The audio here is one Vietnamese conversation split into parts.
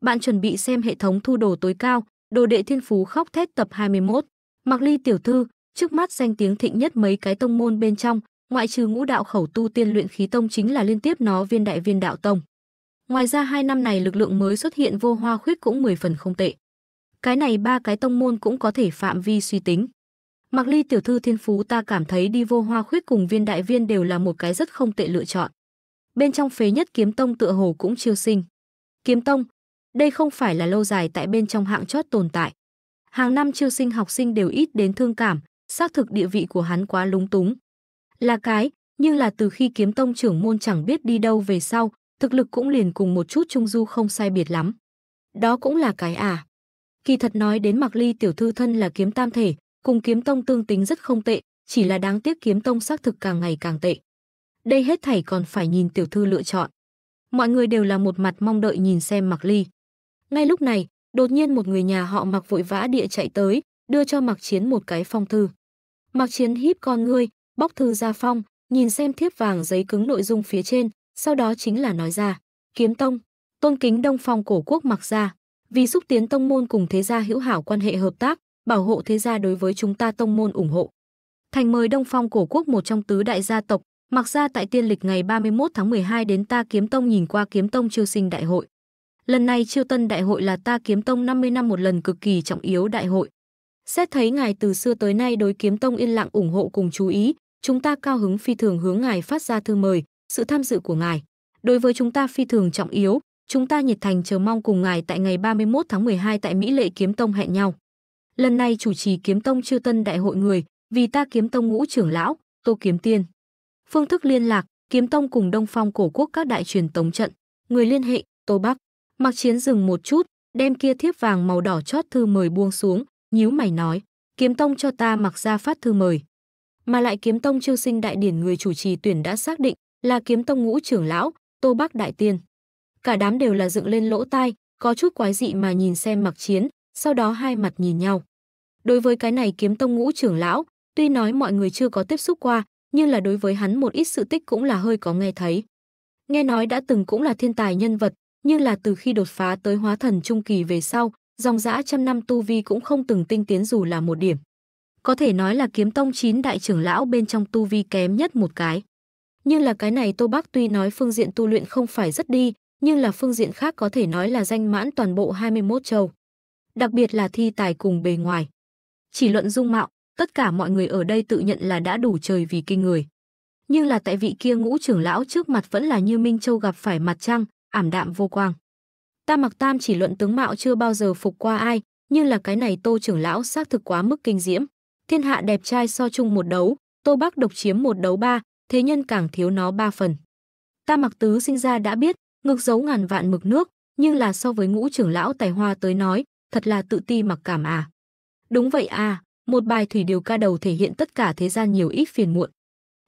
bạn chuẩn bị xem hệ thống thu đồ tối cao, đồ đệ thiên phú khóc thét tập 21. mặc Ly tiểu thư, trước mắt danh tiếng thịnh nhất mấy cái tông môn bên trong, ngoại trừ ngũ đạo khẩu tu tiên luyện khí tông chính là liên tiếp nó viên đại viên đạo tông. Ngoài ra hai năm này lực lượng mới xuất hiện vô hoa khuyết cũng 10 phần không tệ. Cái này ba cái tông môn cũng có thể phạm vi suy tính. mặc Ly tiểu thư thiên phú ta cảm thấy đi vô hoa khuyết cùng viên đại viên đều là một cái rất không tệ lựa chọn. Bên trong phế nhất kiếm tông tựa hồ cũng chiêu sinh. Kiếm tông, đây không phải là lâu dài tại bên trong hạng chót tồn tại. Hàng năm chiêu sinh học sinh đều ít đến thương cảm, xác thực địa vị của hắn quá lúng túng. Là cái, nhưng là từ khi kiếm tông trưởng môn chẳng biết đi đâu về sau, thực lực cũng liền cùng một chút trung du không sai biệt lắm. Đó cũng là cái à. Kỳ thật nói đến mặc ly tiểu thư thân là kiếm tam thể, cùng kiếm tông tương tính rất không tệ, chỉ là đáng tiếc kiếm tông xác thực càng ngày càng tệ. Đây hết thảy còn phải nhìn tiểu thư lựa chọn. Mọi người đều là một mặt mong đợi nhìn xem mặc ly. Ngay lúc này, đột nhiên một người nhà họ Mặc vội vã địa chạy tới, đưa cho Mạc Chiến một cái phong thư. Mạc Chiến híp con ngươi, bóc thư ra phong, nhìn xem thiếp vàng giấy cứng nội dung phía trên, sau đó chính là nói ra, Kiếm Tông, tôn kính Đông Phong cổ quốc Mạc gia, vì xúc tiến tông môn cùng thế gia hữu hảo quan hệ hợp tác, bảo hộ thế gia đối với chúng ta tông môn ủng hộ. Thành mời Đông Phong cổ quốc một trong tứ đại gia tộc, Mạc gia tại tiên lịch ngày 31 tháng 12 đến ta Kiếm Tông nhìn qua Kiếm Tông chiêu sinh đại hội. Lần này Chiêu Tân Đại hội là ta kiếm tông 50 năm một lần cực kỳ trọng yếu đại hội. Xét thấy ngài từ xưa tới nay đối kiếm tông yên lặng ủng hộ cùng chú ý, chúng ta cao hứng phi thường hướng ngài phát ra thư mời, sự tham dự của ngài. Đối với chúng ta phi thường trọng yếu, chúng ta nhiệt thành chờ mong cùng ngài tại ngày 31 tháng 12 tại Mỹ Lệ Kiếm Tông hẹn nhau. Lần này chủ trì Kiếm Tông Chiêu Tân Đại hội người, vì ta Kiếm Tông ngũ trưởng lão, Tô Kiếm Tiên. Phương thức liên lạc, Kiếm Tông cùng Đông Phong cổ quốc các đại truyền tống trận, người liên hệ, Tô Bắc. Mạc Chiến dừng một chút, đem kia thiếp vàng màu đỏ chót thư mời buông xuống, nhíu mày nói, kiếm tông cho ta mặc ra phát thư mời. Mà lại kiếm tông chiêu sinh đại điển người chủ trì tuyển đã xác định là kiếm tông ngũ trưởng lão, Tô Bác Đại Tiên. Cả đám đều là dựng lên lỗ tai, có chút quái dị mà nhìn xem Mạc chiến, sau đó hai mặt nhìn nhau. Đối với cái này kiếm tông ngũ trưởng lão, tuy nói mọi người chưa có tiếp xúc qua, nhưng là đối với hắn một ít sự tích cũng là hơi có nghe thấy. Nghe nói đã từng cũng là thiên tài nhân vật, như là từ khi đột phá tới hóa thần trung kỳ về sau, dòng dã trăm năm tu vi cũng không từng tinh tiến dù là một điểm. Có thể nói là kiếm tông chín đại trưởng lão bên trong tu vi kém nhất một cái. Nhưng là cái này Tô Bắc tuy nói phương diện tu luyện không phải rất đi, nhưng là phương diện khác có thể nói là danh mãn toàn bộ 21 châu. Đặc biệt là thi tài cùng bề ngoài. Chỉ luận dung mạo, tất cả mọi người ở đây tự nhận là đã đủ trời vì kinh người. Nhưng là tại vị kia ngũ trưởng lão trước mặt vẫn là như Minh Châu gặp phải mặt trăng, ảm đạm vô quang. Ta mặc tam chỉ luận tướng mạo chưa bao giờ phục qua ai, nhưng là cái này tô trưởng lão xác thực quá mức kinh diễm. Thiên hạ đẹp trai so chung một đấu, tô bác độc chiếm một đấu ba, thế nhân càng thiếu nó ba phần. Ta mặc tứ sinh ra đã biết, ngực giấu ngàn vạn mực nước, nhưng là so với ngũ trưởng lão tài hoa tới nói, thật là tự ti mặc cảm à. Đúng vậy à, một bài thủy điều ca đầu thể hiện tất cả thế gian nhiều ít phiền muộn.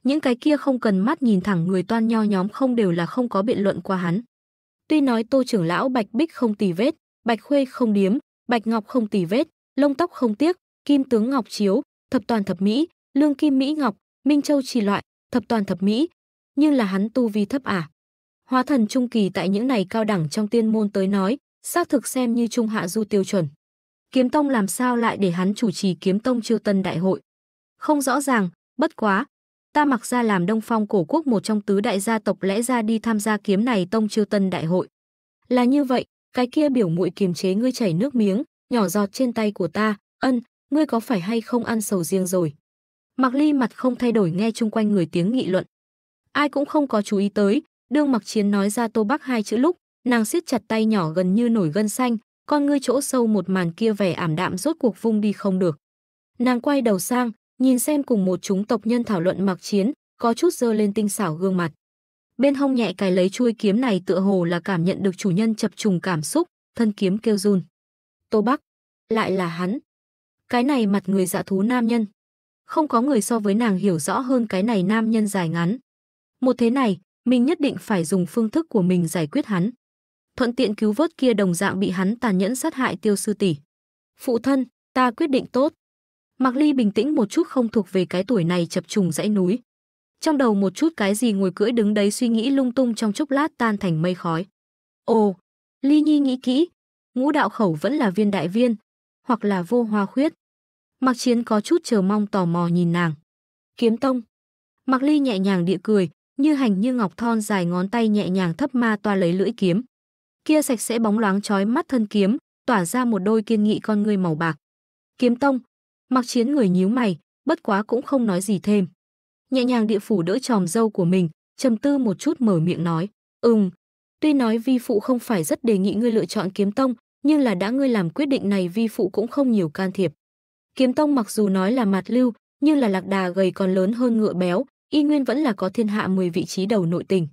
Những cái kia không cần mắt nhìn thẳng người toan nho nhóm không đều là không có biện luận qua hắn. Tuy nói Tô trưởng lão Bạch Bích không tì vết, Bạch Khuê không điếm, Bạch Ngọc không tì vết, lông tóc không tiếc, Kim tướng Ngọc chiếu, thập toàn thập mỹ, lương kim mỹ ngọc, Minh Châu trì loại, thập toàn thập mỹ, nhưng là hắn tu vi thấp À. Hóa thần trung kỳ tại những này cao đẳng trong tiên môn tới nói, xác thực xem như trung hạ du tiêu chuẩn. Kiếm tông làm sao lại để hắn chủ trì kiếm tông chiêu tân đại hội? Không rõ ràng, bất quá, ta mặc ra làm đông phong cổ quốc một trong tứ đại gia tộc lẽ ra đi tham gia kiếm này tông chiêu tân đại hội. Là như vậy, cái kia biểu muội kiềm chế ngươi chảy nước miếng, nhỏ giọt trên tay của ta, ân, ngươi có phải hay không ăn sầu riêng rồi. Mặc ly mặt không thay đổi nghe chung quanh người tiếng nghị luận. Ai cũng không có chú ý tới, đương mặc chiến nói ra tô bắc hai chữ lúc, nàng siết chặt tay nhỏ gần như nổi gân xanh, con ngươi chỗ sâu một màn kia vẻ ảm đạm rốt cuộc vung đi không được. Nàng quay đầu sang, nhìn xem cùng một chúng tộc nhân thảo luận mặc chiến, có chút dơ lên tinh xảo gương mặt. Bên hông nhẹ cài lấy chuôi kiếm này tựa hồ là cảm nhận được chủ nhân chập trùng cảm xúc, thân kiếm kêu run. Tô Bắc, lại là hắn. Cái này mặt người dạ thú nam nhân. Không có người so với nàng hiểu rõ hơn cái này nam nhân dài ngắn. Một thế này, mình nhất định phải dùng phương thức của mình giải quyết hắn. Thuận tiện cứu vớt kia đồng dạng bị hắn tàn nhẫn sát hại tiêu sư tỷ. Phụ thân, ta quyết định tốt. Mạc Ly bình tĩnh một chút không thuộc về cái tuổi này chập trùng dãy núi. Trong đầu một chút cái gì ngồi cưỡi đứng đấy suy nghĩ lung tung trong chốc lát tan thành mây khói. Ồ, Ly Nhi nghĩ kỹ, ngũ đạo khẩu vẫn là viên đại viên, hoặc là vô hoa khuyết. Mạc Chiến có chút chờ mong tò mò nhìn nàng. Kiếm tông. Mạc Ly nhẹ nhàng địa cười, như hành như ngọc thon dài ngón tay nhẹ nhàng thấp ma toa lấy lưỡi kiếm. Kia sạch sẽ bóng loáng chói mắt thân kiếm, tỏa ra một đôi kiên nghị con ngươi màu bạc. Kiếm tông, Mặc Chiến người nhíu mày, bất quá cũng không nói gì thêm. Nhẹ nhàng địa phủ đỡ tròm dâu của mình, trầm tư một chút mở miệng nói, "Ừm, tuy nói vi phụ không phải rất đề nghị ngươi lựa chọn kiếm tông, nhưng là đã ngươi làm quyết định này vi phụ cũng không nhiều can thiệp." Kiếm tông mặc dù nói là mặt lưu, nhưng là lạc đà gầy còn lớn hơn ngựa béo, y nguyên vẫn là có thiên hạ 10 vị trí đầu nội tình.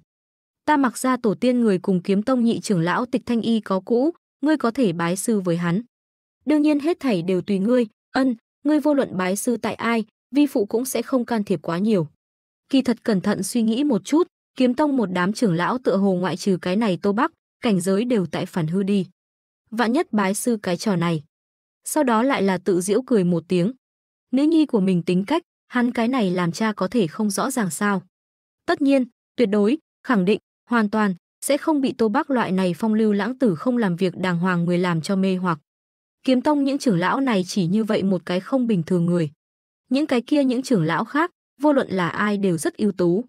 Ta mặc ra tổ tiên người cùng kiếm tông nhị trưởng lão tịch thanh y có cũ, ngươi có thể bái sư với hắn. Đương nhiên hết thảy đều tùy ngươi, ân, ngươi vô luận bái sư tại ai, vi phụ cũng sẽ không can thiệp quá nhiều. Kỳ thật cẩn thận suy nghĩ một chút, kiếm tông một đám trưởng lão tựa hồ ngoại trừ cái này Tô Bắc, cảnh giới đều tại phản hư đi. Vạn nhất bái sư cái trò này. Sau đó lại là tự giễu cười một tiếng. Nữ nhi của mình tính cách, hắn cái này làm cha có thể không rõ ràng sao. Tất nhiên, tuyệt đối, khẳng định, hoàn toàn, sẽ không bị Tô Bắc loại này phong lưu lãng tử không làm việc đàng hoàng người làm cho mê hoặc. Kiếm tông những trưởng lão này chỉ như vậy một cái không bình thường người. Những cái kia những trưởng lão khác, vô luận là ai đều rất ưu tú.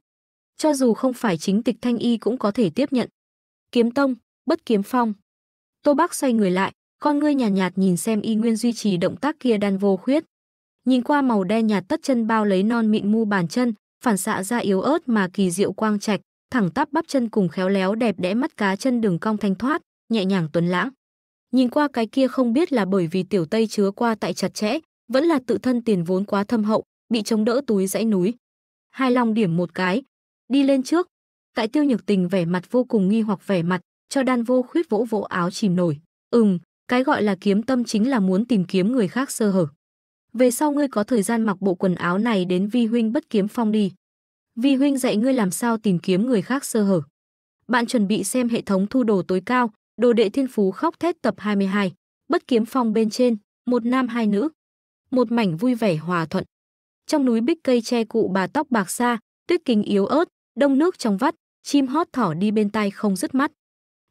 Cho dù không phải chính tịch thanh y cũng có thể tiếp nhận. Kiếm tông, bất kiếm phong. Tô Bác xoay người lại, con ngươi nhàn nhạt, nhạt nhìn xem y nguyên duy trì động tác kia đan vô khuyết. Nhìn qua màu đen nhạt tất chân bao lấy non mịn mu bàn chân, phản xạ ra yếu ớt mà kỳ diệu quang trạch, thẳng tắp bắp chân cùng khéo léo đẹp đẽ mắt cá chân đường cong thanh thoát, nhẹ nhàng tuấn lãng. Nhìn qua cái kia không biết là bởi vì tiểu Tây chứa qua tại chặt chẽ, vẫn là tự thân tiền vốn quá thâm hậu, bị chống đỡ túi dãy núi. Hai lòng điểm một cái, đi lên trước. Tại Tiêu Nhược Tình vẻ mặt vô cùng nghi hoặc vẻ mặt, cho Đan Vô Khuyết vỗ vỗ áo chìm nổi. Ừm, cái gọi là kiếm tâm chính là muốn tìm kiếm người khác sơ hở. Về sau ngươi có thời gian mặc bộ quần áo này đến Vi huynh bất kiếm phong đi. Vi huynh dạy ngươi làm sao tìm kiếm người khác sơ hở. Bạn chuẩn bị xem hệ thống thu đồ tối cao, Đồ đệ thiên phú khóc thét tập 22, bất kiếm phong bên trên, một nam hai nữ. Một mảnh vui vẻ hòa thuận. Trong núi bích cây che cụ bà tóc bạc xa, tuyết kính yếu ớt, đông nước trong vắt, chim hót thỏ đi bên tai không dứt mắt.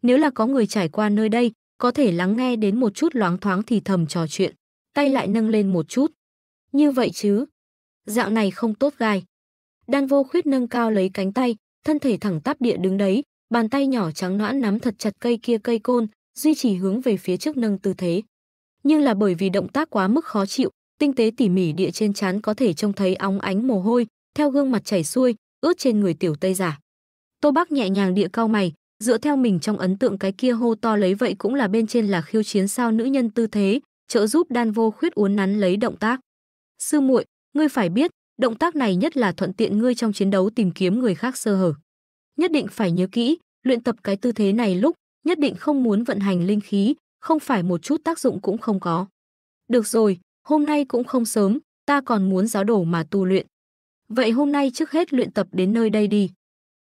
Nếu là có người trải qua nơi đây, có thể lắng nghe đến một chút loáng thoáng thì thầm trò chuyện, tay lại nâng lên một chút. Như vậy chứ, dạng này không tốt gai. Đan vô khuyết nâng cao lấy cánh tay, thân thể thẳng tắp địa đứng đấy, Bàn tay nhỏ trắng noãn nắm thật chặt cây kia cây côn, duy trì hướng về phía trước nâng tư thế. Nhưng là bởi vì động tác quá mức khó chịu, tinh tế tỉ mỉ địa trên trán có thể trông thấy óng ánh mồ hôi, theo gương mặt chảy xuôi, ướt trên người tiểu Tây giả. Tô Bác nhẹ nhàng địa cao mày, dựa theo mình trong ấn tượng cái kia hô to lấy vậy cũng là bên trên là khiêu chiến sao nữ nhân tư thế, trợ giúp đan vô khuyết uốn nắn lấy động tác. Sư muội, ngươi phải biết, động tác này nhất là thuận tiện ngươi trong chiến đấu tìm kiếm người khác sơ hở nhất định phải nhớ kỹ, luyện tập cái tư thế này lúc nhất định không muốn vận hành linh khí, không phải một chút tác dụng cũng không có. Được rồi, hôm nay cũng không sớm, ta còn muốn giáo đổ mà tu luyện. Vậy hôm nay trước hết luyện tập đến nơi đây đi.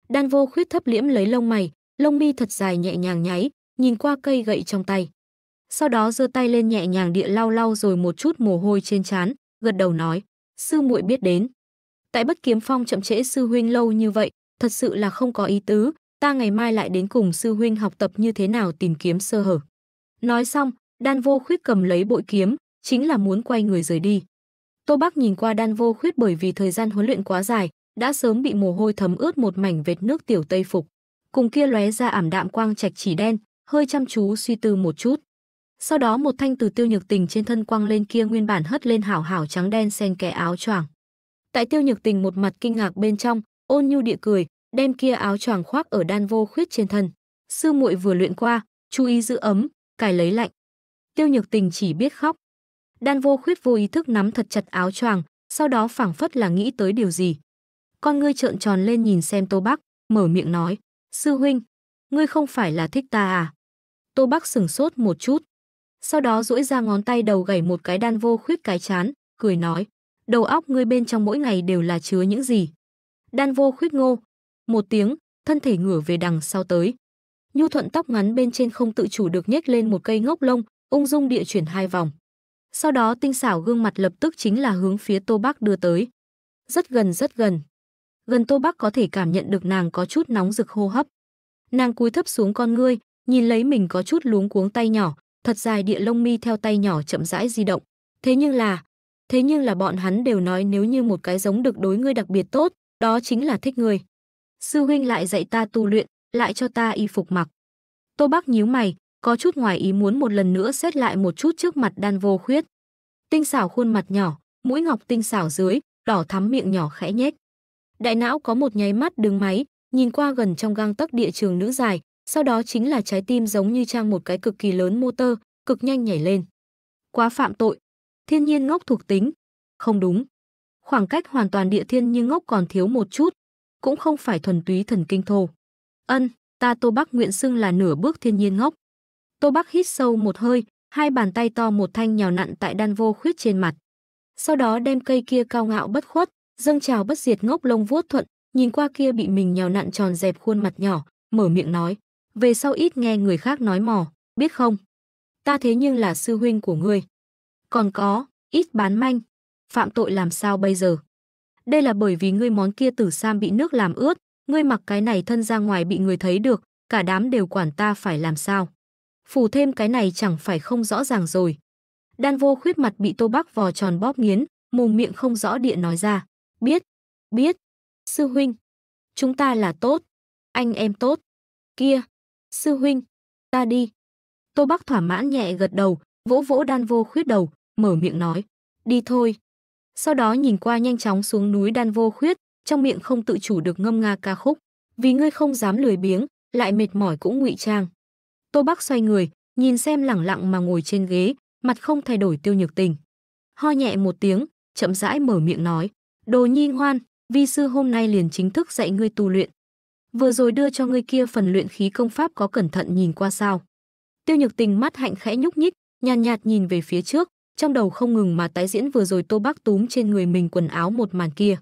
Đan vô khuyết thấp liễm lấy lông mày, lông mi thật dài nhẹ nhàng nháy, nhìn qua cây gậy trong tay. Sau đó giơ tay lên nhẹ nhàng địa lau lau rồi một chút mồ hôi trên trán, gật đầu nói, sư muội biết đến. Tại bất kiếm phong chậm trễ sư huynh lâu như vậy, thật sự là không có ý tứ, ta ngày mai lại đến cùng sư huynh học tập như thế nào tìm kiếm sơ hở. Nói xong, đan vô khuyết cầm lấy bội kiếm, chính là muốn quay người rời đi. Tô Bắc nhìn qua đan vô khuyết bởi vì thời gian huấn luyện quá dài, đã sớm bị mồ hôi thấm ướt một mảnh vệt nước tiểu tây phục. Cùng kia lóe ra ảm đạm quang trạch chỉ đen, hơi chăm chú suy tư một chút. Sau đó một thanh từ tiêu nhược tình trên thân quang lên kia nguyên bản hất lên hảo hảo trắng đen xen kẽ áo choàng. Tại tiêu nhược tình một mặt kinh ngạc bên trong, ôn nhu địa cười, đem kia áo choàng khoác ở đan vô khuyết trên thân. Sư muội vừa luyện qua, chú ý giữ ấm, cài lấy lạnh. Tiêu Nhược Tình chỉ biết khóc. Đan vô khuyết vô ý thức nắm thật chặt áo choàng, sau đó phảng phất là nghĩ tới điều gì. Con ngươi trợn tròn lên nhìn xem Tô Bắc, mở miệng nói, sư huynh, ngươi không phải là thích ta à? Tô Bắc sửng sốt một chút, sau đó duỗi ra ngón tay đầu gảy một cái đan vô khuyết cái chán, cười nói, đầu óc ngươi bên trong mỗi ngày đều là chứa những gì? Đan vô khuyết ngô. Một tiếng, thân thể ngửa về đằng sau tới. Nhu thuận tóc ngắn bên trên không tự chủ được nhếch lên một cây ngốc lông, ung dung địa chuyển hai vòng. Sau đó tinh xảo gương mặt lập tức chính là hướng phía Tô Bắc đưa tới. Rất gần rất gần. Gần Tô Bắc có thể cảm nhận được nàng có chút nóng rực hô hấp. Nàng cúi thấp xuống con ngươi, nhìn lấy mình có chút luống cuống tay nhỏ, thật dài địa lông mi theo tay nhỏ chậm rãi di động. Thế nhưng là, thế nhưng là bọn hắn đều nói nếu như một cái giống được đối ngươi đặc biệt tốt, đó chính là thích người. Sư huynh lại dạy ta tu luyện, lại cho ta y phục mặc. Tô Bắc nhíu mày, có chút ngoài ý muốn một lần nữa xét lại một chút trước mặt đan vô khuyết. Tinh xảo khuôn mặt nhỏ, mũi ngọc tinh xảo dưới, đỏ thắm miệng nhỏ khẽ nhếch. Đại não có một nháy mắt đứng máy, nhìn qua gần trong gang tấc địa trường nữ dài, sau đó chính là trái tim giống như trang một cái cực kỳ lớn motor, cực nhanh nhảy lên. Quá phạm tội, thiên nhiên ngốc thuộc tính, không đúng khoảng cách hoàn toàn địa thiên như ngốc còn thiếu một chút, cũng không phải thuần túy thần kinh thô. Ân, ta Tô Bắc nguyện xưng là nửa bước thiên nhiên ngốc. Tô Bắc hít sâu một hơi, hai bàn tay to một thanh nhào nặn tại đan vô khuyết trên mặt. Sau đó đem cây kia cao ngạo bất khuất, dâng trào bất diệt ngốc lông vuốt thuận, nhìn qua kia bị mình nhào nặn tròn dẹp khuôn mặt nhỏ, mở miệng nói, về sau ít nghe người khác nói mò biết không? Ta thế nhưng là sư huynh của ngươi. Còn có, ít bán manh, phạm tội làm sao bây giờ? Đây là bởi vì ngươi món kia tử sam bị nước làm ướt, ngươi mặc cái này thân ra ngoài bị người thấy được, cả đám đều quản ta phải làm sao. Phủ thêm cái này chẳng phải không rõ ràng rồi. Đan vô khuyết mặt bị tô bắc vò tròn bóp nghiến, mồm miệng không rõ địa nói ra. Biết, biết, sư huynh, chúng ta là tốt, anh em tốt. Kia, sư huynh, ta đi. Tô bắc thỏa mãn nhẹ gật đầu, vỗ vỗ đan vô khuyết đầu, mở miệng nói. Đi thôi sau đó nhìn qua nhanh chóng xuống núi đan vô khuyết, trong miệng không tự chủ được ngâm nga ca khúc. Vì ngươi không dám lười biếng, lại mệt mỏi cũng ngụy trang. Tô Bắc xoay người, nhìn xem lẳng lặng mà ngồi trên ghế, mặt không thay đổi tiêu nhược tình. Ho nhẹ một tiếng, chậm rãi mở miệng nói, đồ nhi ngoan, vi sư hôm nay liền chính thức dạy ngươi tu luyện. Vừa rồi đưa cho ngươi kia phần luyện khí công pháp có cẩn thận nhìn qua sao. Tiêu nhược tình mắt hạnh khẽ nhúc nhích, nhàn nhạt, nhạt nhìn về phía trước, trong đầu không ngừng mà tái diễn vừa rồi Tô Bác túm trên người mình quần áo một màn kia.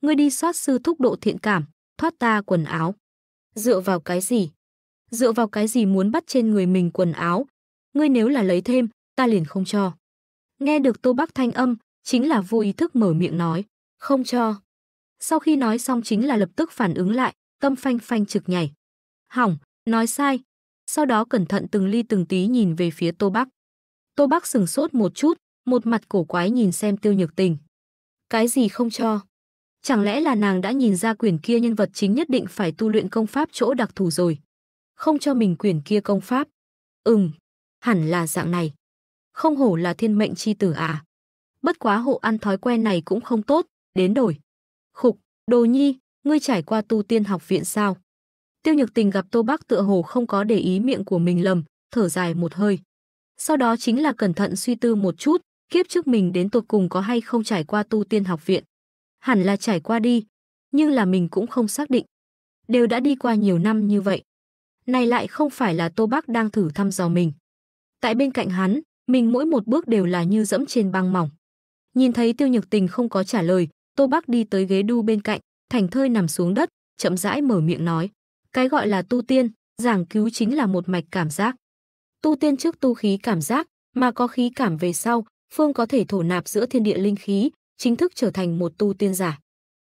Ngươi đi soát sư thúc độ thiện cảm, thoát ta quần áo. Dựa vào cái gì? Dựa vào cái gì muốn bắt trên người mình quần áo? Ngươi nếu là lấy thêm, ta liền không cho. Nghe được Tô Bác thanh âm, chính là vô ý thức mở miệng nói, không cho. Sau khi nói xong chính là lập tức phản ứng lại, tâm phanh phanh trực nhảy. Hỏng, nói sai. Sau đó cẩn thận từng ly từng tí nhìn về phía Tô bác Tô Bác sừng sốt một chút, một mặt cổ quái nhìn xem Tiêu Nhược Tình. Cái gì không cho? Chẳng lẽ là nàng đã nhìn ra quyển kia nhân vật chính nhất định phải tu luyện công pháp chỗ đặc thù rồi? Không cho mình quyển kia công pháp? Ừm, hẳn là dạng này. Không hổ là thiên mệnh chi tử à. Bất quá hộ ăn thói quen này cũng không tốt, đến đổi. Khục, đồ nhi, ngươi trải qua tu tiên học viện sao? Tiêu nhược tình gặp tô bác tựa hồ không có để ý miệng của mình lầm, thở dài một hơi. Sau đó chính là cẩn thận suy tư một chút, kiếp trước mình đến tột cùng có hay không trải qua tu tiên học viện. Hẳn là trải qua đi, nhưng là mình cũng không xác định. Đều đã đi qua nhiều năm như vậy. Này lại không phải là Tô bác đang thử thăm dò mình. Tại bên cạnh hắn, mình mỗi một bước đều là như dẫm trên băng mỏng. Nhìn thấy Tiêu Nhược Tình không có trả lời, Tô bác đi tới ghế đu bên cạnh, thành thơi nằm xuống đất, chậm rãi mở miệng nói. Cái gọi là tu tiên, giảng cứu chính là một mạch cảm giác tu tiên trước tu khí cảm giác, mà có khí cảm về sau, phương có thể thổ nạp giữa thiên địa linh khí, chính thức trở thành một tu tiên giả.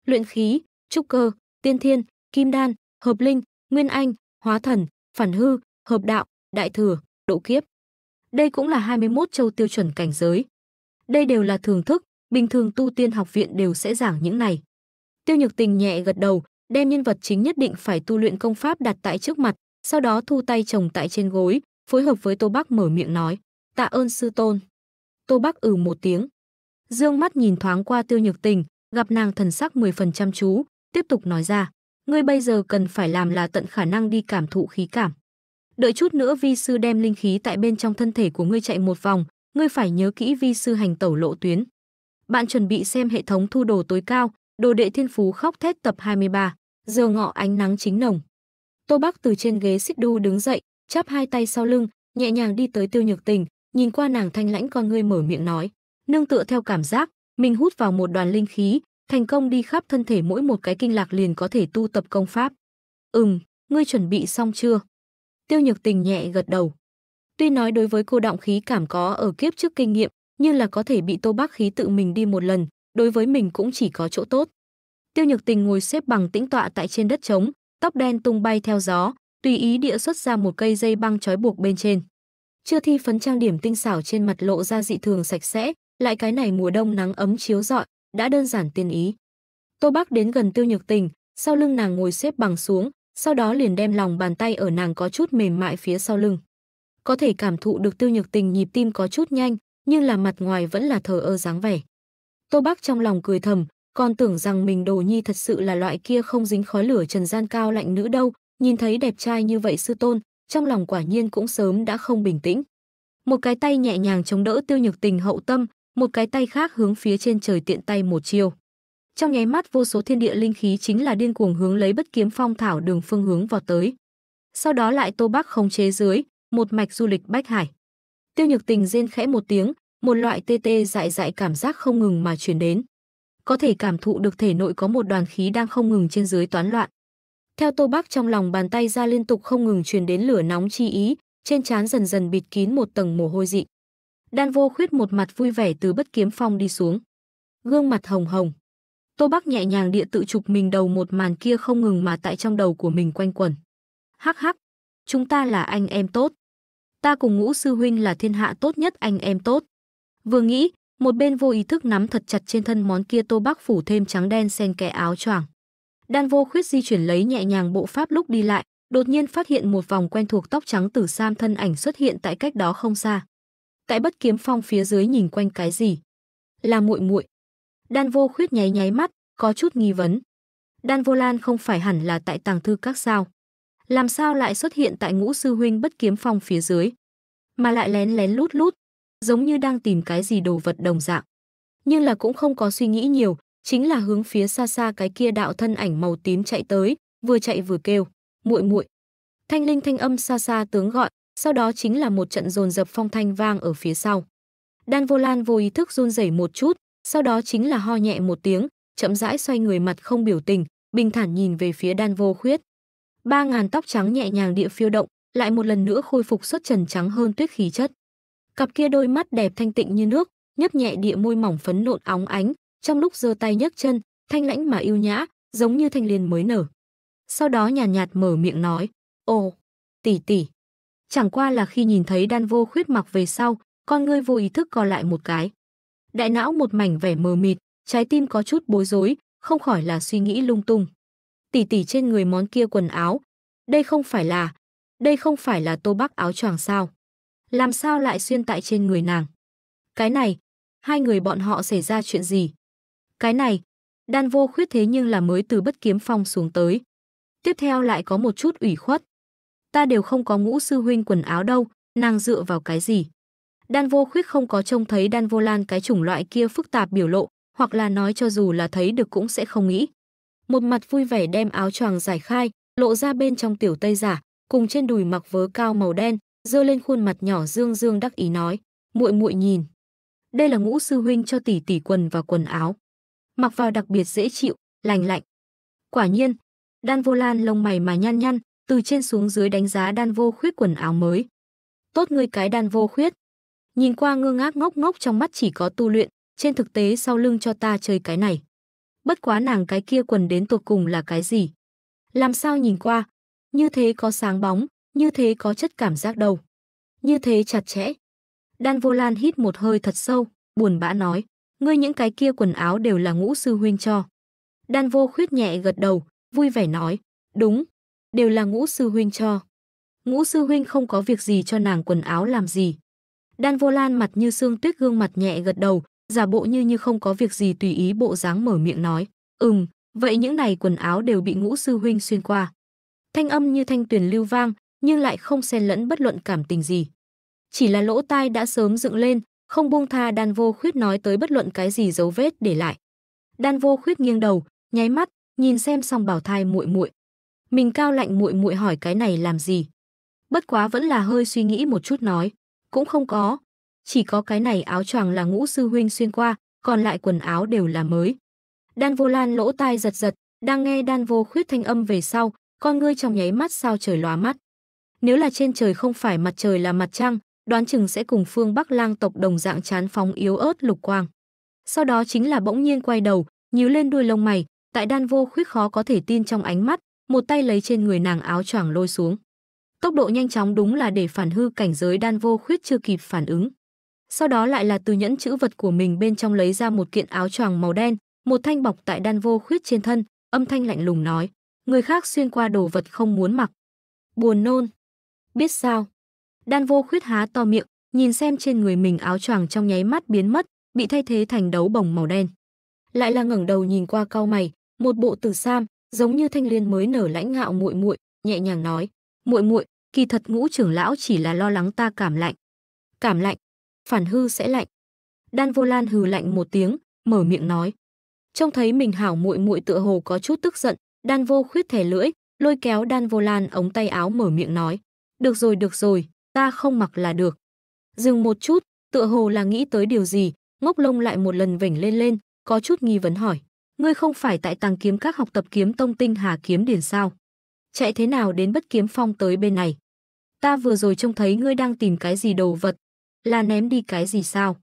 Luyện khí, trúc cơ, tiên thiên, kim đan, hợp linh, nguyên anh, hóa thần, phản hư, hợp đạo, đại thừa, độ kiếp. Đây cũng là 21 châu tiêu chuẩn cảnh giới. Đây đều là thường thức, bình thường tu tiên học viện đều sẽ giảng những này. Tiêu Nhược Tình nhẹ gật đầu, đem nhân vật chính nhất định phải tu luyện công pháp đặt tại trước mặt, sau đó thu tay chồng tại trên gối, phối hợp với Tô Bắc mở miệng nói, tạ ơn sư tôn. Tô Bắc ừ một tiếng. Dương mắt nhìn thoáng qua tiêu nhược tình, gặp nàng thần sắc mười phần chăm chú, tiếp tục nói ra, ngươi bây giờ cần phải làm là tận khả năng đi cảm thụ khí cảm. Đợi chút nữa vi sư đem linh khí tại bên trong thân thể của ngươi chạy một vòng, ngươi phải nhớ kỹ vi sư hành tẩu lộ tuyến. Bạn chuẩn bị xem hệ thống thu đồ tối cao, đồ đệ thiên phú khóc thét tập 23, giờ ngọ ánh nắng chính nồng. Tô Bắc từ trên ghế xích đu đứng dậy, chắp hai tay sau lưng, nhẹ nhàng đi tới Tiêu Nhược Tình, nhìn qua nàng thanh lãnh con ngươi mở miệng nói, nương tựa theo cảm giác, mình hút vào một đoàn linh khí, thành công đi khắp thân thể mỗi một cái kinh lạc liền có thể tu tập công pháp. Ừm, ngươi chuẩn bị xong chưa? Tiêu Nhược Tình nhẹ gật đầu. Tuy nói đối với cô động khí cảm có ở kiếp trước kinh nghiệm, nhưng là có thể bị Tô Bác khí tự mình đi một lần, đối với mình cũng chỉ có chỗ tốt. Tiêu Nhược Tình ngồi xếp bằng tĩnh tọa tại trên đất trống, tóc đen tung bay theo gió, tùy ý địa xuất ra một cây dây băng trói buộc bên trên. Chưa thi phấn trang điểm tinh xảo trên mặt lộ ra dị thường sạch sẽ, lại cái này mùa đông nắng ấm chiếu rọi, đã đơn giản tiên ý. Tô Bắc đến gần Tiêu Nhược Tình, sau lưng nàng ngồi xếp bằng xuống, sau đó liền đem lòng bàn tay ở nàng có chút mềm mại phía sau lưng. Có thể cảm thụ được Tiêu Nhược Tình nhịp tim có chút nhanh, nhưng là mặt ngoài vẫn là thờ ơ dáng vẻ. Tô Bắc trong lòng cười thầm, còn tưởng rằng mình đồ nhi thật sự là loại kia không dính khói lửa trần gian cao lạnh nữ đâu, Nhìn thấy đẹp trai như vậy sư tôn, trong lòng quả nhiên cũng sớm đã không bình tĩnh. Một cái tay nhẹ nhàng chống đỡ tiêu nhược tình hậu tâm, một cái tay khác hướng phía trên trời tiện tay một chiều. Trong nháy mắt vô số thiên địa linh khí chính là điên cuồng hướng lấy bất kiếm phong thảo đường phương hướng vào tới. Sau đó lại Tô Bắc không chế dưới, một mạch du lịch bách hải. Tiêu Nhược Tình rên khẽ một tiếng, một loại tê tê dại dại cảm giác không ngừng mà truyền đến. Có thể cảm thụ được thể nội có một đoàn khí đang không ngừng trên dưới toán loạn. Theo Tô Bác trong lòng bàn tay ra liên tục không ngừng truyền đến lửa nóng chi ý, trên trán dần dần bịt kín một tầng mồ hôi dị. Đan Vô Khuyết một mặt vui vẻ từ bất kiếm phong đi xuống. Gương mặt hồng hồng. Tô Bác nhẹ nhàng địa tự chụp mình đầu một màn kia không ngừng mà tại trong đầu của mình quanh quẩn. Hắc hắc, chúng ta là anh em tốt. Ta cùng ngũ sư huynh là thiên hạ tốt nhất anh em tốt. Vừa nghĩ, một bên vô ý thức nắm thật chặt trên thân món kia Tô Bác phủ thêm trắng đen xen kẽ áo choàng. Đan Vô Khuyết di chuyển lấy nhẹ nhàng bộ pháp lúc đi lại, đột nhiên phát hiện một vòng quen thuộc tóc trắng tử sam thân ảnh xuất hiện tại cách đó không xa. Tại bất kiếm phong phía dưới nhìn quanh cái gì? Là muội muội. Đan Vô Khuyết nháy nháy mắt, có chút nghi vấn. Đan Vô Lan không phải hẳn là tại tàng thư các sao? Làm sao lại xuất hiện tại ngũ sư huynh bất kiếm phong phía dưới? Mà lại lén lén lút lút, giống như đang tìm cái gì đồ vật đồng dạng. Nhưng là cũng không có suy nghĩ nhiều, chính là hướng phía xa xa cái kia đạo thân ảnh màu tím chạy tới, vừa chạy vừa kêu, "Muội muội." Thanh linh thanh âm xa xa tướng gọi, sau đó chính là một trận dồn dập phong thanh vang ở phía sau. Đan Vô Lan vô ý thức run rẩy một chút, sau đó chính là ho nhẹ một tiếng, chậm rãi xoay người mặt không biểu tình, bình thản nhìn về phía Đan Vô Khuyết. Ba ngàn tóc trắng nhẹ nhàng địa phiêu động, lại một lần nữa khôi phục xuất trần trắng hơn tuyết khí chất. Cặp kia đôi mắt đẹp thanh tịnh như nước, nhấp nhẹ địa môi mỏng phấn nộn óng ánh, trong lúc giơ tay nhấc chân, thanh lãnh mà yêu nhã, giống như thanh liên mới nở. Sau đó nhàn nhạt, nhạt mở miệng nói, "Ồ, tỷ tỷ." Chẳng qua là khi nhìn thấy Đan Vô Khuyết mặc về sau, con ngươi vô ý thức co lại một cái. Đại não một mảnh vẻ mờ mịt, trái tim có chút bối rối, không khỏi là suy nghĩ lung tung. Tỷ tỷ trên người món kia quần áo, đây không phải là, đây không phải là tô bắc áo choàng sao? Làm sao lại xuyên tại trên người nàng? Cái này, hai người bọn họ xảy ra chuyện gì? Cái này, đan vô khuyết thế nhưng là mới từ bất kiếm phong xuống tới. Tiếp theo lại có một chút ủy khuất. Ta đều không có ngũ sư huynh quần áo đâu, nàng dựa vào cái gì. Đan vô khuyết không có trông thấy đan vô lan cái chủng loại kia phức tạp biểu lộ, hoặc là nói cho dù là thấy được cũng sẽ không nghĩ. Một mặt vui vẻ đem áo choàng giải khai, lộ ra bên trong tiểu tây giả, cùng trên đùi mặc vớ cao màu đen, dơ lên khuôn mặt nhỏ dương dương đắc ý nói, muội muội nhìn. Đây là ngũ sư huynh cho tỷ tỷ quần và quần áo mặc vào đặc biệt dễ chịu, lành lạnh. Quả nhiên, Đan Vô Lan lông mày mà nhăn nhăn, từ trên xuống dưới đánh giá Đan Vô Khuyết quần áo mới. Tốt ngươi cái Đan Vô Khuyết. Nhìn qua ngơ ngác ngốc ngốc trong mắt chỉ có tu luyện, trên thực tế sau lưng cho ta chơi cái này. Bất quá nàng cái kia quần đến tột cùng là cái gì? Làm sao nhìn qua? Như thế có sáng bóng, như thế có chất cảm giác đầu. Như thế chặt chẽ. Đan Vô Lan hít một hơi thật sâu, buồn bã nói ngươi những cái kia quần áo đều là ngũ sư huynh cho. Đan vô khuyết nhẹ gật đầu, vui vẻ nói, đúng, đều là ngũ sư huynh cho. Ngũ sư huynh không có việc gì cho nàng quần áo làm gì. Đan vô lan mặt như xương tuyết gương mặt nhẹ gật đầu, giả bộ như như không có việc gì tùy ý bộ dáng mở miệng nói, ừm, vậy những này quần áo đều bị ngũ sư huynh xuyên qua. Thanh âm như thanh tuyền lưu vang, nhưng lại không xen lẫn bất luận cảm tình gì. Chỉ là lỗ tai đã sớm dựng lên, không buông tha đan vô khuyết nói tới bất luận cái gì dấu vết để lại đan vô khuyết nghiêng đầu nháy mắt nhìn xem xong bảo thai muội muội mình cao lạnh muội muội hỏi cái này làm gì bất quá vẫn là hơi suy nghĩ một chút nói cũng không có chỉ có cái này áo choàng là ngũ sư huynh xuyên qua còn lại quần áo đều là mới đan vô lan lỗ tai giật giật đang nghe đan vô khuyết thanh âm về sau con ngươi trong nháy mắt sao trời lóa mắt nếu là trên trời không phải mặt trời là mặt trăng đoán chừng sẽ cùng phương Bắc lang tộc đồng dạng chán phóng yếu ớt lục quang. Sau đó chính là bỗng nhiên quay đầu, nhíu lên đuôi lông mày, tại đan vô khuyết khó có thể tin trong ánh mắt, một tay lấy trên người nàng áo choàng lôi xuống. Tốc độ nhanh chóng đúng là để phản hư cảnh giới đan vô khuyết chưa kịp phản ứng. Sau đó lại là từ nhẫn chữ vật của mình bên trong lấy ra một kiện áo choàng màu đen, một thanh bọc tại đan vô khuyết trên thân, âm thanh lạnh lùng nói, người khác xuyên qua đồ vật không muốn mặc. Buồn nôn. Biết sao? Đan vô khuyết há to miệng, nhìn xem trên người mình áo choàng trong nháy mắt biến mất, bị thay thế thành đấu bồng màu đen. Lại là ngẩng đầu nhìn qua cao mày, một bộ tử sam, giống như thanh liên mới nở lãnh ngạo muội muội, nhẹ nhàng nói: "Muội muội, kỳ thật ngũ trưởng lão chỉ là lo lắng ta cảm lạnh." Cảm lạnh, phản hư sẽ lạnh. Đan Vô Lan hừ lạnh một tiếng, mở miệng nói: Trông thấy mình hảo muội muội tựa hồ có chút tức giận, Đan Vô Khuyết thè lưỡi, lôi kéo Đan Vô Lan ống tay áo mở miệng nói: "Được rồi, được rồi, ta không mặc là được. Dừng một chút, tựa hồ là nghĩ tới điều gì, ngốc lông lại một lần vểnh lên lên, có chút nghi vấn hỏi. Ngươi không phải tại tàng kiếm các học tập kiếm tông tinh hà kiếm điển sao? Chạy thế nào đến bất kiếm phong tới bên này? Ta vừa rồi trông thấy ngươi đang tìm cái gì đồ vật, là ném đi cái gì sao?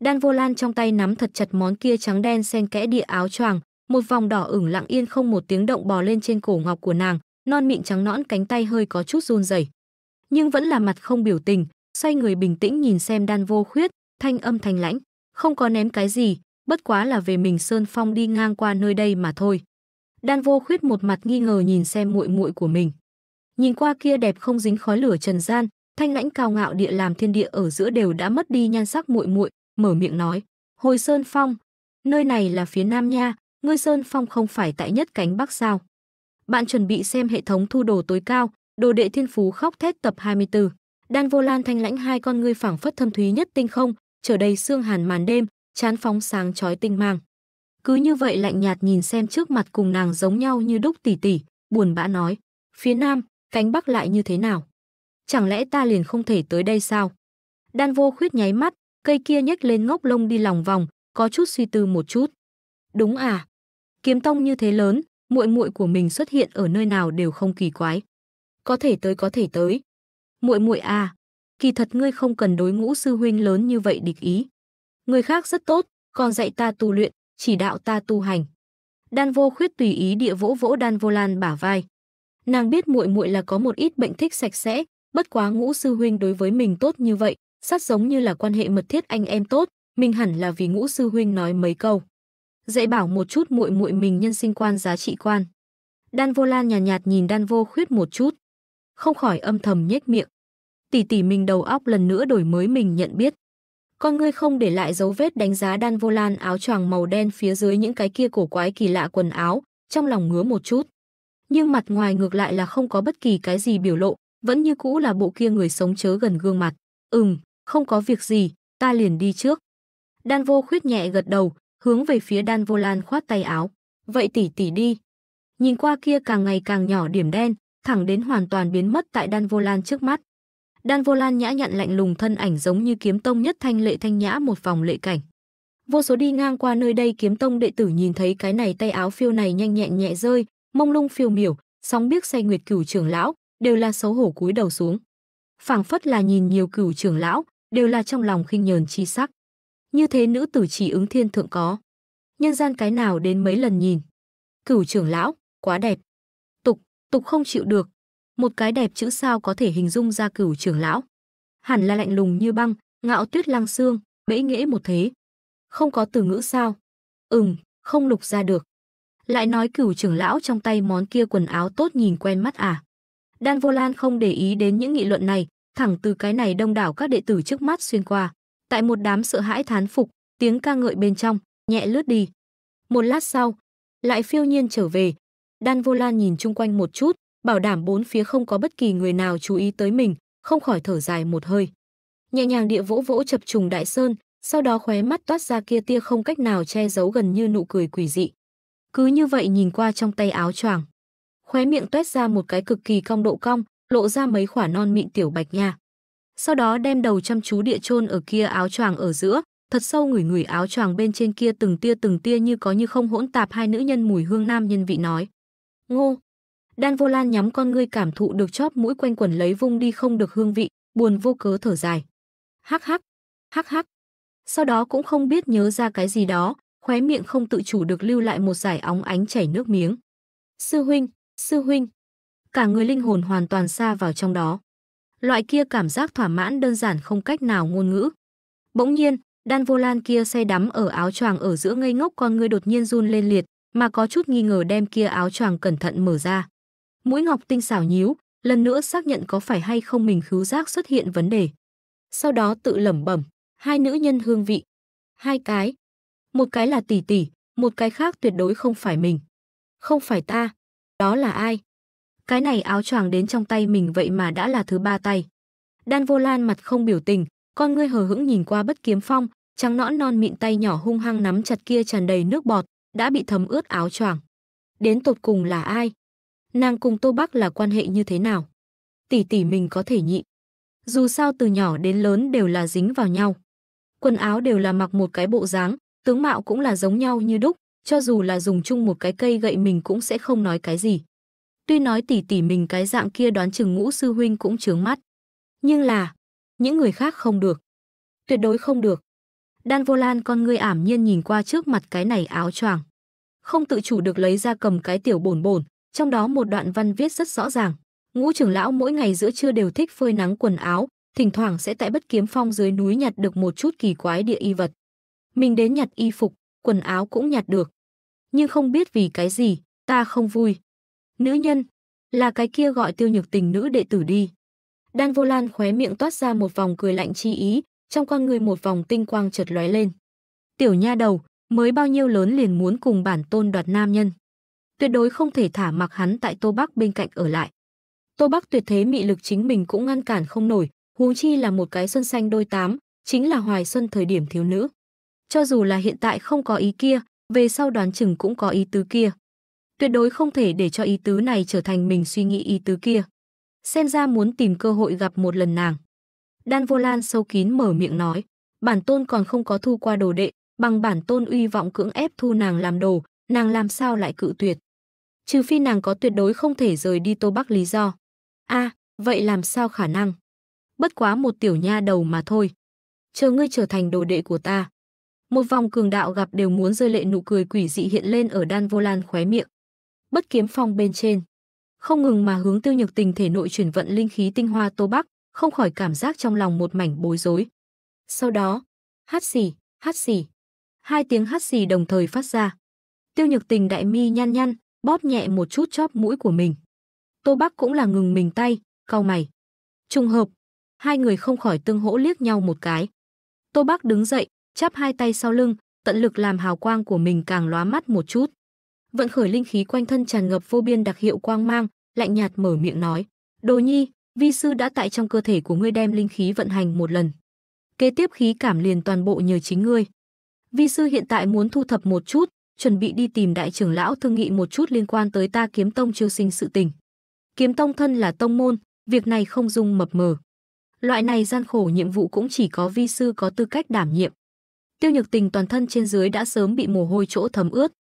Đan vô lan trong tay nắm thật chặt món kia trắng đen xen kẽ địa áo choàng, một vòng đỏ ửng lặng yên không một tiếng động bò lên trên cổ ngọc của nàng, non mịn trắng nõn cánh tay hơi có chút run rẩy nhưng vẫn là mặt không biểu tình, xoay người bình tĩnh nhìn xem Đan Vô Khuyết, thanh âm thanh lãnh, không có ném cái gì, bất quá là về mình Sơn Phong đi ngang qua nơi đây mà thôi. Đan Vô Khuyết một mặt nghi ngờ nhìn xem muội muội của mình. Nhìn qua kia đẹp không dính khói lửa trần gian, thanh lãnh cao ngạo địa làm thiên địa ở giữa đều đã mất đi nhan sắc muội muội, mở miệng nói: "Hồi Sơn Phong, nơi này là phía Nam nha, ngươi Sơn Phong không phải tại nhất cánh Bắc sao?" Bạn chuẩn bị xem hệ thống thu đồ tối cao, Đồ đệ thiên phú khóc thét tập 24. Đan vô lan thanh lãnh hai con ngươi phảng phất thâm thúy nhất tinh không, trở đầy xương hàn màn đêm, chán phóng sáng chói tinh mang. Cứ như vậy lạnh nhạt nhìn xem trước mặt cùng nàng giống nhau như đúc tỷ tỷ, buồn bã nói, phía nam, cánh bắc lại như thế nào? Chẳng lẽ ta liền không thể tới đây sao? Đan vô khuyết nháy mắt, cây kia nhếch lên ngốc lông đi lòng vòng, có chút suy tư một chút. Đúng à, kiếm tông như thế lớn, muội muội của mình xuất hiện ở nơi nào đều không kỳ quái có thể tới có thể tới. Muội muội à, kỳ thật ngươi không cần đối ngũ sư huynh lớn như vậy địch ý. Người khác rất tốt, còn dạy ta tu luyện, chỉ đạo ta tu hành. Đan Vô Khuyết tùy ý địa vỗ vỗ Đan Vô Lan bả vai. Nàng biết muội muội là có một ít bệnh thích sạch sẽ, bất quá ngũ sư huynh đối với mình tốt như vậy, sát giống như là quan hệ mật thiết anh em tốt, mình hẳn là vì ngũ sư huynh nói mấy câu. Dạy bảo một chút muội muội mình nhân sinh quan giá trị quan. Đan Vô Lan nhàn nhạt, nhạt nhìn Đan Vô Khuyết một chút không khỏi âm thầm nhếch miệng. Tỷ tỷ mình đầu óc lần nữa đổi mới mình nhận biết. Con ngươi không để lại dấu vết đánh giá đan vô lan áo choàng màu đen phía dưới những cái kia cổ quái kỳ lạ quần áo, trong lòng ngứa một chút. Nhưng mặt ngoài ngược lại là không có bất kỳ cái gì biểu lộ, vẫn như cũ là bộ kia người sống chớ gần gương mặt. Ừm, không có việc gì, ta liền đi trước. Đan vô khuyết nhẹ gật đầu, hướng về phía đan vô lan khoát tay áo. Vậy tỷ tỷ đi. Nhìn qua kia càng ngày càng nhỏ điểm đen, thẳng đến hoàn toàn biến mất tại đan vô lan trước mắt. Đan vô lan nhã nhặn lạnh lùng thân ảnh giống như kiếm tông nhất thanh lệ thanh nhã một vòng lệ cảnh. Vô số đi ngang qua nơi đây kiếm tông đệ tử nhìn thấy cái này tay áo phiêu này nhanh nhẹn nhẹ rơi, mông lung phiêu miểu, sóng biếc say nguyệt cửu trưởng lão, đều là xấu hổ cúi đầu xuống. phảng phất là nhìn nhiều cửu trưởng lão, đều là trong lòng khinh nhờn chi sắc. Như thế nữ tử chỉ ứng thiên thượng có. Nhân gian cái nào đến mấy lần nhìn. Cửu trưởng lão, quá đẹp. Tục không chịu được. Một cái đẹp chữ sao có thể hình dung ra cửu trưởng lão. Hẳn là lạnh lùng như băng, ngạo tuyết lăng xương, bẽ nghễ một thế. Không có từ ngữ sao? Ừm, không lục ra được. Lại nói cửu trưởng lão trong tay món kia quần áo tốt nhìn quen mắt à? Đan Vô Lan không để ý đến những nghị luận này, thẳng từ cái này đông đảo các đệ tử trước mắt xuyên qua. Tại một đám sợ hãi thán phục, tiếng ca ngợi bên trong, nhẹ lướt đi. Một lát sau, lại phiêu nhiên trở về, Đan Vô Lan nhìn chung quanh một chút, bảo đảm bốn phía không có bất kỳ người nào chú ý tới mình, không khỏi thở dài một hơi. Nhẹ nhàng địa vỗ vỗ chập trùng đại sơn, sau đó khóe mắt toát ra kia tia không cách nào che giấu gần như nụ cười quỷ dị. Cứ như vậy nhìn qua trong tay áo choàng, khóe miệng toét ra một cái cực kỳ cong độ cong, lộ ra mấy khỏa non mịn tiểu bạch nha. Sau đó đem đầu chăm chú địa chôn ở kia áo choàng ở giữa, thật sâu ngửi ngửi áo choàng bên trên kia từng tia từng tia như có như không hỗn tạp hai nữ nhân mùi hương nam nhân vị nói. Ngô. Đan Vô Lan nhắm con ngươi cảm thụ được chóp mũi quanh quần lấy vung đi không được hương vị, buồn vô cớ thở dài. Hắc hắc, hắc hắc. Sau đó cũng không biết nhớ ra cái gì đó, khóe miệng không tự chủ được lưu lại một giải óng ánh chảy nước miếng. Sư huynh, sư huynh. Cả người linh hồn hoàn toàn xa vào trong đó. Loại kia cảm giác thỏa mãn đơn giản không cách nào ngôn ngữ. Bỗng nhiên, đan vô lan kia say đắm ở áo choàng ở giữa ngây ngốc con ngươi đột nhiên run lên liệt, mà có chút nghi ngờ đem kia áo choàng cẩn thận mở ra. Mũi Ngọc tinh xảo nhíu, lần nữa xác nhận có phải hay không mình khứu giác xuất hiện vấn đề. Sau đó tự lẩm bẩm, hai nữ nhân hương vị, hai cái, một cái là tỷ tỷ, một cái khác tuyệt đối không phải mình. Không phải ta, đó là ai? Cái này áo choàng đến trong tay mình vậy mà đã là thứ ba tay. Đan Vô Lan mặt không biểu tình, con ngươi hờ hững nhìn qua Bất Kiếm Phong, trắng nõn non mịn tay nhỏ hung hăng nắm chặt kia tràn đầy nước bọt, đã bị thấm ướt áo choàng. Đến tột cùng là ai? Nàng cùng Tô Bắc là quan hệ như thế nào? Tỷ tỷ mình có thể nhịn. Dù sao từ nhỏ đến lớn đều là dính vào nhau. Quần áo đều là mặc một cái bộ dáng, tướng mạo cũng là giống nhau như đúc, cho dù là dùng chung một cái cây gậy mình cũng sẽ không nói cái gì. Tuy nói tỷ tỷ mình cái dạng kia đoán chừng ngũ sư huynh cũng chướng mắt. Nhưng là, những người khác không được. Tuyệt đối không được. Đan Vô Lan con ngươi ảm nhiên nhìn qua trước mặt cái này áo choàng. Không tự chủ được lấy ra cầm cái tiểu bổn bổn, trong đó một đoạn văn viết rất rõ ràng. Ngũ trưởng lão mỗi ngày giữa trưa đều thích phơi nắng quần áo, thỉnh thoảng sẽ tại bất kiếm phong dưới núi nhặt được một chút kỳ quái địa y vật. Mình đến nhặt y phục, quần áo cũng nhặt được. Nhưng không biết vì cái gì, ta không vui. Nữ nhân, là cái kia gọi tiêu nhược tình nữ đệ tử đi. Đan Vô Lan khóe miệng toát ra một vòng cười lạnh chi ý, trong con người một vòng tinh quang chợt lóe lên. Tiểu nha đầu, mới bao nhiêu lớn liền muốn cùng bản tôn đoạt nam nhân. Tuyệt đối không thể thả mặc hắn tại Tô Bắc bên cạnh ở lại. Tô Bắc tuyệt thế mị lực chính mình cũng ngăn cản không nổi, huống chi là một cái xuân xanh đôi tám, chính là hoài xuân thời điểm thiếu nữ. Cho dù là hiện tại không có ý kia, về sau đoán chừng cũng có ý tứ kia. Tuyệt đối không thể để cho ý tứ này trở thành mình suy nghĩ ý tứ kia. Xem ra muốn tìm cơ hội gặp một lần nàng. Đan Vô Lan sâu kín mở miệng nói, bản tôn còn không có thu qua đồ đệ, bằng bản tôn uy vọng cưỡng ép thu nàng làm đồ, nàng làm sao lại cự tuyệt. Trừ phi nàng có tuyệt đối không thể rời đi Tô Bắc lý do. a à, vậy làm sao khả năng? Bất quá một tiểu nha đầu mà thôi. Chờ ngươi trở thành đồ đệ của ta. Một vòng cường đạo gặp đều muốn rơi lệ nụ cười quỷ dị hiện lên ở đan vô lan khóe miệng. Bất kiếm phong bên trên. Không ngừng mà hướng tiêu nhược tình thể nội chuyển vận linh khí tinh hoa Tô Bắc, không khỏi cảm giác trong lòng một mảnh bối rối. Sau đó, hát xì, hát xì. Hai tiếng hát xì đồng thời phát ra. Tiêu nhược tình đại mi nhăn nhăn, bóp nhẹ một chút chóp mũi của mình. Tô Bắc cũng là ngừng mình tay, cau mày. Trùng hợp, hai người không khỏi tương hỗ liếc nhau một cái. Tô Bắc đứng dậy, chắp hai tay sau lưng, tận lực làm hào quang của mình càng lóa mắt một chút. Vận khởi linh khí quanh thân tràn ngập vô biên đặc hiệu quang mang, lạnh nhạt mở miệng nói. Đồ nhi, vi sư đã tại trong cơ thể của ngươi đem linh khí vận hành một lần. Kế tiếp khí cảm liền toàn bộ nhờ chính ngươi. Vi sư hiện tại muốn thu thập một chút, chuẩn bị đi tìm đại trưởng lão thương nghị một chút liên quan tới ta kiếm tông chiêu sinh sự tình. Kiếm tông thân là tông môn, việc này không dung mập mờ. Loại này gian khổ nhiệm vụ cũng chỉ có vi sư có tư cách đảm nhiệm. Tiêu Nhược Tình toàn thân trên dưới đã sớm bị mồ hôi chỗ thấm ướt.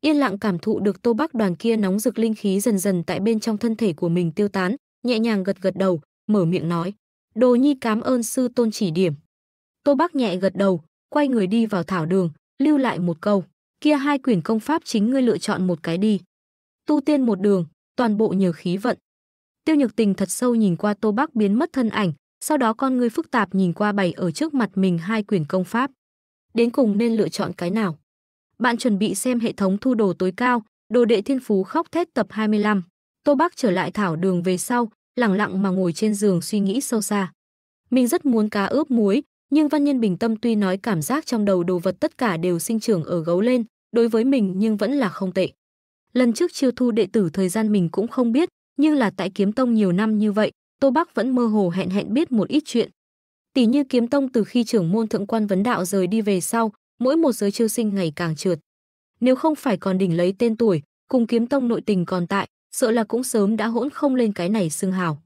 Yên lặng cảm thụ được Tô Bắc đoàn kia nóng rực linh khí dần dần tại bên trong thân thể của mình tiêu tán, nhẹ nhàng gật gật đầu, mở miệng nói, đồ nhi cảm ơn sư tôn chỉ điểm. Tô Bắc nhẹ gật đầu, quay người đi vào thảo đường, lưu lại một câu, kia hai quyển công pháp chính ngươi lựa chọn một cái đi. Tu tiên một đường, toàn bộ nhờ khí vận. Tiêu Nhược Tình thật sâu nhìn qua Tô Bắc biến mất thân ảnh, sau đó con ngươi phức tạp nhìn qua bày ở trước mặt mình hai quyển công pháp. Đến cùng nên lựa chọn cái nào? Bạn chuẩn bị xem hệ thống thu đồ tối cao, đồ đệ thiên phú khóc thét tập 25. Tô Bác trở lại thảo đường về sau, lặng lặng mà ngồi trên giường suy nghĩ sâu xa. Mình rất muốn cá ướp muối, nhưng Văn Nhân Bình Tâm tuy nói cảm giác trong đầu đồ vật tất cả đều sinh trưởng ở gấu lên, đối với mình nhưng vẫn là không tệ. Lần trước chiêu thu đệ tử thời gian mình cũng không biết, nhưng là tại Kiếm Tông nhiều năm như vậy, Tô bác vẫn mơ hồ hẹn hẹn biết một ít chuyện. Tỷ như Kiếm Tông từ khi trưởng môn thượng quan vấn đạo rời đi về sau, mỗi một giới chiêu sinh ngày càng trượt. Nếu không phải còn đỉnh lấy tên tuổi, cùng Kiếm Tông nội tình còn tại, sợ là cũng sớm đã hỗn không lên cái này xưng hào.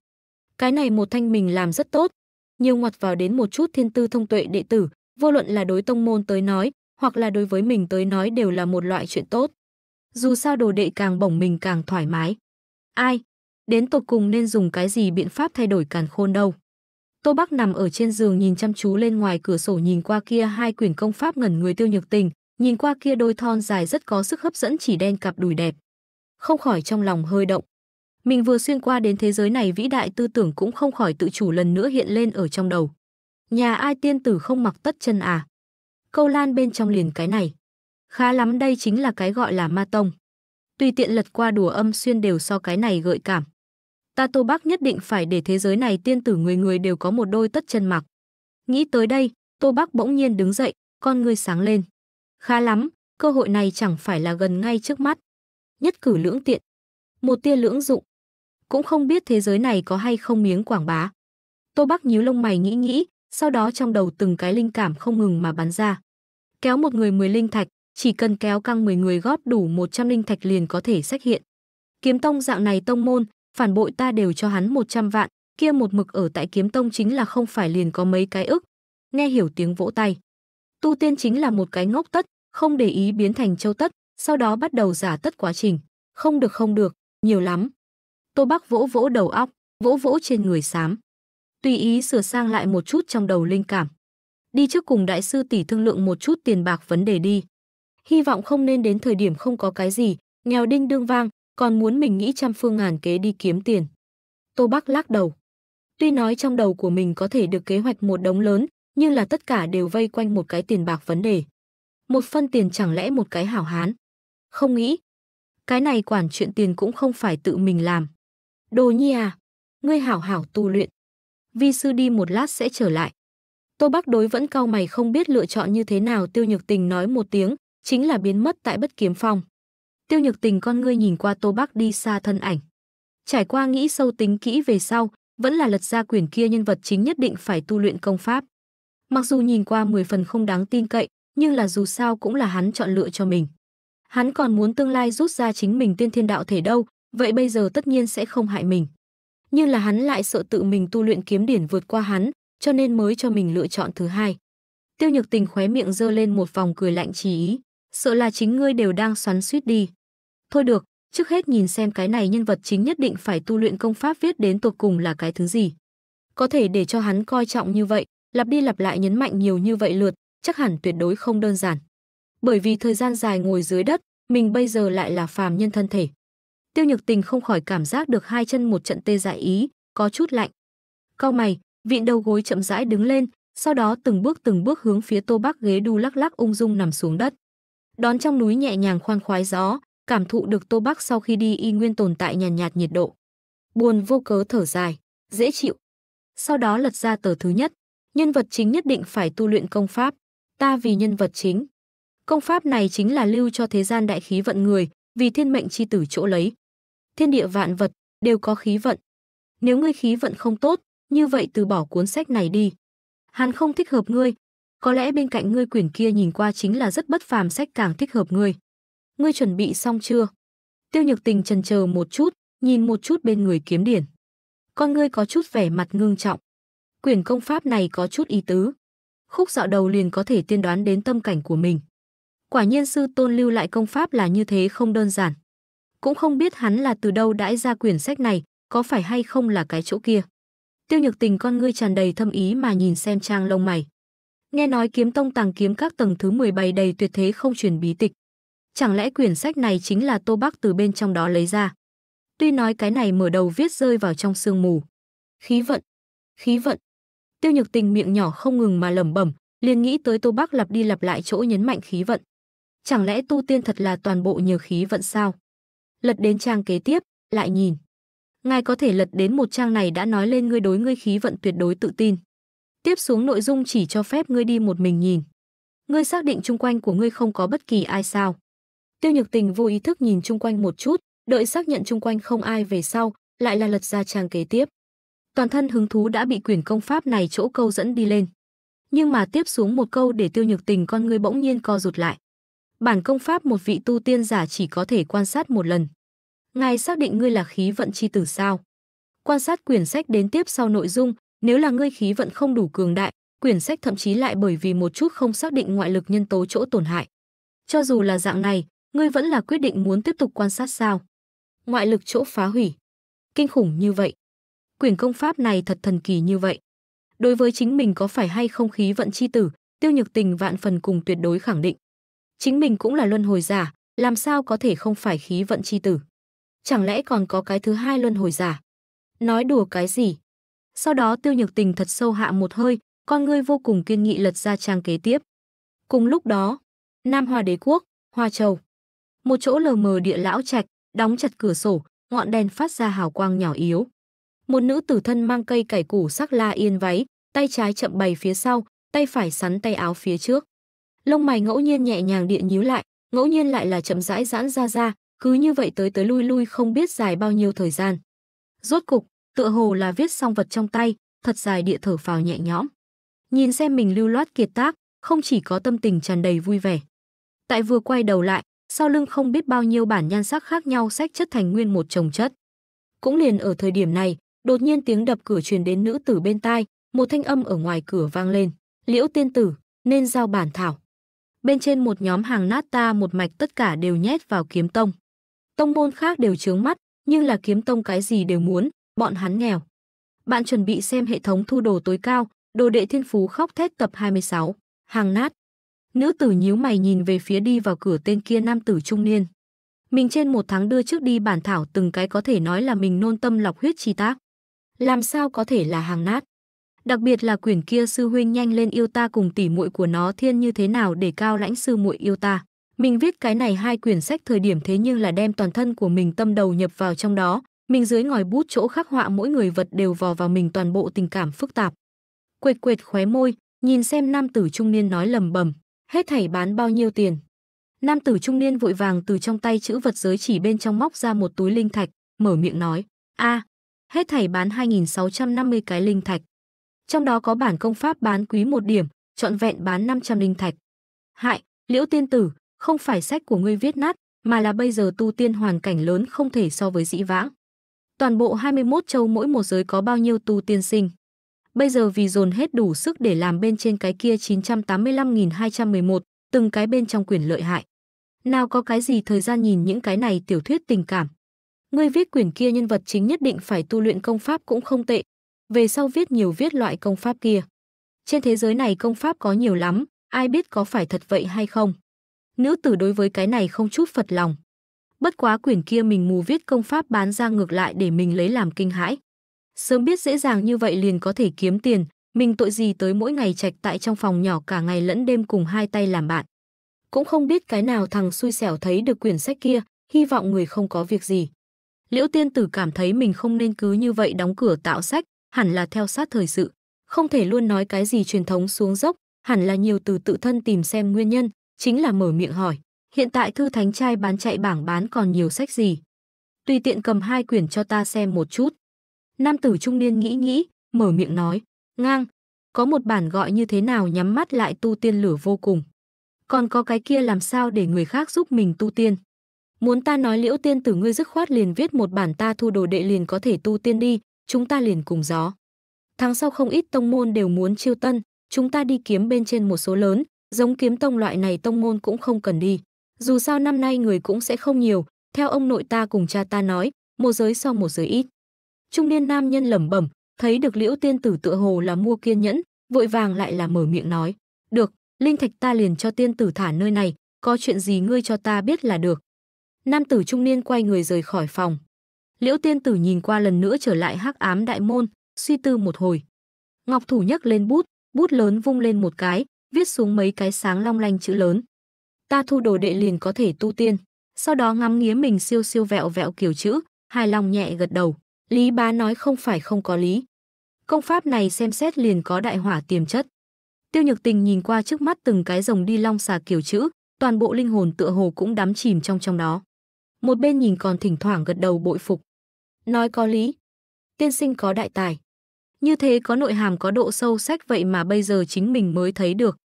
Cái này một thanh mình làm rất tốt, nhiều ngoặt vào đến một chút thiên tư thông tuệ đệ tử, vô luận là đối tông môn tới nói, hoặc là đối với mình tới nói đều là một loại chuyện tốt. Dù sao đồ đệ càng bổng mình càng thoải mái. Ai? Đến tột cùng nên dùng cái gì biện pháp thay đổi càn khôn đâu? Tô Bắc nằm ở trên giường nhìn chăm chú lên ngoài cửa sổ nhìn qua kia hai quyển công pháp ngẩn người tiêu nhược tình, nhìn qua kia đôi thon dài rất có sức hấp dẫn chỉ đen cặp đùi đẹp không khỏi trong lòng hơi động. Mình vừa xuyên qua đến thế giới này vĩ đại tư tưởng cũng không khỏi tự chủ lần nữa hiện lên ở trong đầu. Nhà ai tiên tử không mặc tất chân à? Câu lan bên trong liền cái này. Khá lắm đây chính là cái gọi là ma tông. Tùy tiện lật qua đùa âm xuyên đều so cái này gợi cảm. Ta Tô bác nhất định phải để thế giới này tiên tử người người đều có một đôi tất chân mặc. Nghĩ tới đây, Tô bác bỗng nhiên đứng dậy, con ngươi sáng lên. Khá lắm, cơ hội này chẳng phải là gần ngay trước mắt, nhất cử lưỡng tiện, một tia lưỡng dụng. Cũng không biết thế giới này có hay không miếng quảng bá. Tô Bắc nhíu lông mày nghĩ nghĩ, sau đó trong đầu từng cái linh cảm không ngừng mà bắn ra. Kéo một người 10 linh thạch, chỉ cần kéo căng 10 người góp đủ 100 linh thạch liền có thể sách hiện. Kiếm tông dạng này tông môn, phản bội ta đều cho hắn 100 vạn, kia một mực ở tại kiếm tông chính là không phải liền có mấy cái ức. Nghe hiểu tiếng vỗ tay. Tu tiên chính là một cái ngốc tất, không để ý biến thành châu tất, sau đó bắt đầu giả tất quá trình. Không được không được, nhiều lắm. Tô Bắc vỗ vỗ đầu óc, vỗ vỗ trên người xám. Tùy ý sửa sang lại một chút trong đầu linh cảm. Đi trước cùng đại sư tỷ thương lượng một chút tiền bạc vấn đề đi. Hy vọng không nên đến thời điểm không có cái gì, nghèo đinh đương vang, còn muốn mình nghĩ trăm phương ngàn kế đi kiếm tiền. Tô Bắc lắc đầu. Tuy nói trong đầu của mình có thể được kế hoạch một đống lớn, nhưng là tất cả đều vây quanh một cái tiền bạc vấn đề. Một phân tiền chẳng lẽ một cái hảo hán. Không nghĩ. Cái này quản chuyện tiền cũng không phải tự mình làm. Đồ nhi à, ngươi hảo hảo tu luyện. Vi sư đi một lát sẽ trở lại. Tô Bắc đối vẫn cau mày không biết lựa chọn như thế nào tiêu nhược tình nói một tiếng, chính là biến mất tại bất kiếm phòng. Tiêu nhược tình con ngươi nhìn qua Tô Bắc đi xa thân ảnh. Trải qua nghĩ sâu tính kỹ về sau, vẫn là lật ra quyển kia nhân vật chính nhất định phải tu luyện công pháp. Mặc dù nhìn qua 10 phần không đáng tin cậy, nhưng là dù sao cũng là hắn chọn lựa cho mình hắn còn muốn tương lai rút ra chính mình tiên thiên đạo thể đâu, vậy bây giờ tất nhiên sẽ không hại mình. Nhưng là hắn lại sợ tự mình tu luyện kiếm điển vượt qua hắn, cho nên mới cho mình lựa chọn thứ hai. Tiêu Nhược Tình khóe miệng giơ lên một vòng cười lạnh chỉ ý, sợ là chính ngươi đều đang xoắn suýt đi. Thôi được, trước hết nhìn xem cái này nhân vật chính nhất định phải tu luyện công pháp viết đến tột cùng là cái thứ gì. Có thể để cho hắn coi trọng như vậy, lặp đi lặp lại nhấn mạnh nhiều như vậy lượt, chắc hẳn tuyệt đối không đơn giản bởi vì thời gian dài ngồi dưới đất, mình bây giờ lại là phàm nhân thân thể. Tiêu Nhược Tình không khỏi cảm giác được hai chân một trận tê dại ý, có chút lạnh. Cau mày, vịn đầu gối chậm rãi đứng lên, sau đó từng bước từng bước hướng phía Tô Bắc ghế đu lắc lắc ung dung nằm xuống đất. Đón trong núi nhẹ nhàng khoan khoái gió, cảm thụ được Tô Bắc sau khi đi y nguyên tồn tại nhàn nhạt, nhạt nhiệt độ. Buồn vô cớ thở dài, dễ chịu. Sau đó lật ra tờ thứ nhất, nhân vật chính nhất định phải tu luyện công pháp, ta vì nhân vật chính, Công pháp này chính là lưu cho thế gian đại khí vận người, vì thiên mệnh chi tử chỗ lấy. Thiên địa vạn vật đều có khí vận. Nếu ngươi khí vận không tốt, như vậy từ bỏ cuốn sách này đi. Hắn không thích hợp ngươi, có lẽ bên cạnh ngươi quyển kia nhìn qua chính là rất bất phàm sách càng thích hợp ngươi. Ngươi chuẩn bị xong chưa? Tiêu Nhược Tình trần chờ một chút, nhìn một chút bên người kiếm điển. Con ngươi có chút vẻ mặt ngưng trọng. Quyển công pháp này có chút ý tứ. Khúc dạo đầu liền có thể tiên đoán đến tâm cảnh của mình. Quả nhiên sư tôn lưu lại công pháp là như thế không đơn giản. Cũng không biết hắn là từ đâu đãi ra quyển sách này, có phải hay không là cái chỗ kia. Tiêu nhược tình con ngươi tràn đầy thâm ý mà nhìn xem trang lông mày. Nghe nói kiếm tông tàng kiếm các tầng thứ 17 đầy tuyệt thế không truyền bí tịch. Chẳng lẽ quyển sách này chính là Tô bác từ bên trong đó lấy ra? Tuy nói cái này mở đầu viết rơi vào trong sương mù. Khí vận, khí vận. Tiêu Nhược Tình miệng nhỏ không ngừng mà lẩm bẩm, liền nghĩ tới Tô bác lặp đi lặp lại chỗ nhấn mạnh khí vận. Chẳng lẽ tu tiên thật là toàn bộ nhờ khí vận sao? Lật đến trang kế tiếp, lại nhìn. Ngài có thể lật đến một trang này đã nói lên ngươi đối ngươi khí vận tuyệt đối tự tin. Tiếp xuống nội dung chỉ cho phép ngươi đi một mình nhìn. Ngươi xác định chung quanh của ngươi không có bất kỳ ai sao? Tiêu Nhược Tình vô ý thức nhìn chung quanh một chút, đợi xác nhận chung quanh không ai về sau, lại là lật ra trang kế tiếp. Toàn thân hứng thú đã bị quyển công pháp này chỗ câu dẫn đi lên. Nhưng mà tiếp xuống một câu để Tiêu Nhược Tình con ngươi bỗng nhiên co rụt lại. Bản công pháp một vị tu tiên giả chỉ có thể quan sát một lần. Ngài xác định ngươi là khí vận chi tử sao? Quan sát quyển sách đến tiếp sau nội dung, nếu là ngươi khí vận không đủ cường đại, quyển sách thậm chí lại bởi vì một chút không xác định ngoại lực nhân tố chỗ tổn hại. Cho dù là dạng này, ngươi vẫn là quyết định muốn tiếp tục quan sát sao? Ngoại lực chỗ phá hủy. Kinh khủng như vậy. Quyển công pháp này thật thần kỳ như vậy. Đối với chính mình có phải hay không khí vận chi tử, tiêu nhược tình vạn phần cùng tuyệt đối khẳng định chính mình cũng là luân hồi giả, làm sao có thể không phải khí vận chi tử? Chẳng lẽ còn có cái thứ hai luân hồi giả? Nói đùa cái gì? Sau đó Tiêu Nhược Tình thật sâu hạ một hơi, con ngươi vô cùng kiên nghị lật ra trang kế tiếp. Cùng lúc đó, Nam hòa Đế quốc, Hoa Châu, một chỗ lờ mờ địa lão trạch, đóng chặt cửa sổ, ngọn đèn phát ra hào quang nhỏ yếu. Một nữ tử thân mang cây cải củ sắc la yên váy, tay trái chậm bày phía sau, tay phải sắn tay áo phía trước lông mày ngẫu nhiên nhẹ nhàng điện nhíu lại, ngẫu nhiên lại là chậm rãi giãn ra ra, cứ như vậy tới tới lui lui không biết dài bao nhiêu thời gian. Rốt cục, tựa hồ là viết xong vật trong tay, thật dài địa thở phào nhẹ nhõm. Nhìn xem mình lưu loát kiệt tác, không chỉ có tâm tình tràn đầy vui vẻ. Tại vừa quay đầu lại, sau lưng không biết bao nhiêu bản nhan sắc khác nhau sách chất thành nguyên một chồng chất. Cũng liền ở thời điểm này, đột nhiên tiếng đập cửa truyền đến nữ tử bên tai, một thanh âm ở ngoài cửa vang lên, "Liễu tiên tử, nên giao bản thảo." bên trên một nhóm hàng nát ta một mạch tất cả đều nhét vào kiếm tông. Tông môn khác đều trướng mắt, nhưng là kiếm tông cái gì đều muốn, bọn hắn nghèo. Bạn chuẩn bị xem hệ thống thu đồ tối cao, đồ đệ thiên phú khóc thét tập 26, hàng nát. Nữ tử nhíu mày nhìn về phía đi vào cửa tên kia nam tử trung niên. Mình trên một tháng đưa trước đi bản thảo từng cái có thể nói là mình nôn tâm lọc huyết chi tác. Làm sao có thể là hàng nát? Đặc biệt là quyển kia sư huynh nhanh lên yêu ta cùng tỉ muội của nó thiên như thế nào để cao lãnh sư muội yêu ta. Mình viết cái này hai quyển sách thời điểm thế nhưng là đem toàn thân của mình tâm đầu nhập vào trong đó, mình dưới ngòi bút chỗ khắc họa mỗi người vật đều vò vào mình toàn bộ tình cảm phức tạp. Quệt quệt khóe môi, nhìn xem nam tử trung niên nói lầm bầm, hết thảy bán bao nhiêu tiền. Nam tử trung niên vội vàng từ trong tay chữ vật giới chỉ bên trong móc ra một túi linh thạch, mở miệng nói, a hết thảy bán 2.650 cái linh thạch trong đó có bản công pháp bán quý một điểm, trọn vẹn bán 500 linh thạch. Hại, Liễu Tiên Tử, không phải sách của ngươi viết nát, mà là bây giờ tu tiên hoàn cảnh lớn không thể so với dĩ vãng. Toàn bộ 21 châu mỗi một giới có bao nhiêu tu tiên sinh. Bây giờ vì dồn hết đủ sức để làm bên trên cái kia 985.211, từng cái bên trong quyền lợi hại. Nào có cái gì thời gian nhìn những cái này tiểu thuyết tình cảm. Ngươi viết quyển kia nhân vật chính nhất định phải tu luyện công pháp cũng không tệ, về sau viết nhiều viết loại công pháp kia. Trên thế giới này công pháp có nhiều lắm, ai biết có phải thật vậy hay không. Nữ tử đối với cái này không chút phật lòng. Bất quá quyển kia mình mù viết công pháp bán ra ngược lại để mình lấy làm kinh hãi. Sớm biết dễ dàng như vậy liền có thể kiếm tiền, mình tội gì tới mỗi ngày trạch tại trong phòng nhỏ cả ngày lẫn đêm cùng hai tay làm bạn. Cũng không biết cái nào thằng xui xẻo thấy được quyển sách kia, hy vọng người không có việc gì. Liễu tiên tử cảm thấy mình không nên cứ như vậy đóng cửa tạo sách, hẳn là theo sát thời sự, không thể luôn nói cái gì truyền thống xuống dốc, hẳn là nhiều từ tự thân tìm xem nguyên nhân, chính là mở miệng hỏi, hiện tại thư thánh trai bán chạy bảng bán còn nhiều sách gì? Tùy tiện cầm hai quyển cho ta xem một chút. Nam tử trung niên nghĩ nghĩ, mở miệng nói, ngang, có một bản gọi như thế nào nhắm mắt lại tu tiên lửa vô cùng. Còn có cái kia làm sao để người khác giúp mình tu tiên. Muốn ta nói liễu tiên tử ngươi dứt khoát liền viết một bản ta thu đồ đệ liền có thể tu tiên đi, chúng ta liền cùng gió. Tháng sau không ít tông môn đều muốn chiêu tân, chúng ta đi kiếm bên trên một số lớn, giống kiếm tông loại này tông môn cũng không cần đi. Dù sao năm nay người cũng sẽ không nhiều, theo ông nội ta cùng cha ta nói, một giới sau một giới ít. Trung niên nam nhân lẩm bẩm, thấy được liễu tiên tử tựa hồ là mua kiên nhẫn, vội vàng lại là mở miệng nói. Được, linh thạch ta liền cho tiên tử thả nơi này, có chuyện gì ngươi cho ta biết là được. Nam tử trung niên quay người rời khỏi phòng, Liễu Tiên Tử nhìn qua lần nữa trở lại hắc ám đại môn, suy tư một hồi. Ngọc Thủ nhấc lên bút, bút lớn vung lên một cái, viết xuống mấy cái sáng long lanh chữ lớn. Ta thu đồ đệ liền có thể tu tiên. Sau đó ngắm nghía mình siêu siêu vẹo vẹo kiểu chữ, hài lòng nhẹ gật đầu. Lý bá nói không phải không có lý. Công pháp này xem xét liền có đại hỏa tiềm chất. Tiêu Nhược Tình nhìn qua trước mắt từng cái rồng đi long xà kiểu chữ, toàn bộ linh hồn tựa hồ cũng đắm chìm trong trong đó. Một bên nhìn còn thỉnh thoảng gật đầu bội phục, Nói có lý. Tiên sinh có đại tài. Như thế có nội hàm có độ sâu sách vậy mà bây giờ chính mình mới thấy được.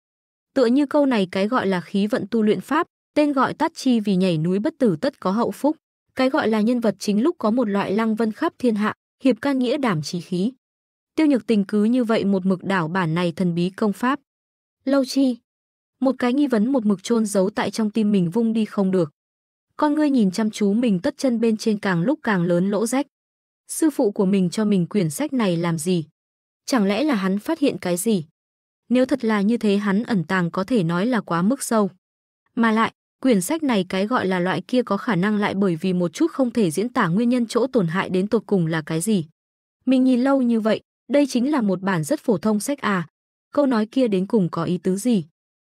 Tựa như câu này cái gọi là khí vận tu luyện pháp, tên gọi tát chi vì nhảy núi bất tử tất có hậu phúc. Cái gọi là nhân vật chính lúc có một loại lăng vân khắp thiên hạ, hiệp can nghĩa đảm trí khí. Tiêu nhược tình cứ như vậy một mực đảo bản này thần bí công pháp. Lâu chi. Một cái nghi vấn một mực chôn giấu tại trong tim mình vung đi không được. Con ngươi nhìn chăm chú mình tất chân bên trên càng lúc càng lớn lỗ rách. Sư phụ của mình cho mình quyển sách này làm gì? Chẳng lẽ là hắn phát hiện cái gì? Nếu thật là như thế hắn ẩn tàng có thể nói là quá mức sâu. Mà lại, quyển sách này cái gọi là loại kia có khả năng lại bởi vì một chút không thể diễn tả nguyên nhân chỗ tổn hại đến tột cùng là cái gì. Mình nhìn lâu như vậy, đây chính là một bản rất phổ thông sách à. Câu nói kia đến cùng có ý tứ gì?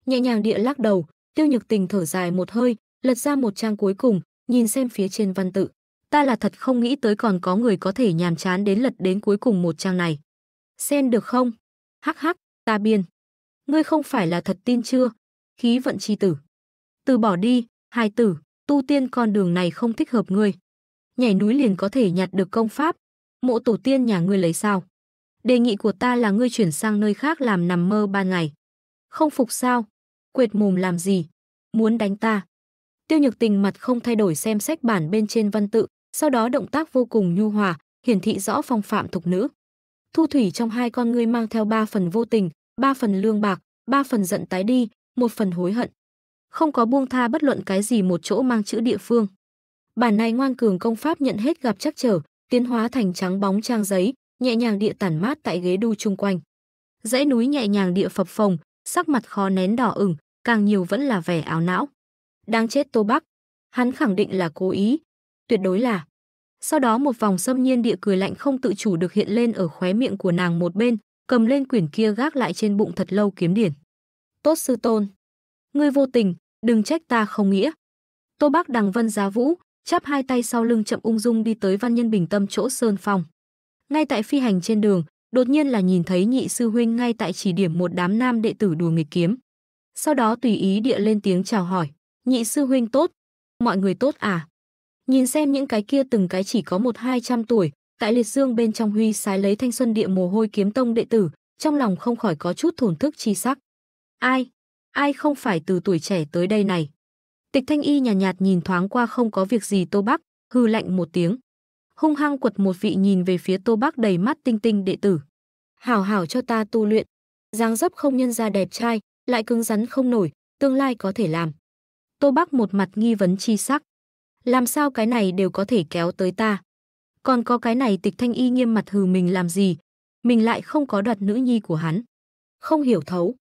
Nhẹ nhàng địa lắc đầu, tiêu nhược tình thở dài một hơi, lật ra một trang cuối cùng, nhìn xem phía trên văn tự. Ta là thật không nghĩ tới còn có người có thể nhàm chán đến lật đến cuối cùng một trang này. Xem được không? Hắc hắc, ta biên. Ngươi không phải là thật tin chưa? Khí vận chi tử. Từ bỏ đi, hai tử, tu tiên con đường này không thích hợp ngươi. Nhảy núi liền có thể nhặt được công pháp. Mộ tổ tiên nhà ngươi lấy sao? Đề nghị của ta là ngươi chuyển sang nơi khác làm nằm mơ ba ngày. Không phục sao? Quệt mồm làm gì? Muốn đánh ta? Tiêu Nhược Tình mặt không thay đổi xem sách bản bên trên văn tự, sau đó động tác vô cùng nhu hòa, hiển thị rõ phong phạm thục nữ. Thu thủy trong hai con ngươi mang theo ba phần vô tình, ba phần lương bạc, ba phần giận tái đi, một phần hối hận. Không có buông tha bất luận cái gì một chỗ mang chữ địa phương. Bản này ngoan cường công pháp nhận hết gặp chắc trở, tiến hóa thành trắng bóng trang giấy, nhẹ nhàng địa tản mát tại ghế đu chung quanh. Dãy núi nhẹ nhàng địa phập phồng, sắc mặt khó nén đỏ ửng, càng nhiều vẫn là vẻ áo não đang chết Tô Bắc. Hắn khẳng định là cố ý. Tuyệt đối là. Sau đó một vòng xâm nhiên địa cười lạnh không tự chủ được hiện lên ở khóe miệng của nàng một bên, cầm lên quyển kia gác lại trên bụng thật lâu kiếm điển. Tốt sư tôn. Ngươi vô tình, đừng trách ta không nghĩa. Tô Bắc đằng vân giá vũ, chắp hai tay sau lưng chậm ung dung đi tới văn nhân bình tâm chỗ sơn phong. Ngay tại phi hành trên đường, đột nhiên là nhìn thấy nhị sư huynh ngay tại chỉ điểm một đám nam đệ tử đùa nghịch kiếm. Sau đó tùy ý địa lên tiếng chào hỏi. Nhị sư huynh tốt, mọi người tốt à? Nhìn xem những cái kia từng cái chỉ có một hai trăm tuổi, tại liệt dương bên trong huy sái lấy thanh xuân địa mồ hôi kiếm tông đệ tử, trong lòng không khỏi có chút thổn thức chi sắc. Ai? Ai không phải từ tuổi trẻ tới đây này? Tịch thanh y nhạt, nhạt nhìn thoáng qua không có việc gì tô bắc, hư lạnh một tiếng. Hung hăng quật một vị nhìn về phía tô bắc đầy mắt tinh tinh đệ tử. Hảo hảo cho ta tu luyện. dáng dấp không nhân ra đẹp trai, lại cứng rắn không nổi, tương lai có thể làm. Tô Bắc một mặt nghi vấn chi sắc. Làm sao cái này đều có thể kéo tới ta? Còn có cái này tịch thanh y nghiêm mặt hừ mình làm gì? Mình lại không có đoạt nữ nhi của hắn. Không hiểu thấu.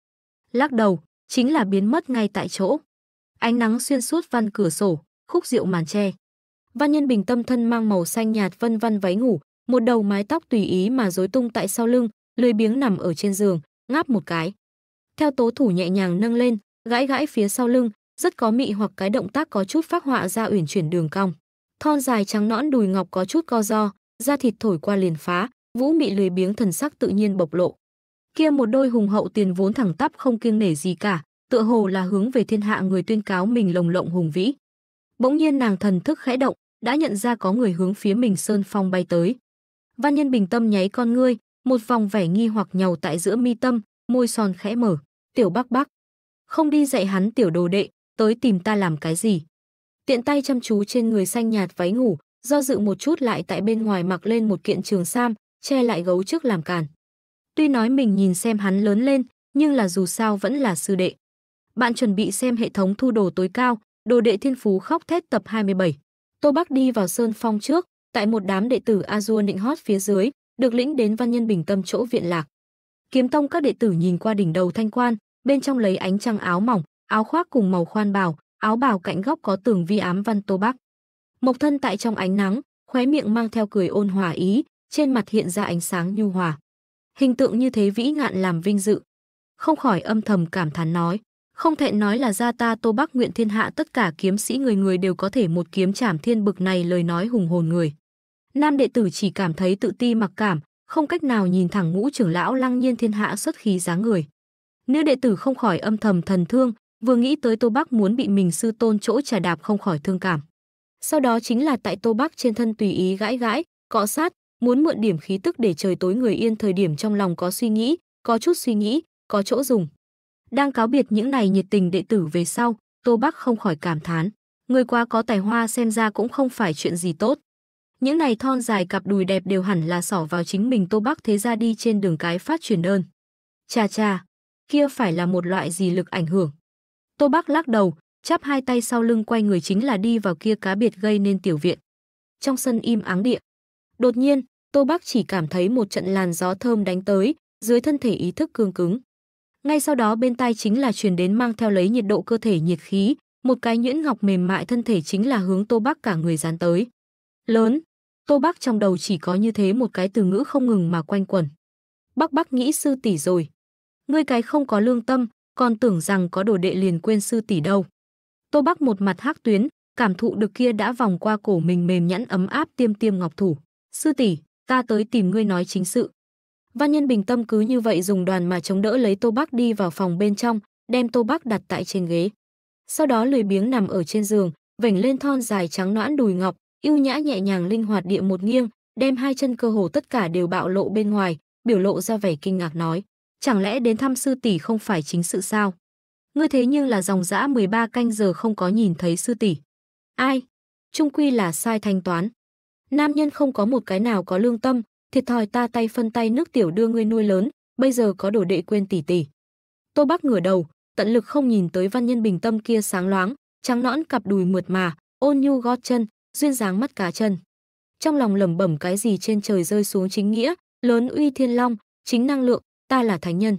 Lắc đầu, chính là biến mất ngay tại chỗ. Ánh nắng xuyên suốt văn cửa sổ, khúc rượu màn tre. Văn Nhân Bình tâm thân mang màu xanh nhạt vân vân váy ngủ, một đầu mái tóc tùy ý mà rối tung tại sau lưng, lười biếng nằm ở trên giường, ngáp một cái. Theo tố thủ nhẹ nhàng nâng lên, gãi gãi phía sau lưng, rất có mị hoặc cái động tác có chút phác họa ra uyển chuyển đường cong. Thon dài trắng nõn đùi ngọc có chút co do, da thịt thổi qua liền phá, vũ mị lười biếng thần sắc tự nhiên bộc lộ. Kia một đôi hùng hậu tiền vốn thẳng tắp không kiêng nể gì cả, tựa hồ là hướng về thiên hạ người tuyên cáo mình lồng lộng hùng vĩ. Bỗng nhiên nàng thần thức khẽ động, đã nhận ra có người hướng phía mình sơn phong bay tới. Văn Nhân bình tâm nháy con ngươi, một vòng vẻ nghi hoặc nhầu tại giữa mi tâm, môi son khẽ mở, "Tiểu Bắc Bắc, không đi dạy hắn tiểu đồ đệ, tới tìm ta làm cái gì? Tiện tay chăm chú trên người xanh nhạt váy ngủ, do dự một chút lại tại bên ngoài mặc lên một kiện trường sam, che lại gấu trước làm cản. Tuy nói mình nhìn xem hắn lớn lên, nhưng là dù sao vẫn là sư đệ. Bạn chuẩn bị xem hệ thống thu đồ tối cao, đồ đệ thiên phú khóc thét tập 27. Tô Bắc đi vào Sơn Phong trước, tại một đám đệ tử Azure định hót phía dưới, được lĩnh đến văn nhân bình tâm chỗ viện lạc. Kiếm tông các đệ tử nhìn qua đỉnh đầu thanh quan, bên trong lấy ánh trăng áo mỏng, áo khoác cùng màu khoan bảo áo bảo cạnh góc có tường vi ám văn tô bắc. Mộc thân tại trong ánh nắng, khóe miệng mang theo cười ôn hòa ý, trên mặt hiện ra ánh sáng nhu hòa. Hình tượng như thế vĩ ngạn làm vinh dự. Không khỏi âm thầm cảm thán nói, không thể nói là gia ta tô bắc nguyện thiên hạ tất cả kiếm sĩ người người đều có thể một kiếm trảm thiên bực này lời nói hùng hồn người. Nam đệ tử chỉ cảm thấy tự ti mặc cảm, không cách nào nhìn thẳng ngũ trưởng lão lăng nhiên thiên hạ xuất khí dáng người. Nữ đệ tử không khỏi âm thầm thần thương, vừa nghĩ tới Tô Bắc muốn bị mình sư tôn chỗ trà đạp không khỏi thương cảm. Sau đó chính là tại Tô Bắc trên thân tùy ý gãi gãi, cọ sát, muốn mượn điểm khí tức để trời tối người yên thời điểm trong lòng có suy nghĩ, có chút suy nghĩ, có chỗ dùng. Đang cáo biệt những này nhiệt tình đệ tử về sau, Tô Bắc không khỏi cảm thán. Người quá có tài hoa xem ra cũng không phải chuyện gì tốt. Những này thon dài cặp đùi đẹp đều hẳn là sỏ vào chính mình Tô Bắc thế ra đi trên đường cái phát truyền đơn. Chà chà, kia phải là một loại gì lực ảnh hưởng. Tô Bác lắc đầu, chắp hai tay sau lưng quay người chính là đi vào kia cá biệt gây nên tiểu viện. Trong sân im áng địa. Đột nhiên, Tô Bác chỉ cảm thấy một trận làn gió thơm đánh tới, dưới thân thể ý thức cương cứng. Ngay sau đó bên tai chính là truyền đến mang theo lấy nhiệt độ cơ thể nhiệt khí, một cái nhuyễn ngọc mềm mại thân thể chính là hướng Tô Bác cả người dán tới. Lớn, Tô Bác trong đầu chỉ có như thế một cái từ ngữ không ngừng mà quanh quẩn. Bác bác nghĩ sư tỷ rồi. Ngươi cái không có lương tâm, còn tưởng rằng có đồ đệ liền quên sư tỷ đâu. Tô Bắc một mặt hắc tuyến, cảm thụ được kia đã vòng qua cổ mình mềm nhẵn ấm áp tiêm tiêm ngọc thủ. Sư tỷ, ta tới tìm ngươi nói chính sự. Văn nhân bình tâm cứ như vậy dùng đoàn mà chống đỡ lấy Tô Bắc đi vào phòng bên trong, đem Tô Bắc đặt tại trên ghế. Sau đó lười biếng nằm ở trên giường, vểnh lên thon dài trắng noãn đùi ngọc, yêu nhã nhẹ nhàng linh hoạt địa một nghiêng, đem hai chân cơ hồ tất cả đều bạo lộ bên ngoài, biểu lộ ra vẻ kinh ngạc nói: chẳng lẽ đến thăm sư tỷ không phải chính sự sao? Ngươi thế nhưng là dòng dã 13 canh giờ không có nhìn thấy sư tỷ. Ai? Trung quy là sai thanh toán. Nam nhân không có một cái nào có lương tâm, thiệt thòi ta tay phân tay nước tiểu đưa ngươi nuôi lớn, bây giờ có đồ đệ quên tỷ tỷ. Tô Bắc ngửa đầu, tận lực không nhìn tới văn nhân bình tâm kia sáng loáng, trắng nõn cặp đùi mượt mà, ôn nhu gót chân, duyên dáng mắt cá chân. Trong lòng lẩm bẩm cái gì trên trời rơi xuống chính nghĩa, lớn uy thiên long, chính năng lượng, ta là thánh nhân.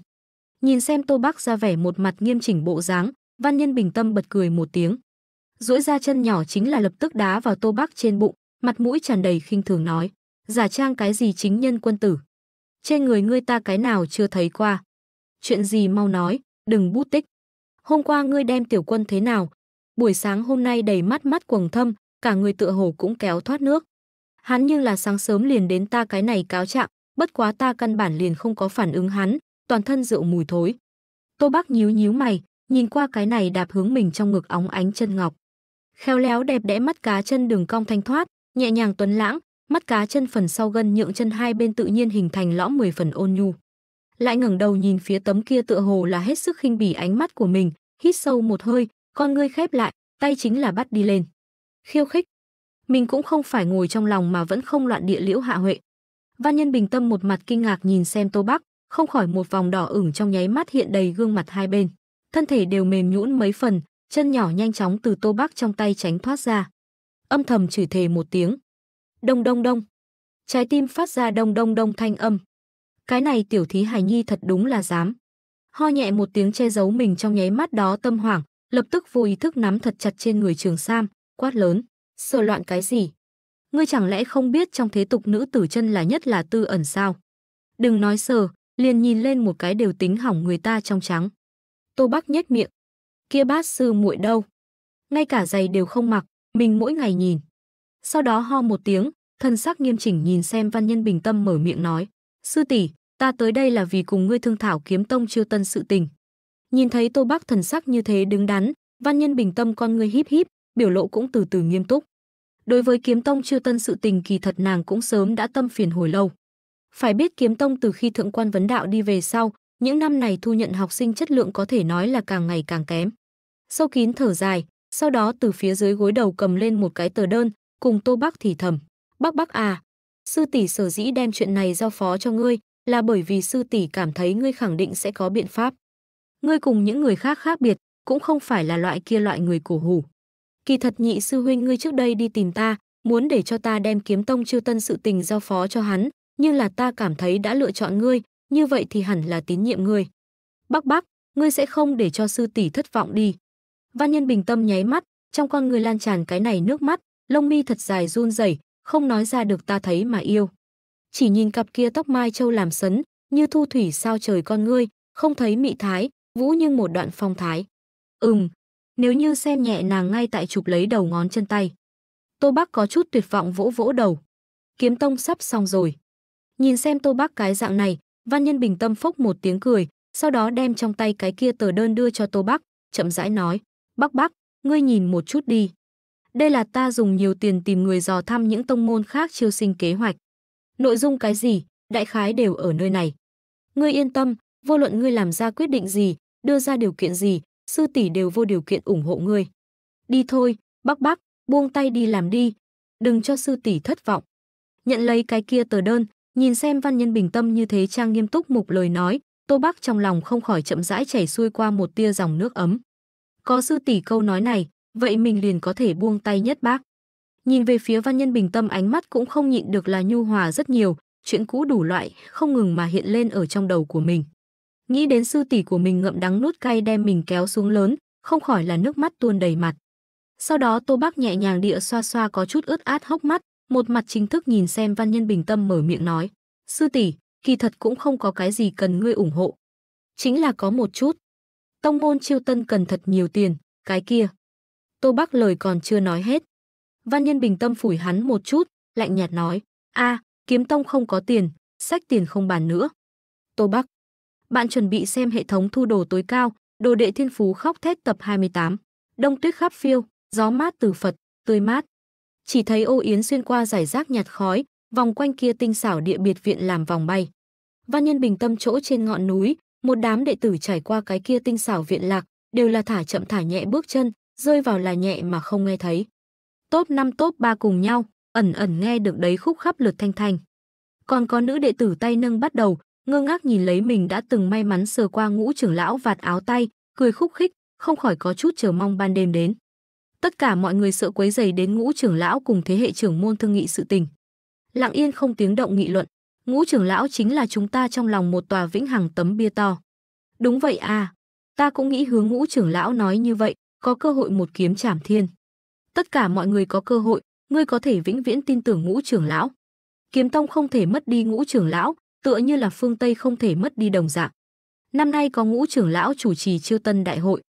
Nhìn xem Tô bác ra vẻ một mặt nghiêm chỉnh bộ dáng, Văn Nhân bình tâm bật cười một tiếng. Duỗi ra chân nhỏ chính là lập tức đá vào Tô bác trên bụng, mặt mũi tràn đầy khinh thường nói, giả trang cái gì chính nhân quân tử. Trên người ngươi ta cái nào chưa thấy qua. Chuyện gì mau nói, đừng bút tích. Hôm qua ngươi đem tiểu quân thế nào? Buổi sáng hôm nay đầy mắt mắt quầng thâm, cả người tựa hồ cũng kéo thoát nước. Hắn như là sáng sớm liền đến ta cái này cáo trạng, bất quá ta căn bản liền không có phản ứng hắn, toàn thân rượu mùi thối. Tô Bác nhíu nhíu mày, nhìn qua cái này đạp hướng mình trong ngực óng ánh chân ngọc. Khéo léo đẹp đẽ mắt cá chân đường cong thanh thoát, nhẹ nhàng tuấn lãng, mắt cá chân phần sau gân nhượng chân hai bên tự nhiên hình thành lõm mười phần ôn nhu. Lại ngẩng đầu nhìn phía tấm kia tựa hồ là hết sức khinh bỉ ánh mắt của mình, hít sâu một hơi, con ngươi khép lại, tay chính là bắt đi lên. Khiêu khích. Mình cũng không phải ngồi trong lòng mà vẫn không loạn địa liễu hạ huệ, Văn Nhân Bình Tâm một mặt kinh ngạc nhìn xem Tô Bắc, không khỏi một vòng đỏ ửng trong nháy mắt hiện đầy gương mặt hai bên. Thân thể đều mềm nhũn mấy phần, chân nhỏ nhanh chóng từ Tô Bắc trong tay tránh thoát ra. Âm thầm chửi thề một tiếng. Đông đông đông. Trái tim phát ra đông đông đông thanh âm. Cái này tiểu thí hài nhi thật đúng là dám. Ho nhẹ một tiếng che giấu mình trong nháy mắt đó tâm hoảng, lập tức vô ý thức nắm thật chặt trên người Trường Sam, quát lớn, sợ loạn cái gì? ngươi chẳng lẽ không biết trong thế tục nữ tử chân là nhất là tư ẩn sao? Đừng nói sờ, liền nhìn lên một cái đều tính hỏng người ta trong trắng. Tô Bắc nhếch miệng. Kia bát sư muội đâu? Ngay cả giày đều không mặc, mình mỗi ngày nhìn. Sau đó ho một tiếng, thân sắc nghiêm chỉnh nhìn xem Văn Nhân bình tâm mở miệng nói. Sư tỷ, ta tới đây là vì cùng ngươi thương thảo kiếm tông chiêu tân sự tình. Nhìn thấy Tô Bắc thần sắc như thế đứng đắn, Văn Nhân bình tâm con ngươi híp híp, biểu lộ cũng từ từ nghiêm túc. Đối với kiếm tông chiêu tân sự tình kỳ thật nàng cũng sớm đã tâm phiền hồi lâu. Phải biết kiếm tông từ khi thượng quan vấn đạo đi về sau, những năm này thu nhận học sinh chất lượng có thể nói là càng ngày càng kém. Sâu kín thở dài, sau đó từ phía dưới gối đầu cầm lên một cái tờ đơn, cùng Tô bác thì thầm. bác bác à, sư tỷ sở dĩ đem chuyện này giao phó cho ngươi là bởi vì sư tỷ cảm thấy ngươi khẳng định sẽ có biện pháp. Ngươi cùng những người khác khác biệt, cũng không phải là loại kia loại người cổ hủ kỳ thật nhị sư huynh ngươi trước đây đi tìm ta, muốn để cho ta đem kiếm tông chư tân sự tình giao phó cho hắn, nhưng là ta cảm thấy đã lựa chọn ngươi, như vậy thì hẳn là tín nhiệm ngươi. Bắc Bắc, ngươi sẽ không để cho sư tỷ thất vọng đi. Văn Nhân bình tâm nháy mắt, trong con người lan tràn cái này nước mắt, lông mi thật dài run rẩy, không nói ra được ta thấy mà yêu. Chỉ nhìn cặp kia tóc mai châu làm sấn, như thu thủy sao trời con ngươi, không thấy mị thái, vũ nhưng một đoạn phong thái. Ừm, nếu như xem nhẹ nàng ngay tại chụp lấy đầu ngón chân tay. Tô Bắc có chút tuyệt vọng vỗ vỗ đầu. Kiếm tông sắp xong rồi. Nhìn xem Tô Bắc cái dạng này, Văn Nhân bình tâm phốc một tiếng cười, sau đó đem trong tay cái kia tờ đơn đưa cho Tô Bắc, chậm rãi nói, "Bắc Bắc, ngươi nhìn một chút đi. Đây là ta dùng nhiều tiền tìm người dò thăm những tông môn khác chiêu sinh kế hoạch. Nội dung cái gì, đại khái đều ở nơi này. Ngươi yên tâm, vô luận ngươi làm ra quyết định gì, đưa ra điều kiện gì, sư tỷ đều vô điều kiện ủng hộ ngươi. Đi thôi, bác bác, buông tay đi làm đi, đừng cho sư tỷ thất vọng. Nhận lấy cái kia tờ đơn, nhìn xem văn nhân bình tâm như thế trang nghiêm túc mục lời nói, Tô Bác trong lòng không khỏi chậm rãi chảy xuôi qua một tia dòng nước ấm. Có sư tỷ câu nói này, vậy mình liền có thể buông tay nhất bác. Nhìn về phía văn nhân bình tâm ánh mắt cũng không nhịn được là nhu hòa rất nhiều, chuyện cũ đủ loại, không ngừng mà hiện lên ở trong đầu của mình. Nghĩ đến sư tỷ của mình ngậm đắng nuốt cay đem mình kéo xuống lớn, không khỏi là nước mắt tuôn đầy mặt. Sau đó Tô Bác nhẹ nhàng địa xoa xoa có chút ướt át hốc mắt, một mặt chính thức nhìn xem Văn Nhân bình tâm mở miệng nói. Sư tỷ, kỳ thật cũng không có cái gì cần ngươi ủng hộ. Chính là có một chút. Tông môn chiêu tân cần thật nhiều tiền, cái kia. Tô Bác lời còn chưa nói hết. Văn Nhân bình tâm phủi hắn một chút, lạnh nhạt nói. a kiếm tông không có tiền, sách tiền không bàn nữa. Tô Bác, bạn chuẩn bị xem hệ thống thu đồ tối cao, đồ đệ thiên phú khóc thét tập 28. Đông tuyết khắp phiêu, gió mát từ Phật, tươi mát. Chỉ thấy ô yến xuyên qua giải rác nhạt khói, vòng quanh kia tinh xảo địa biệt viện làm vòng bay. Văn nhân bình tâm chỗ trên ngọn núi, một đám đệ tử trải qua cái kia tinh xảo viện lạc, đều là thả chậm thả nhẹ bước chân, rơi vào là nhẹ mà không nghe thấy. Top 5 top 3 cùng nhau, ẩn ẩn nghe được đấy khúc khắp lượt thanh thanh. Còn có nữ đệ tử tay nâng bắt đầu, ngơ ngác nhìn lấy mình đã từng may mắn sờ qua ngũ trưởng lão vạt áo tay, cười khúc khích, không khỏi có chút chờ mong ban đêm đến. Tất cả mọi người sợ quấy giày đến ngũ trưởng lão cùng thế hệ trưởng môn thương nghị sự tình. Lặng yên không tiếng động nghị luận, ngũ trưởng lão chính là chúng ta trong lòng một tòa vĩnh hằng tấm bia to. Đúng vậy à, ta cũng nghĩ hướng ngũ trưởng lão nói như vậy, có cơ hội một kiếm trảm thiên. Tất cả mọi người có cơ hội, ngươi có thể vĩnh viễn tin tưởng ngũ trưởng lão. Kiếm tông không thể mất đi ngũ trưởng lão, tựa như là phương Tây không thể mất đi đồng dạng. Năm nay có ngũ trưởng lão chủ trì chiêu tân đại hội.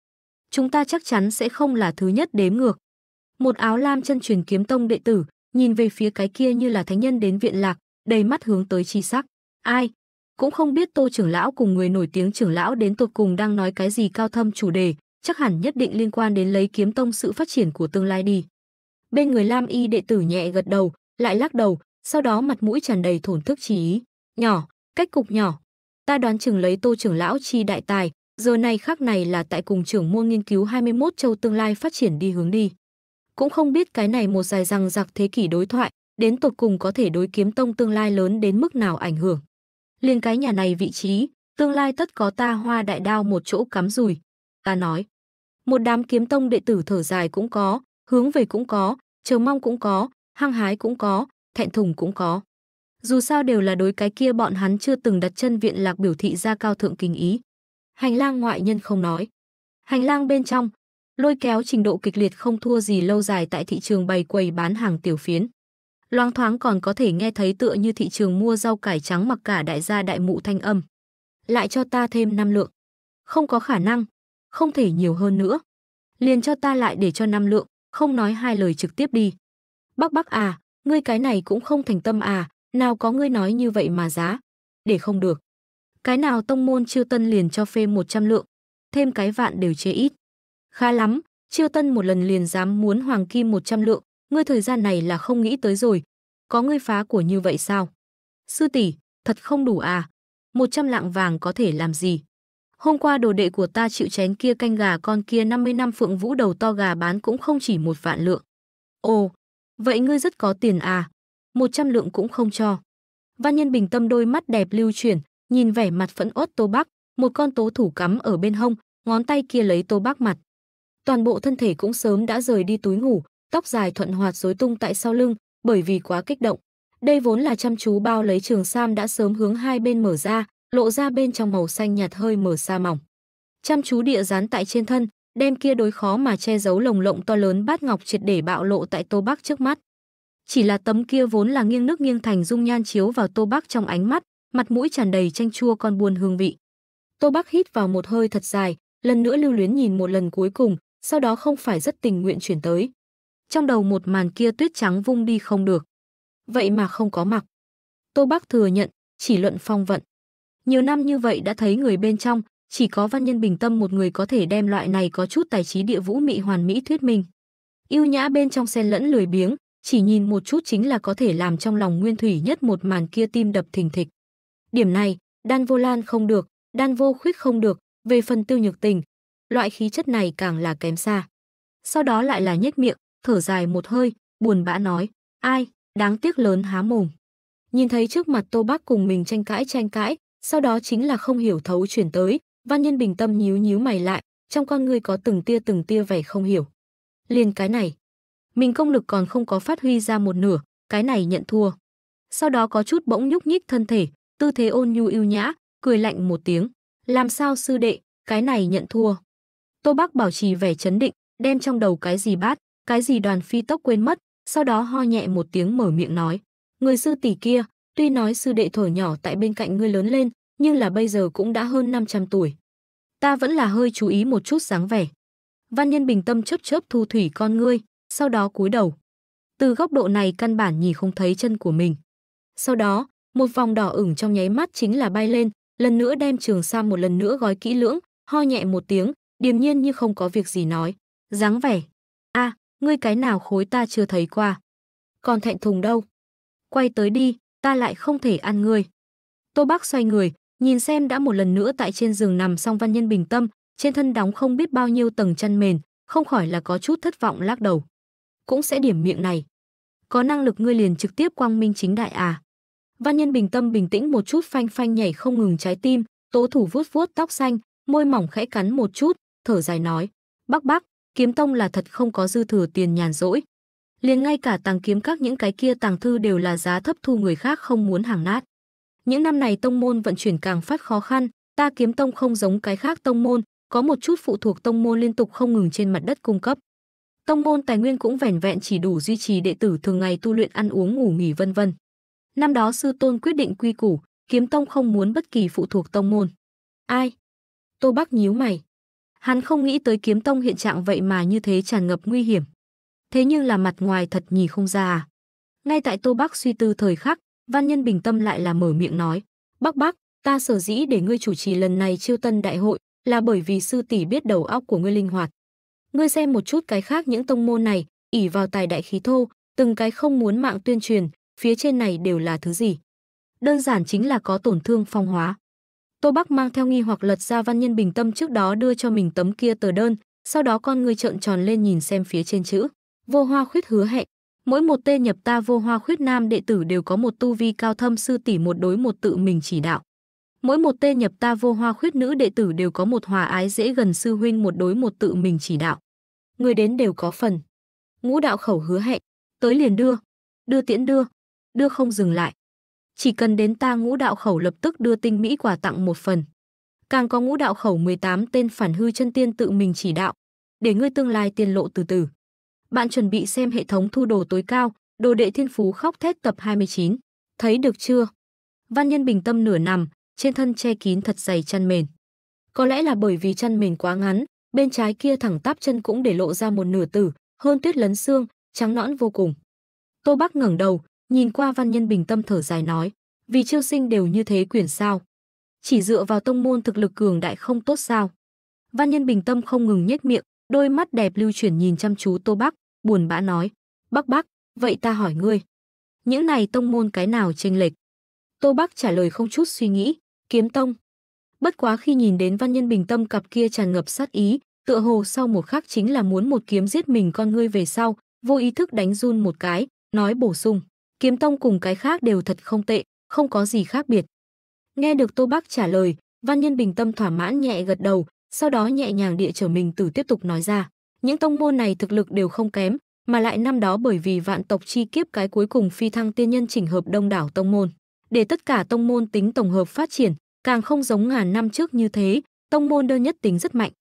Chúng ta chắc chắn sẽ không là thứ nhất đếm ngược. Một áo lam chân truyền kiếm tông đệ tử, nhìn về phía cái kia như là thánh nhân đến viện lạc, đầy mắt hướng tới chi sắc. Ai? Cũng không biết tô trưởng lão cùng người nổi tiếng trưởng lão đến tột cùng đang nói cái gì cao thâm chủ đề, chắc hẳn nhất định liên quan đến lấy kiếm tông sự phát triển của tương lai đi. Bên người Lam Y đệ tử nhẹ gật đầu, lại lắc đầu, sau đó mặt mũi tràn đầy thổn thức chí ý nhỏ, cách cục nhỏ. Ta đoán chừng lấy Tô trưởng lão chi đại tài, giờ này khác này là tại cùng trưởng môn nghiên cứu 21 châu tương lai phát triển đi hướng đi. Cũng không biết cái này một dài rằng giặc thế kỷ đối thoại, đến tột cùng có thể đối kiếm tông tương lai lớn đến mức nào ảnh hưởng. Liên cái nhà này vị trí, tương lai tất có ta hoa đại đao một chỗ cắm rùi. Ta nói, một đám kiếm tông đệ tử thở dài cũng có, hướng về cũng có, chờ mong cũng có, hăng hái cũng có, thẹn thùng cũng có. Dù sao đều là đối cái kia bọn hắn chưa từng đặt chân viện lạc biểu thị ra cao thượng kinh ý. Hành lang ngoại nhân không nói. Hành lang bên trong, lôi kéo trình độ kịch liệt không thua gì lâu dài tại thị trường bày quầy bán hàng tiểu phiến. Loang thoáng còn có thể nghe thấy tựa như thị trường mua rau cải trắng mặc cả đại gia đại mụ thanh âm. Lại cho ta thêm năm lượng. Không có khả năng, không thể nhiều hơn nữa. Liền cho ta lại để cho năm lượng, không nói hai lời trực tiếp đi. Bác bác à, ngươi cái này cũng không thành tâm à, nào có ngươi nói như vậy mà giá, để không được. Cái nào tông môn chiêu tân liền cho phê 100 lượng, thêm cái vạn đều chế ít. Khá lắm, chiêu tân một lần liền dám muốn hoàng kim 100 lượng, ngươi thời gian này là không nghĩ tới rồi. Có ngươi phá của như vậy sao? Sư tỷ, thật không đủ à? 100 lạng vàng có thể làm gì? Hôm qua đồ đệ của ta chịu chén kia canh gà con kia 50 năm phượng vũ đầu to gà bán cũng không chỉ một vạn lượng. Ồ, vậy ngươi rất có tiền à? 100 lượng cũng không cho. Văn nhân bình tâm đôi mắt đẹp lưu chuyển, nhìn vẻ mặt phẫn uất Tô Bắc, một con tố thủ cắm ở bên hông, ngón tay kia lấy Tô Bắc mặt. Toàn bộ thân thể cũng sớm đã rời đi túi ngủ, tóc dài thuận hoạt rối tung tại sau lưng, bởi vì quá kích động. Đây vốn là chăm chú bao lấy trường sam đã sớm hướng hai bên mở ra, lộ ra bên trong màu xanh nhạt hơi mở xa mỏng. Chăm chú địa dán tại trên thân, đem kia đối khó mà che giấu lồng lộng to lớn bát ngọc triệt để bạo lộ tại Tô Bắc trước mắt. Chỉ là tấm kia vốn là nghiêng nước nghiêng thành dung nhan chiếu vào Tô Bắc trong ánh mắt, mặt mũi tràn đầy chanh chua con buồn hương vị. Tô Bắc hít vào một hơi thật dài, lần nữa lưu luyến nhìn một lần cuối cùng, sau đó không phải rất tình nguyện chuyển tới. Trong đầu một màn kia tuyết trắng vung đi không được. Vậy mà không có mặc. Tô Bắc thừa nhận, chỉ luận phong vận. Nhiều năm như vậy đã thấy người bên trong, chỉ có văn nhân bình tâm một người có thể đem loại này có chút tài trí địa vũ mị hoàn mỹ thuyết minh. Yêu nhã bên trong xen lẫn lười biếng, chỉ nhìn một chút chính là có thể làm trong lòng Nguyên Thủy nhất một màn kia tim đập thình thịch. Điểm này, đan vô lan không được, đan vô khuyết không được, về phần tiêu nhược tình, loại khí chất này càng là kém xa. Sau đó lại là nhếch miệng, thở dài một hơi, buồn bã nói, ai, đáng tiếc lớn há mồm. Nhìn thấy trước mặt Tô Bác cùng mình tranh cãi tranh cãi, sau đó chính là không hiểu thấu chuyển tới, Văn Nhân bình tâm nhíu nhíu mày lại, trong con người có từng tia từng tia vẻ không hiểu. Liền cái này, mình công lực còn không có phát huy ra một nửa, cái này nhận thua. Sau đó có chút bỗng nhúc nhích thân thể, tư thế ôn nhu ưu nhã, cười lạnh một tiếng, làm sao sư đệ, cái này nhận thua. Tô Bắc bảo trì vẻ chấn định, đem trong đầu cái gì bát, cái gì đoàn phi tốc quên mất, sau đó ho nhẹ một tiếng mở miệng nói, người sư tỷ kia, tuy nói sư đệ thổi nhỏ tại bên cạnh ngươi lớn lên, nhưng là bây giờ cũng đã hơn 500 tuổi. Ta vẫn là hơi chú ý một chút dáng vẻ. Văn Nhân bình tâm chớp chớp thu thủy con ngươi, sau đó cúi đầu. Từ góc độ này căn bản nhìn không thấy chân của mình. Sau đó, một vòng đỏ ửng trong nháy mắt chính là bay lên, lần nữa đem trường sa một lần nữa gói kỹ lưỡng, ho nhẹ một tiếng, điềm nhiên như không có việc gì nói, dáng vẻ. a ngươi cái nào khối ta chưa thấy qua. Còn thẹn thùng đâu. Quay tới đi, ta lại không thể ăn ngươi. Tô Bác xoay người, nhìn xem đã một lần nữa tại trên giường nằm xong văn nhân bình tâm, trên thân đóng không biết bao nhiêu tầng chăn mền, không khỏi là có chút thất vọng lắc đầu cũng sẽ điểm miệng này. Có năng lực ngươi liền trực tiếp quang minh chính đại à? Văn Nhân bình tâm bình tĩnh một chút phanh phanh nhảy không ngừng trái tim, Tố Thủ vuốt vuốt tóc xanh, môi mỏng khẽ cắn một chút, thở dài nói: bác bác kiếm tông là thật không có dư thừa tiền nhàn rỗi." Liền ngay cả tàng kiếm các những cái kia tàng thư đều là giá thấp thu người khác không muốn hàng nát. Những năm này tông môn vận chuyển càng phát khó khăn, ta kiếm tông không giống cái khác tông môn, có một chút phụ thuộc tông môn liên tục không ngừng trên mặt đất cung cấp. Tông môn tài nguyên cũng vẻn vẹn chỉ đủ duy trì đệ tử thường ngày tu luyện ăn uống ngủ nghỉ vân vân. Năm đó sư tôn quyết định quy củ, kiếm tông không muốn bất kỳ phụ thuộc tông môn. Ai? Tô Bắc nhíu mày. Hắn không nghĩ tới kiếm tông hiện trạng vậy mà như thế tràn ngập nguy hiểm. Thế nhưng là mặt ngoài thật nhì không ra à? Ngay tại Tô Bắc suy tư thời khắc, Văn Nhân bình tâm lại là mở miệng nói. Bắc Bắc, ta sở dĩ để ngươi chủ trì lần này chiêu tân đại hội là bởi vì sư tỷ biết đầu óc của ngươi linh hoạt ngươi xem một chút cái khác những tông môn này, ỉ vào tài đại khí thô, từng cái không muốn mạng tuyên truyền, phía trên này đều là thứ gì. Đơn giản chính là có tổn thương phong hóa. Tô Bắc mang theo nghi hoặc lật ra văn nhân bình tâm trước đó đưa cho mình tấm kia tờ đơn, sau đó con người trợn tròn lên nhìn xem phía trên chữ. Vô hoa khuyết hứa hẹn, mỗi một tên nhập ta vô hoa khuyết nam đệ tử đều có một tu vi cao thâm sư tỷ một đối một tự mình chỉ đạo. Mỗi một tên nhập ta vô hoa khuyết nữ đệ tử đều có một hòa ái dễ gần sư huynh một đối một tự mình chỉ đạo người đến đều có phần. Ngũ đạo khẩu hứa hẹn, tới liền đưa, đưa tiễn đưa, đưa không dừng lại. Chỉ cần đến ta ngũ đạo khẩu lập tức đưa tinh mỹ quà tặng một phần. Càng có ngũ đạo khẩu 18 tên phản hư chân tiên tự mình chỉ đạo, để ngươi tương lai tiên lộ từ từ. Bạn chuẩn bị xem hệ thống thu đồ tối cao, đồ đệ thiên phú khóc thét tập 29. Thấy được chưa? Văn nhân bình tâm nửa nằm, trên thân che kín thật dày chăn mền. Có lẽ là bởi vì chăn mền quá ngắn, bên trái kia thẳng tắp chân cũng để lộ ra một nửa tử, hơn tuyết lấn xương, trắng nõn vô cùng. Tô Bắc ngẩng đầu, nhìn qua Văn Nhân bình tâm thở dài nói, vì chiêu sinh đều như thế quyển sao? Chỉ dựa vào tông môn thực lực cường đại không tốt sao? Văn Nhân bình tâm không ngừng nhếch miệng, đôi mắt đẹp lưu chuyển nhìn chăm chú Tô Bắc, buồn bã nói, "Bắc Bắc, vậy ta hỏi ngươi, những này tông môn cái nào chênh lệch?" Tô Bắc trả lời không chút suy nghĩ, "Kiếm tông." Bất quá khi nhìn đến Văn Nhân Bình tâm cặp kia tràn ngập sát ý, tựa hồ sau một khắc chính là muốn một kiếm giết mình con ngươi về sau, vô ý thức đánh run một cái, nói bổ sung, kiếm tông cùng cái khác đều thật không tệ, không có gì khác biệt. Nghe được Tô Bắc trả lời, Văn Nhân Bình tâm thỏa mãn nhẹ gật đầu, sau đó nhẹ nhàng địa trở mình tử tiếp tục nói ra, những tông môn này thực lực đều không kém, mà lại năm đó bởi vì vạn tộc chi kiếp cái cuối cùng phi thăng tiên nhân chỉnh hợp đông đảo tông môn, để tất cả tông môn tính tổng hợp phát triển, càng không giống ngàn năm trước như thế, tông môn đơn nhất tính rất mạnh.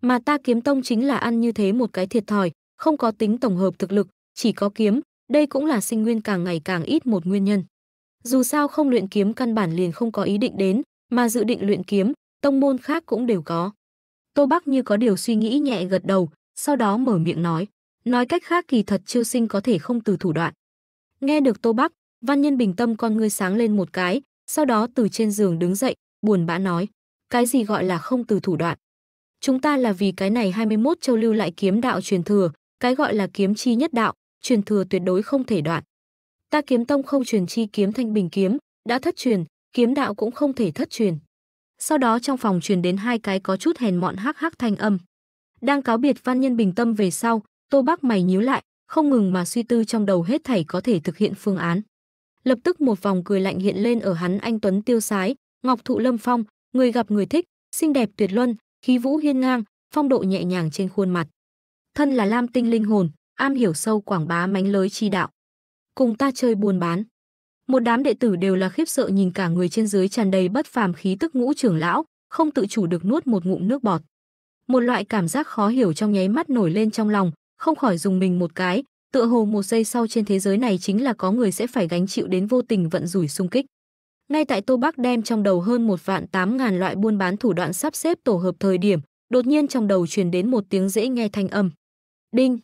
Mà ta kiếm tông chính là ăn như thế một cái thiệt thòi, không có tính tổng hợp thực lực, chỉ có kiếm, đây cũng là sinh nguyên càng ngày càng ít một nguyên nhân. Dù sao không luyện kiếm căn bản liền không có ý định đến, mà dự định luyện kiếm, tông môn khác cũng đều có. Tô Bắc như có điều suy nghĩ nhẹ gật đầu, sau đó mở miệng nói. Nói cách khác kỳ thật chiêu sinh có thể không từ thủ đoạn. Nghe được Tô Bắc, Văn Nhân bình tâm con ngươi sáng lên một cái, sau đó từ trên giường đứng dậy, buồn bã nói, cái gì gọi là không từ thủ đoạn. Chúng ta là vì cái này 21 châu lưu lại kiếm đạo truyền thừa, cái gọi là kiếm chi nhất đạo, truyền thừa tuyệt đối không thể đoạn. Ta kiếm tông không truyền chi kiếm thanh bình kiếm, đã thất truyền, kiếm đạo cũng không thể thất truyền. Sau đó trong phòng truyền đến hai cái có chút hèn mọn hắc hắc thanh âm. Đang cáo biệt văn nhân bình tâm về sau, Tô bác mày nhíu lại, không ngừng mà suy tư trong đầu hết thảy có thể thực hiện phương án lập tức một vòng cười lạnh hiện lên ở hắn anh tuấn tiêu sái, ngọc thụ lâm phong, người gặp người thích, xinh đẹp tuyệt luân, khí vũ hiên ngang, phong độ nhẹ nhàng trên khuôn mặt. Thân là Lam Tinh linh hồn, am hiểu sâu quảng bá mánh lới chi đạo. Cùng ta chơi buôn bán. Một đám đệ tử đều là khiếp sợ nhìn cả người trên dưới tràn đầy bất phàm khí tức ngũ trưởng lão, không tự chủ được nuốt một ngụm nước bọt. Một loại cảm giác khó hiểu trong nháy mắt nổi lên trong lòng, không khỏi dùng mình một cái, Tựa hồ một giây sau trên thế giới này chính là có người sẽ phải gánh chịu đến vô tình vận rủi xung kích. Ngay tại Tô Bắc đem trong đầu hơn một vạn tám ngàn loại buôn bán thủ đoạn sắp xếp tổ hợp thời điểm, đột nhiên trong đầu truyền đến một tiếng dễ nghe thanh âm. Đinh!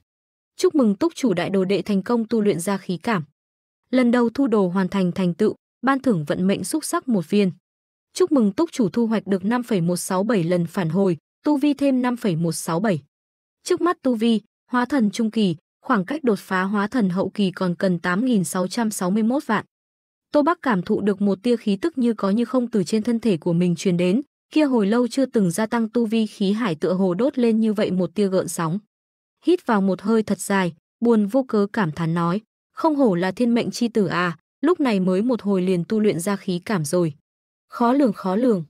Chúc mừng túc chủ đại đồ đệ thành công tu luyện ra khí cảm. Lần đầu thu đồ hoàn thành thành tựu, ban thưởng vận mệnh xúc sắc một viên. Chúc mừng túc chủ thu hoạch được năm một sáu bảy lần phản hồi, tu vi thêm năm một sáu bảy. Trước mắt tu vi, hóa thần trung kỳ, khoảng cách đột phá hóa thần hậu kỳ còn cần 8.661 vạn. Tô Bắc cảm thụ được một tia khí tức như có như không từ trên thân thể của mình truyền đến, kia hồi lâu chưa từng gia tăng tu vi khí hải tựa hồ đốt lên như vậy một tia gợn sóng. Hít vào một hơi thật dài, buồn vô cớ cảm thán nói, không hổ là thiên mệnh chi tử à, lúc này mới một hồi liền tu luyện ra khí cảm rồi. Khó lường khó lường.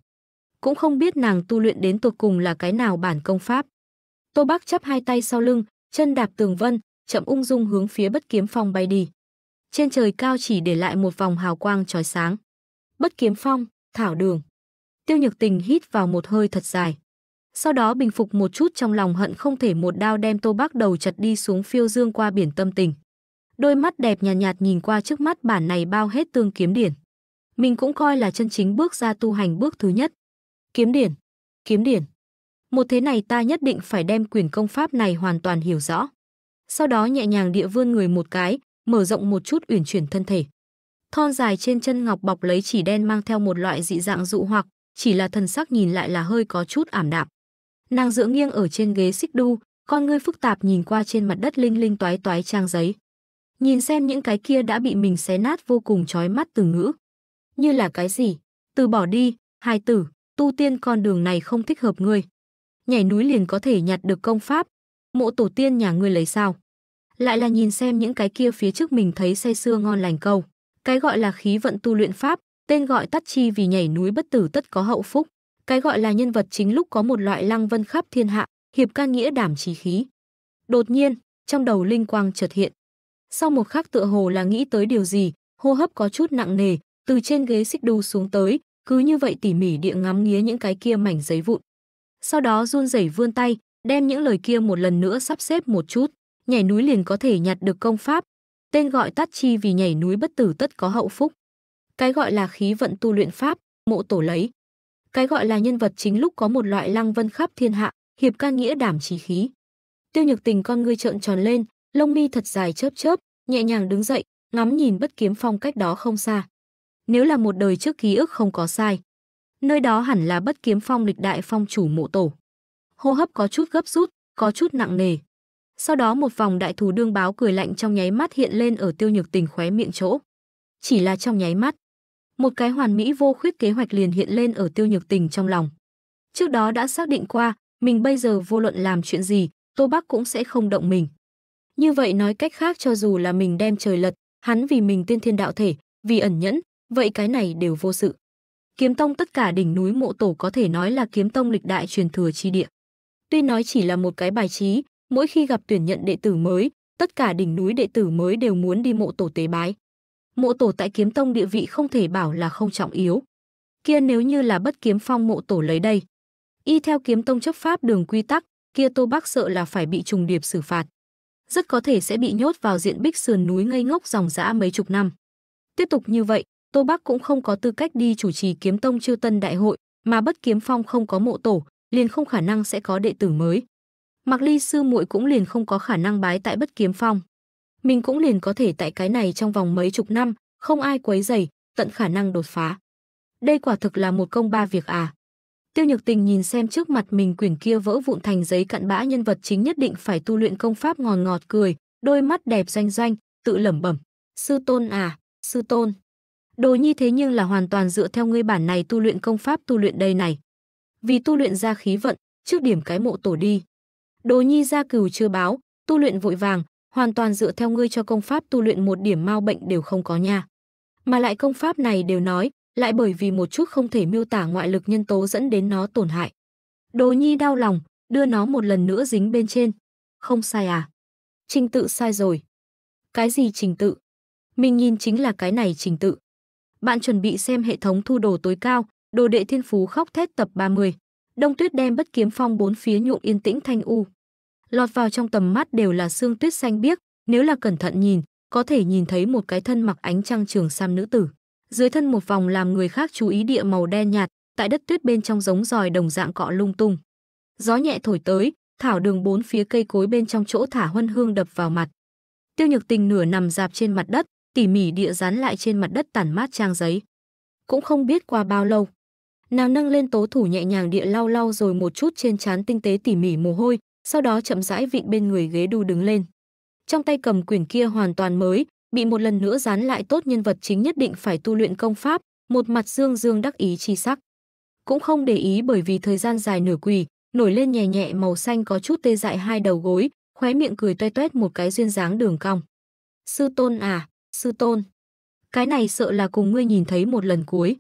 Cũng không biết nàng tu luyện đến tột cùng là cái nào bản công pháp. Tô Bắc chắp hai tay sau lưng, chân đạp tường vân, chậm ung dung hướng phía bất kiếm phong bay đi. Trên trời cao chỉ để lại một vòng hào quang chói sáng. Bất kiếm phong, thảo đường. Tiêu Nhược Tình hít vào một hơi thật dài. Sau đó bình phục một chút trong lòng hận không thể một đao đem Tô Bác đầu chặt đi xuống phiêu dương qua biển tâm tình. Đôi mắt đẹp nhạt, nhạt nhìn qua trước mắt bản này bao hết tương kiếm điển. Mình cũng coi là chân chính bước ra tu hành bước thứ nhất. Kiếm điển, kiếm điển. Một thế này ta nhất định phải đem quyền công pháp này hoàn toàn hiểu rõ sau đó nhẹ nhàng địa vươn người một cái, mở rộng một chút uyển chuyển thân thể. Thon dài trên chân ngọc bọc lấy chỉ đen mang theo một loại dị dạng dụ hoặc, chỉ là thần sắc nhìn lại là hơi có chút ảm đạm. Nàng dựa nghiêng ở trên ghế xích đu, con ngươi phức tạp nhìn qua trên mặt đất linh linh toái toái trang giấy. Nhìn xem những cái kia đã bị mình xé nát vô cùng chói mắt từ ngữ. Như là cái gì? Từ bỏ đi, hai tử, tu tiên con đường này không thích hợp ngươi. Nhảy núi liền có thể nhặt được công pháp, mộ tổ tiên nhà ngươi lấy sao? Lại là nhìn xem những cái kia phía trước mình thấy say xưa ngon lành câu. Cái gọi là khí vận tu luyện pháp, tên gọi tắt chi vì nhảy núi bất tử tất có hậu phúc. Cái gọi là nhân vật chính lúc có một loại lăng vân khắp thiên hạ, hiệp ca nghĩa đảm trí khí. Đột nhiên, trong đầu linh quang chợt hiện. Sau một khắc tựa hồ là nghĩ tới điều gì, hô hấp có chút nặng nề, từ trên ghế xích đu xuống tới, cứ như vậy tỉ mỉ địa ngắm nghía những cái kia mảnh giấy vụn. Sau đó run rẩy vươn tay, đem những lời kia một lần nữa sắp xếp một chút, nhảy núi liền có thể nhặt được công pháp. Tên gọi tắt chi vì nhảy núi bất tử tất có hậu phúc. Cái gọi là khí vận tu luyện pháp, mộ tổ lấy. Cái gọi là nhân vật chính lúc có một loại lăng vân khắp thiên hạ, hiệp can nghĩa đảm trí khí. Tiêu Nhược Tình con ngươi trợn tròn lên, lông mi thật dài chớp chớp, nhẹ nhàng đứng dậy, ngắm nhìn bất kiếm phong cách đó không xa. Nếu là một đời trước ký ức không có sai, nơi đó hẳn là bất kiếm phong lịch đại phong chủ mộ tổ hô hấp có chút gấp rút, có chút nặng nề. Sau đó một vòng đại thù đương báo cười lạnh trong nháy mắt hiện lên ở Tiêu Nhược Tình khóe miệng chỗ. Chỉ là trong nháy mắt, một cái hoàn mỹ vô khuyết kế hoạch liền hiện lên ở Tiêu Nhược Tình trong lòng. Trước đó đã xác định qua, mình bây giờ vô luận làm chuyện gì, Tô Bắc cũng sẽ không động mình. Như vậy nói cách khác cho dù là mình đem trời lật, hắn vì mình tiên thiên đạo thể, vì ẩn nhẫn, vậy cái này đều vô sự. Kiếm tông tất cả đỉnh núi mộ tổ có thể nói là kiếm tông lịch đại truyền thừa chi địa. Tuy nói chỉ là một cái bài trí, mỗi khi gặp tuyển nhận đệ tử mới, tất cả đỉnh núi đệ tử mới đều muốn đi mộ tổ tế bái. Mộ tổ tại kiếm tông địa vị không thể bảo là không trọng yếu. Kia nếu như là bất kiếm phong mộ tổ lấy đây, y theo kiếm tông chấp pháp đường quy tắc, kia Tô Bắc sợ là phải bị trùng điệp xử phạt. Rất có thể sẽ bị nhốt vào diện bích sườn núi ngây ngốc dòng dã mấy chục năm. Tiếp tục như vậy, Tô Bắc cũng không có tư cách đi chủ trì kiếm tông chư tân đại hội, mà bất kiếm phong không có mộ tổ, liền không khả năng sẽ có đệ tử mới. Mạc Ly sư muội cũng liền không có khả năng bái tại bất kiếm phong. Mình cũng liền có thể tại cái này trong vòng mấy chục năm, không ai quấy rầy, tận khả năng đột phá. Đây quả thực là một công ba việc à. Tiêu Nhược Tình nhìn xem trước mặt mình quyển kia vỡ vụn thành giấy cặn bã nhân vật chính nhất định phải tu luyện công pháp ngòn ngọt, cười, đôi mắt đẹp doanh doanh, tự lẩm bẩm, "Sư tôn à, sư tôn." Đồ nhi thế nhưng là hoàn toàn dựa theo ngươi bản này tu luyện công pháp tu luyện đây này vì tu luyện ra khí vận, trước điểm cái mộ tổ đi. Đồ nhi gia cừu chưa báo, tu luyện vội vàng, hoàn toàn dựa theo ngươi cho công pháp tu luyện một điểm mau bệnh đều không có nha. Mà lại công pháp này đều nói, lại bởi vì một chút không thể miêu tả ngoại lực nhân tố dẫn đến nó tổn hại. Đồ nhi đau lòng, đưa nó một lần nữa dính bên trên. Không sai à? Trình tự sai rồi. Cái gì trình tự? Mình nhìn chính là cái này trình tự. Bạn chuẩn bị xem hệ thống thu đồ tối cao, Đồ đệ Thiên Phú khóc thét tập 30. Đông tuyết đem bất kiếm phong bốn phía nhuộm yên tĩnh thanh u. Lọt vào trong tầm mắt đều là xương tuyết xanh biếc, nếu là cẩn thận nhìn, có thể nhìn thấy một cái thân mặc ánh trăng trường sam nữ tử. Dưới thân một vòng làm người khác chú ý địa màu đen nhạt, tại đất tuyết bên trong giống giòi đồng dạng cọ lung tung. Gió nhẹ thổi tới, thảo đường bốn phía cây cối bên trong chỗ thả huân hương đập vào mặt. Tiêu Nhược Tình nửa nằm dạp trên mặt đất, tỉ mỉ địa dán lại trên mặt đất tản mát trang giấy. Cũng không biết qua bao lâu, Nàng nâng lên tố thủ nhẹ nhàng địa lau lau rồi một chút trên trán tinh tế tỉ mỉ mồ hôi, sau đó chậm rãi vịn bên người ghế đu đứng lên. Trong tay cầm quyển kia hoàn toàn mới, bị một lần nữa dán lại tốt nhân vật chính nhất định phải tu luyện công pháp, một mặt dương dương đắc ý chi sắc. Cũng không để ý bởi vì thời gian dài nửa quỳ, nổi lên nhẹ nhẹ màu xanh có chút tê dại hai đầu gối, khóe miệng cười toe toét một cái duyên dáng đường cong. Sư tôn à, sư tôn. Cái này sợ là cùng ngươi nhìn thấy một lần cuối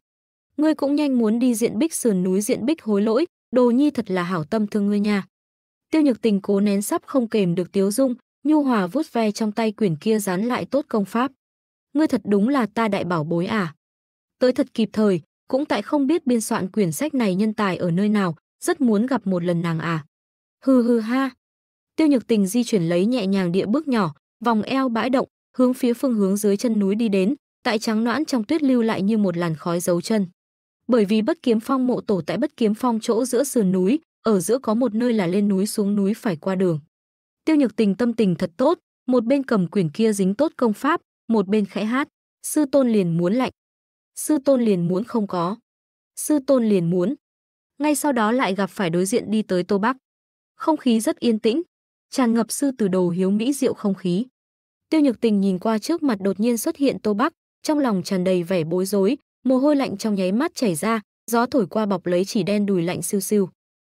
ngươi cũng nhanh muốn đi diện bích sườn núi diện bích hối lỗi, đồ nhi thật là hảo tâm thương ngươi nha. Tiêu nhược tình cố nén sắp không kềm được tiếu dung, nhu hòa vuốt ve trong tay quyển kia dán lại tốt công pháp. Ngươi thật đúng là ta đại bảo bối à. Tới thật kịp thời, cũng tại không biết biên soạn quyển sách này nhân tài ở nơi nào, rất muốn gặp một lần nàng à. Hừ hừ ha. Tiêu nhược tình di chuyển lấy nhẹ nhàng địa bước nhỏ, vòng eo bãi động, hướng phía phương hướng dưới chân núi đi đến, tại trắng noãn trong tuyết lưu lại như một làn khói dấu chân bởi vì bất kiếm phong mộ tổ tại bất kiếm phong chỗ giữa sườn núi, ở giữa có một nơi là lên núi xuống núi phải qua đường. Tiêu Nhược Tình tâm tình thật tốt, một bên cầm quyển kia dính tốt công pháp, một bên khẽ hát, sư tôn liền muốn lạnh. Sư tôn liền muốn không có. Sư tôn liền muốn. Ngay sau đó lại gặp phải đối diện đi tới Tô Bắc. Không khí rất yên tĩnh, tràn ngập sư từ đầu hiếu mỹ diệu không khí. Tiêu Nhược Tình nhìn qua trước mặt đột nhiên xuất hiện Tô Bắc, trong lòng tràn đầy vẻ bối rối, mồ hôi lạnh trong nháy mắt chảy ra, gió thổi qua bọc lấy chỉ đen đùi lạnh siêu siêu.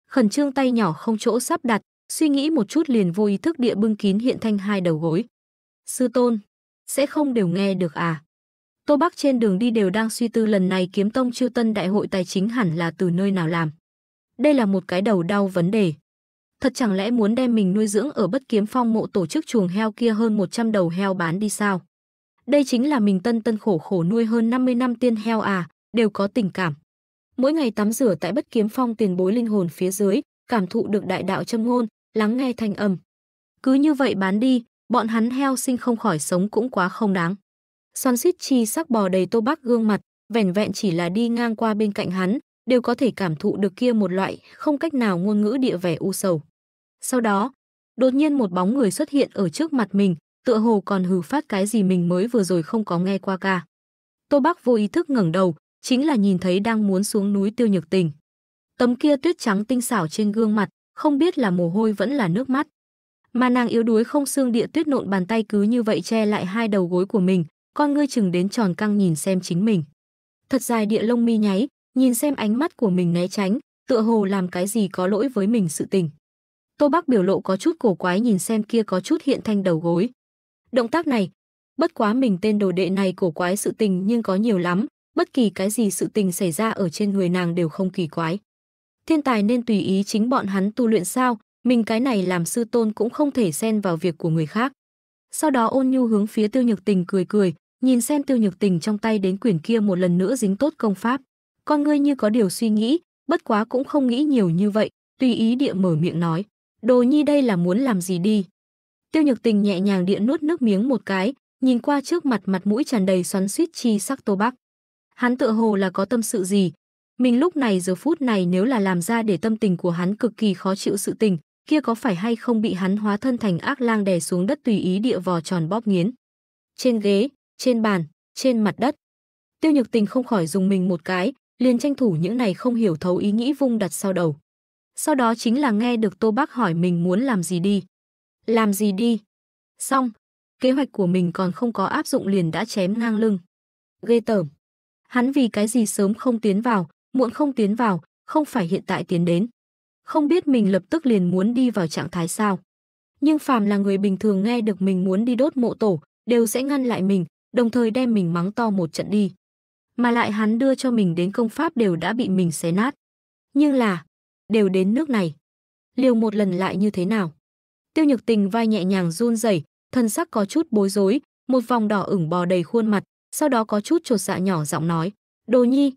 Khẩn trương tay nhỏ không chỗ sắp đặt, suy nghĩ một chút liền vô ý thức địa bưng kín hiện thanh hai đầu gối. Sư tôn, sẽ không đều nghe được à? Tô Bắc trên đường đi đều đang suy tư lần này kiếm tông chiêu tân đại hội tài chính hẳn là từ nơi nào làm. Đây là một cái đầu đau vấn đề. Thật chẳng lẽ muốn đem mình nuôi dưỡng ở bất kiếm phong mộ tổ chức chuồng heo kia hơn 100 đầu heo bán đi sao? Đây chính là mình tân tân khổ khổ nuôi hơn 50 năm tiên heo à, đều có tình cảm. Mỗi ngày tắm rửa tại bất kiếm phong tiền bối linh hồn phía dưới, cảm thụ được đại đạo châm ngôn, lắng nghe thanh âm. Cứ như vậy bán đi, bọn hắn heo sinh không khỏi sống cũng quá không đáng. Xoan xít chi sắc bò đầy tô bác gương mặt, vẻn vẹn chỉ là đi ngang qua bên cạnh hắn, đều có thể cảm thụ được kia một loại không cách nào ngôn ngữ địa vẻ u sầu. Sau đó, đột nhiên một bóng người xuất hiện ở trước mặt mình, tựa hồ còn hừ phát cái gì mình mới vừa rồi không có nghe qua ca. Tô Bắc vô ý thức ngẩng đầu, chính là nhìn thấy đang muốn xuống núi tiêu nhược tình. Tấm kia tuyết trắng tinh xảo trên gương mặt, không biết là mồ hôi vẫn là nước mắt. Mà nàng yếu đuối không xương địa tuyết nộn bàn tay cứ như vậy che lại hai đầu gối của mình, con ngươi chừng đến tròn căng nhìn xem chính mình. Thật dài địa lông mi nháy, nhìn xem ánh mắt của mình né tránh, tựa hồ làm cái gì có lỗi với mình sự tình. Tô Bắc biểu lộ có chút cổ quái nhìn xem kia có chút hiện thanh đầu gối. Động tác này, bất quá mình tên đồ đệ này cổ quái sự tình nhưng có nhiều lắm, bất kỳ cái gì sự tình xảy ra ở trên người nàng đều không kỳ quái. Thiên tài nên tùy ý chính bọn hắn tu luyện sao, mình cái này làm sư tôn cũng không thể xen vào việc của người khác. Sau đó ôn nhu hướng phía tiêu nhược tình cười cười, nhìn xem tiêu nhược tình trong tay đến quyển kia một lần nữa dính tốt công pháp. Con ngươi như có điều suy nghĩ, bất quá cũng không nghĩ nhiều như vậy, tùy ý địa mở miệng nói. Đồ nhi đây là muốn làm gì đi? Tiêu Nhược Tình nhẹ nhàng điện nuốt nước miếng một cái, nhìn qua trước mặt mặt mũi tràn đầy xoắn xuýt chi sắc Tô Bắc. Hắn tựa hồ là có tâm sự gì, mình lúc này giờ phút này nếu là làm ra để tâm tình của hắn cực kỳ khó chịu sự tình, kia có phải hay không bị hắn hóa thân thành ác lang đè xuống đất tùy ý địa vò tròn bóp nghiến. Trên ghế, trên bàn, trên mặt đất. Tiêu Nhược Tình không khỏi dùng mình một cái, liền tranh thủ những này không hiểu thấu ý nghĩ vung đặt sau đầu. Sau đó chính là nghe được Tô Bác hỏi mình muốn làm gì đi. Làm gì đi? Xong, kế hoạch của mình còn không có áp dụng liền đã chém ngang lưng. Ghê tởm. Hắn vì cái gì sớm không tiến vào, muộn không tiến vào, không phải hiện tại tiến đến. Không biết mình lập tức liền muốn đi vào trạng thái sao. Nhưng phàm là người bình thường nghe được mình muốn đi đốt mộ tổ, đều sẽ ngăn lại mình, đồng thời đem mình mắng to một trận đi. Mà lại hắn đưa cho mình đến công pháp đều đã bị mình xé nát. Nhưng là, đều đến nước này. Liều một lần lại như thế nào? Tiêu Nhược Tình vai nhẹ nhàng run rẩy, thân sắc có chút bối rối, một vòng đỏ ửng bò đầy khuôn mặt, sau đó có chút chột dạ nhỏ giọng nói, "Đồ Nhi."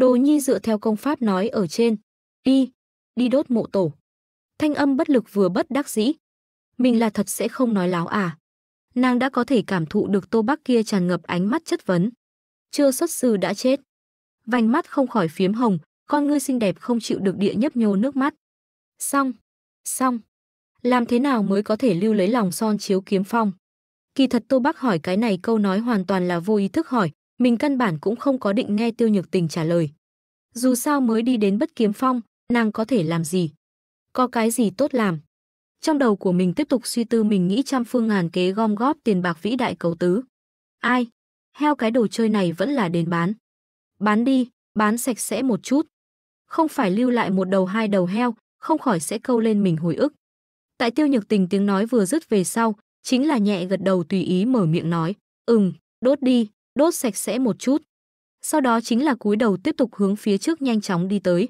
Đồ Nhi dựa theo công pháp nói ở trên, "Đi, đi đốt mộ tổ." Thanh âm bất lực vừa bất đắc dĩ. Mình là thật sẽ không nói láo à? Nàng đã có thể cảm thụ được Tô Bắc kia tràn ngập ánh mắt chất vấn. Chưa xuất sư đã chết. Vành mắt không khỏi phiếm hồng, con ngươi xinh đẹp không chịu được địa nhấp nhô nước mắt. Xong, xong, làm thế nào mới có thể lưu lấy lòng son chiếu kiếm phong? Kỳ thật Tô bác hỏi cái này câu nói hoàn toàn là vô ý thức hỏi, mình căn bản cũng không có định nghe Tiêu Nhược Tình trả lời. Dù sao mới đi đến bất kiếm phong, nàng có thể làm gì? Có cái gì tốt làm? Trong đầu của mình tiếp tục suy tư mình nghĩ trăm phương ngàn kế gom góp tiền bạc vĩ đại cầu tứ. Ai? Heo cái đồ chơi này vẫn là đền bán. Bán đi, bán sạch sẽ một chút. Không phải lưu lại một đầu hai đầu heo, không khỏi sẽ câu lên mình hồi ức. Tại Tiêu Nhược Tình tiếng nói vừa dứt về sau, chính là nhẹ gật đầu tùy ý mở miệng nói, "Ừm, đốt đi, đốt sạch sẽ một chút." Sau đó chính là cúi đầu tiếp tục hướng phía trước nhanh chóng đi tới.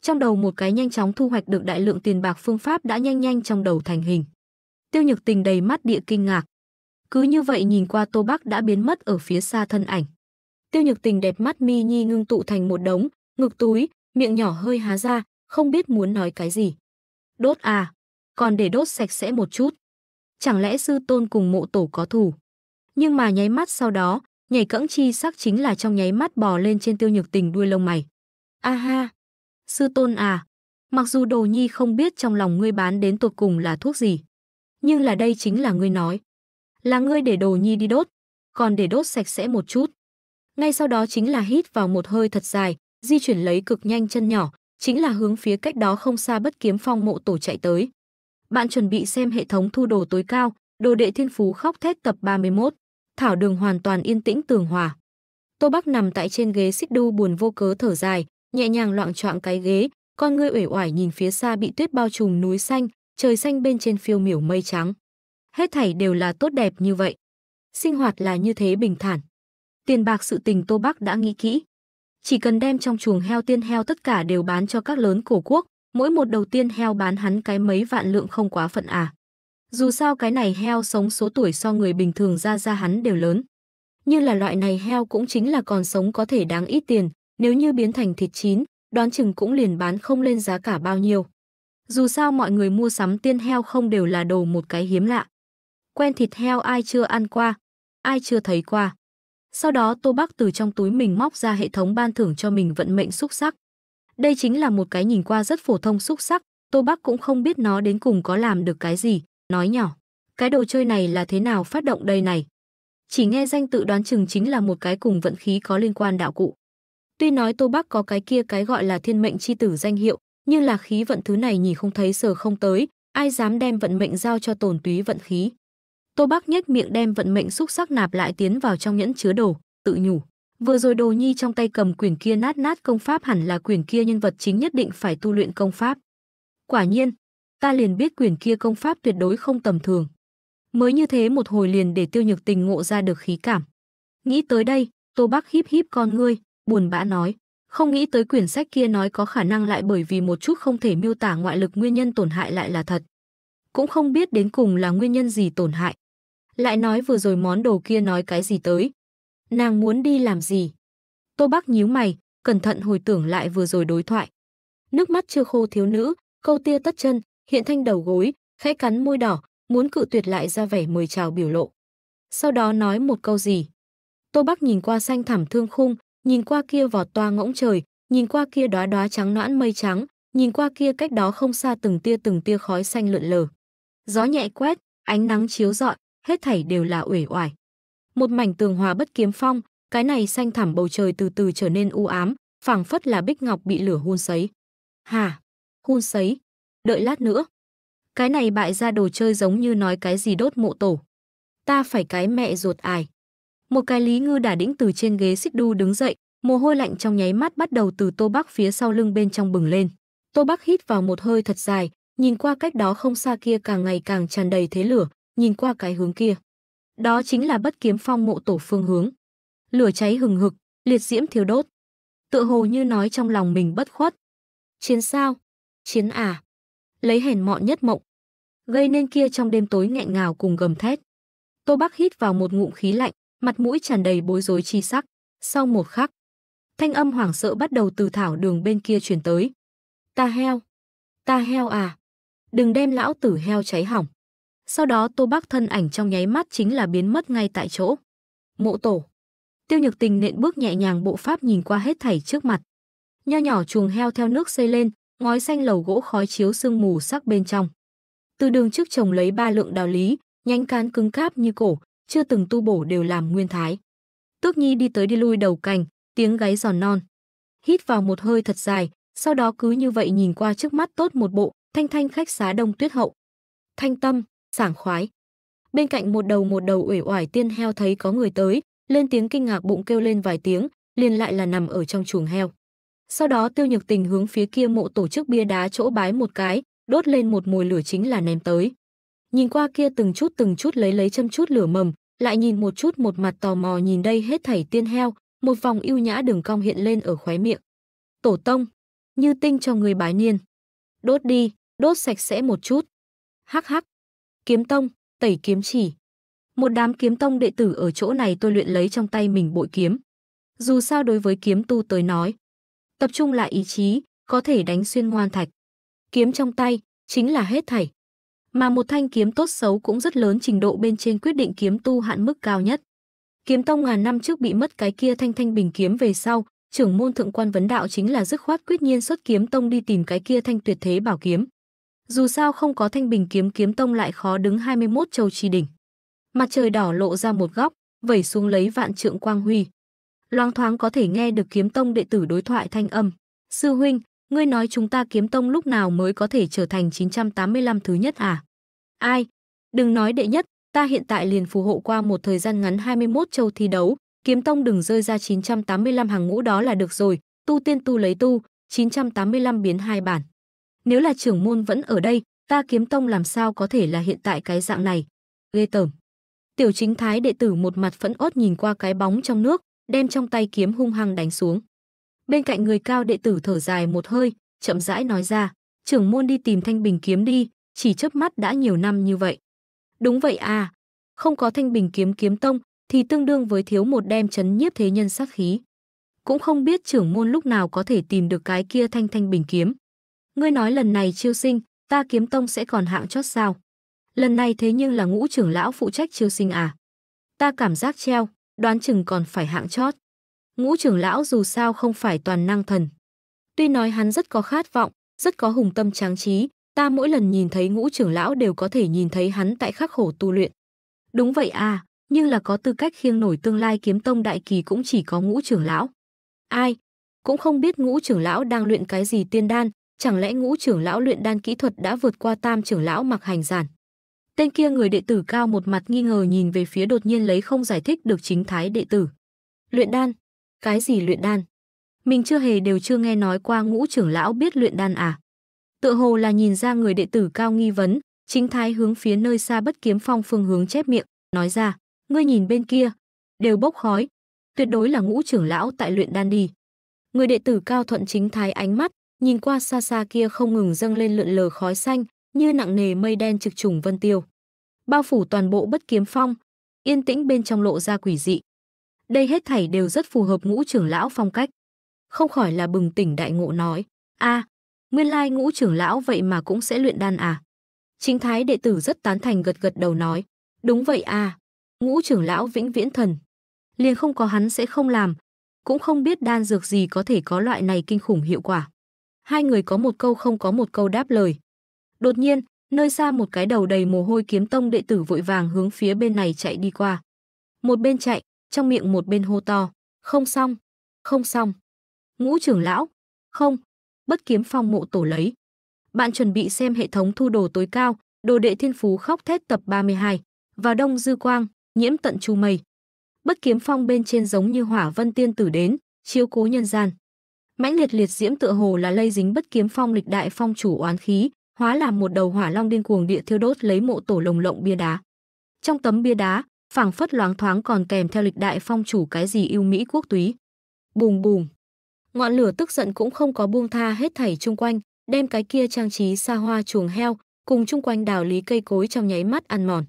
Trong đầu một cái nhanh chóng thu hoạch được đại lượng tiền bạc phương pháp đã nhanh nhanh trong đầu thành hình. Tiêu Nhược Tình đầy mắt địa kinh ngạc. Cứ như vậy nhìn qua Tô Bắc đã biến mất ở phía xa thân ảnh. Tiêu Nhược Tình đẹp mắt mi nhi ngưng tụ thành một đống, ngực túi, miệng nhỏ hơi há ra, không biết muốn nói cái gì. Đốt à, còn để đốt sạch sẽ một chút. Chẳng lẽ sư tôn cùng mộ tổ có thủ? Nhưng mà nháy mắt sau đó, nhảy cẫng chi sắc chính là trong nháy mắt bò lên trên tiêu nhược tình đuôi lông mày. A ha! Sư tôn à! Mặc dù đồ nhi không biết trong lòng ngươi bán đến tột cùng là thuốc gì. Nhưng là đây chính là ngươi nói. Là ngươi để đồ nhi đi đốt, còn để đốt sạch sẽ một chút. Ngay sau đó chính là hít vào một hơi thật dài, di chuyển lấy cực nhanh chân nhỏ, chính là hướng phía cách đó không xa bất kiếm phong mộ tổ chạy tới. Bạn chuẩn bị xem hệ thống thu đồ tối cao, đồ đệ thiên phú khóc thét tập 31. Thảo đường hoàn toàn yên tĩnh tường hòa. Tô Bắc nằm tại trên ghế xích đu buồn vô cớ thở dài, nhẹ nhàng loạn choạng cái ghế, con ngươi uể oải nhìn phía xa bị tuyết bao trùm núi xanh, trời xanh bên trên phiêu miểu mây trắng. Hết thảy đều là tốt đẹp như vậy. Sinh hoạt là như thế bình thản. Tiền bạc sự tình Tô Bắc đã nghĩ kỹ. Chỉ cần đem trong chuồng heo tiên heo tất cả đều bán cho các lớn cổ quốc, mỗi một đầu tiên heo bán hắn cái mấy vạn lượng không quá phận à. Dù sao cái này heo sống số tuổi so người bình thường ra ra hắn đều lớn. Như là loại này heo cũng chính là còn sống có thể đáng ít tiền, nếu như biến thành thịt chín, đoán chừng cũng liền bán không lên giá cả bao nhiêu. Dù sao mọi người mua sắm tiên heo không đều là đồ một cái hiếm lạ. Quen thịt heo ai chưa ăn qua, ai chưa thấy qua. Sau đó Tô Bắc từ trong túi mình móc ra hệ thống ban thưởng cho mình vận mệnh xúc sắc. Đây chính là một cái nhìn qua rất phổ thông xúc sắc, Tô Bắc cũng không biết nó đến cùng có làm được cái gì, nói nhỏ. Cái đồ chơi này là thế nào phát động đây này? Chỉ nghe danh tự đoán chừng chính là một cái cùng vận khí có liên quan đạo cụ. Tuy nói Tô Bắc có cái kia cái gọi là thiên mệnh chi tử danh hiệu, nhưng là khí vận thứ này nhìn không thấy sờ không tới, ai dám đem vận mệnh giao cho tồn túy vận khí. Tô Bắc nhếch miệng đem vận mệnh xúc sắc nạp lại tiến vào trong nhẫn chứa đồ, tự nhủ. Vừa rồi Đồ Nhi trong tay cầm quyển kia nát nát công pháp hẳn là quyển kia nhân vật chính nhất định phải tu luyện công pháp. Quả nhiên, ta liền biết quyển kia công pháp tuyệt đối không tầm thường. Mới như thế một hồi liền để Tiêu Nhược Tình ngộ ra được khí cảm. Nghĩ tới đây, Tô bác híp híp con ngươi, buồn bã nói, không nghĩ tới quyển sách kia nói có khả năng lại bởi vì một chút không thể miêu tả ngoại lực nguyên nhân tổn hại lại là thật. Cũng không biết đến cùng là nguyên nhân gì tổn hại. Lại nói vừa rồi món đồ kia nói cái gì tới, Nàng muốn đi làm gì? Tô Bắc nhíu mày, cẩn thận hồi tưởng lại vừa rồi đối thoại. Nước mắt chưa khô thiếu nữ, câu tia tất chân, hiện thanh đầu gối, khẽ cắn môi đỏ, muốn cự tuyệt lại ra vẻ mời chào biểu lộ. Sau đó nói một câu gì? Tô Bắc nhìn qua xanh thảm thương khung, nhìn qua kia vọt toa ngỗng trời, nhìn qua kia đóa đóa trắng noãn mây trắng, nhìn qua kia cách đó không xa từng tia từng tia khói xanh lượn lờ. Gió nhẹ quét, ánh nắng chiếu rọi, hết thảy đều là uể oải một mảnh tường hòa bất kiếm phong, cái này xanh thẳm bầu trời từ từ trở nên u ám, phảng phất là bích ngọc bị lửa hun sấy. Hà, hun sấy, đợi lát nữa. Cái này bại ra đồ chơi giống như nói cái gì đốt mộ tổ. Ta phải cái mẹ ruột ải. Một cái lý ngư đả đĩnh từ trên ghế xích đu đứng dậy, mồ hôi lạnh trong nháy mắt bắt đầu từ tô bắc phía sau lưng bên trong bừng lên. Tô bắc hít vào một hơi thật dài, nhìn qua cách đó không xa kia càng ngày càng tràn đầy thế lửa, nhìn qua cái hướng kia. Đó chính là bất kiếm phong mộ tổ phương hướng. Lửa cháy hừng hực, liệt diễm thiếu đốt. Tựa hồ như nói trong lòng mình bất khuất. Chiến sao? Chiến à? Lấy hèn mọn nhất mộng. Gây nên kia trong đêm tối nghẹn ngào cùng gầm thét. Tô Bắc hít vào một ngụm khí lạnh, mặt mũi tràn đầy bối rối chi sắc. Sau một khắc, thanh âm hoảng sợ bắt đầu từ thảo đường bên kia truyền tới. Ta heo! Ta heo à! Đừng đem lão tử heo cháy hỏng! Sau đó Tô Bác thân ảnh trong nháy mắt chính là biến mất ngay tại chỗ. Mộ tổ. Tiêu Nhược Tình nện bước nhẹ nhàng bộ pháp nhìn qua hết thảy trước mặt. Nho nhỏ chuồng heo theo nước xây lên, ngói xanh lầu gỗ khói chiếu sương mù sắc bên trong. Từ đường trước trồng lấy ba lượng đào lý, nhánh cán cứng cáp như cổ, chưa từng tu bổ đều làm nguyên thái. Tước Nhi đi tới đi lui đầu cành, tiếng gáy giòn non. Hít vào một hơi thật dài, sau đó cứ như vậy nhìn qua trước mắt tốt một bộ, thanh thanh khách xá đông tuyết hậu. Thanh tâm, sảng khoái. Bên cạnh một đầu một đầu uể oải tiên heo thấy có người tới, lên tiếng kinh ngạc bụng kêu lên vài tiếng, liền lại là nằm ở trong chuồng heo. Sau đó Tiêu Nhược Tình hướng phía kia mộ tổ chức bia đá chỗ bái một cái, đốt lên một mùi lửa chính là ném tới. Nhìn qua kia từng chút từng chút lấy lấy châm chút lửa mầm, lại nhìn một chút một mặt tò mò nhìn đây hết thảy tiên heo, một vòng yêu nhã đường cong hiện lên ở khóe miệng. Tổ tông, như tinh cho người bái niên. Đốt đi, đốt sạch sẽ một chút. Hắc hắc, Kiếm tông, tẩy kiếm chỉ. Một đám kiếm tông đệ tử ở chỗ này tôi luyện lấy trong tay mình bội kiếm. Dù sao đối với kiếm tu tới nói, tập trung lại ý chí, có thể đánh xuyên ngoan thạch. Kiếm trong tay chính là hết thảy. Mà một thanh kiếm tốt xấu cũng rất lớn trình độ bên trên quyết định kiếm tu hạn mức cao nhất. Kiếm tông ngàn năm trước bị mất cái kia thanh thanh bình kiếm về sau, trưởng môn thượng quan vấn đạo chính là dứt khoát quyết nhiên xuất kiếm tông đi tìm cái kia thanh tuyệt thế bảo kiếm. Dù sao không có thanh bình kiếm kiếm tông lại khó đứng 21 châu chi đỉnh. Mặt trời đỏ lộ ra một góc, vẩy xuống lấy vạn trượng quang huy. Loang thoáng có thể nghe được kiếm tông đệ tử đối thoại thanh âm. Sư huynh, ngươi nói chúng ta kiếm tông lúc nào mới có thể trở thành 985 thứ nhất à? Ai? Đừng nói đệ nhất, ta hiện tại liền phù hộ qua một thời gian ngắn 21 châu thi đấu, kiếm tông đừng rơi ra 985 hàng ngũ đó là được rồi, tu tiên tu lấy tu, 985 biến hai bản. Nếu là trưởng môn vẫn ở đây, ta kiếm tông làm sao có thể là hiện tại cái dạng này. Ghê tởm. Tiểu chính thái đệ tử một mặt phẫn uất nhìn qua cái bóng trong nước, đem trong tay kiếm hung hăng đánh xuống. Bên cạnh người cao đệ tử thở dài một hơi, chậm rãi nói ra, trưởng môn đi tìm thanh bình kiếm đi, chỉ chớp mắt đã nhiều năm như vậy. Đúng vậy à, không có thanh bình kiếm kiếm tông thì tương đương với thiếu một đem chấn nhiếp thế nhân sát khí. Cũng không biết trưởng môn lúc nào có thể tìm được cái kia thanh thanh bình kiếm. Ngươi nói lần này chiêu sinh, ta kiếm tông sẽ còn hạng chót sao? Lần này thế nhưng là ngũ trưởng lão phụ trách chiêu sinh à? Ta cảm giác treo, đoán chừng còn phải hạng chót. Ngũ trưởng lão dù sao không phải toàn năng thần. Tuy nói hắn rất có khát vọng, rất có hùng tâm tráng trí, ta mỗi lần nhìn thấy ngũ trưởng lão đều có thể nhìn thấy hắn tại khắc khổ tu luyện. Đúng vậy à, nhưng là có tư cách khiêng nổi tương lai kiếm tông đại kỳ cũng chỉ có ngũ trưởng lão. Ai? Cũng không biết ngũ trưởng lão đang luyện cái gì tiên đan, chẳng lẽ ngũ trưởng lão luyện đan kỹ thuật đã vượt qua tam trưởng lão mặc hành giản. Tên kia người đệ tử cao một mặt nghi ngờ nhìn về phía đột nhiên lấy không giải thích được chính thái đệ tử. Luyện đan? Cái gì luyện đan? Mình chưa hề đều chưa nghe nói qua ngũ trưởng lão biết luyện đan à. Tựa hồ là nhìn ra người đệ tử cao nghi vấn, chính thái hướng phía nơi xa bất kiếm phong phương hướng chép miệng, nói ra, ngươi nhìn bên kia, đều bốc khói, tuyệt đối là ngũ trưởng lão tại luyện đan đi. Người đệ tử cao thuận chính thái ánh mắt, nhìn qua xa xa kia không ngừng dâng lên lượn lờ khói xanh, như nặng nề mây đen trực trùng vân tiêu. Bao phủ toàn bộ bất kiếm phong, yên tĩnh bên trong lộ ra quỷ dị. Đây hết thảy đều rất phù hợp ngũ trưởng lão phong cách. Không khỏi là bừng tỉnh đại ngộ nói, a à, nguyên lai ngũ trưởng lão vậy mà cũng sẽ luyện đan à. Chính thái đệ tử rất tán thành gật gật đầu nói, đúng vậy à, ngũ trưởng lão vĩnh viễn thần. Liền không có hắn sẽ không làm, cũng không biết đan dược gì có thể có loại này kinh khủng hiệu quả hai người có một câu không có một câu đáp lời. Đột nhiên, nơi xa một cái đầu đầy mồ hôi kiếm tông đệ tử vội vàng hướng phía bên này chạy đi qua. Một bên chạy, trong miệng một bên hô to, không xong, không xong. Ngũ trưởng lão, không, bất kiếm phong mộ tổ lấy. Bạn chuẩn bị xem hệ thống thu đồ tối cao, đồ đệ thiên phú khóc thét tập 32, và đông dư quang, nhiễm tận chu mây. Bất kiếm phong bên trên giống như hỏa vân tiên tử đến, chiếu cố nhân gian mãnh liệt liệt diễm tựa hồ là lây dính bất kiếm phong lịch đại phong chủ oán khí, hóa làm một đầu hỏa long điên cuồng địa thiêu đốt lấy mộ tổ lồng lộng bia đá. Trong tấm bia đá, phảng phất loáng thoáng còn kèm theo lịch đại phong chủ cái gì yêu mỹ quốc túy. bùng bùng Ngọn lửa tức giận cũng không có buông tha hết thảy chung quanh, đem cái kia trang trí xa hoa chuồng heo, cùng chung quanh đào lý cây cối trong nháy mắt ăn mòn.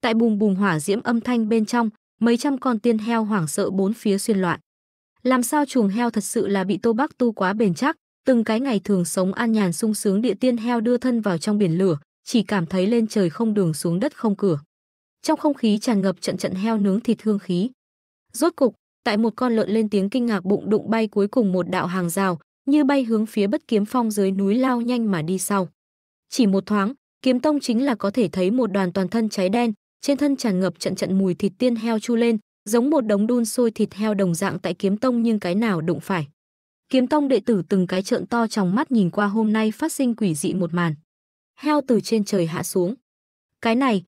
Tại bùng bùng hỏa diễm âm thanh bên trong, mấy trăm con tiên heo hoảng sợ bốn phía xuyên loạn. Làm sao chuồng heo thật sự là bị Tô Bắc tu quá bền chắc, từng cái ngày thường sống an nhàn sung sướng địa tiên heo đưa thân vào trong biển lửa, chỉ cảm thấy lên trời không đường xuống đất không cửa. Trong không khí tràn ngập trận trận heo nướng thịt hương khí. Rốt cục, tại một con lợn lên tiếng kinh ngạc bụng đụng bay cuối cùng một đạo hàng rào, như bay hướng phía bất kiếm phong dưới núi lao nhanh mà đi sau. Chỉ một thoáng, kiếm tông chính là có thể thấy một đoàn toàn thân cháy đen, trên thân tràn ngập trận trận mùi thịt tiên heo chu lên, giống một đống đun sôi thịt heo đồng dạng tại kiếm tông nhưng cái nào đụng phải. Kiếm tông đệ tử từng cái trợn to trong mắt nhìn qua hôm nay phát sinh quỷ dị một màn. Heo từ trên trời hạ xuống. Cái này,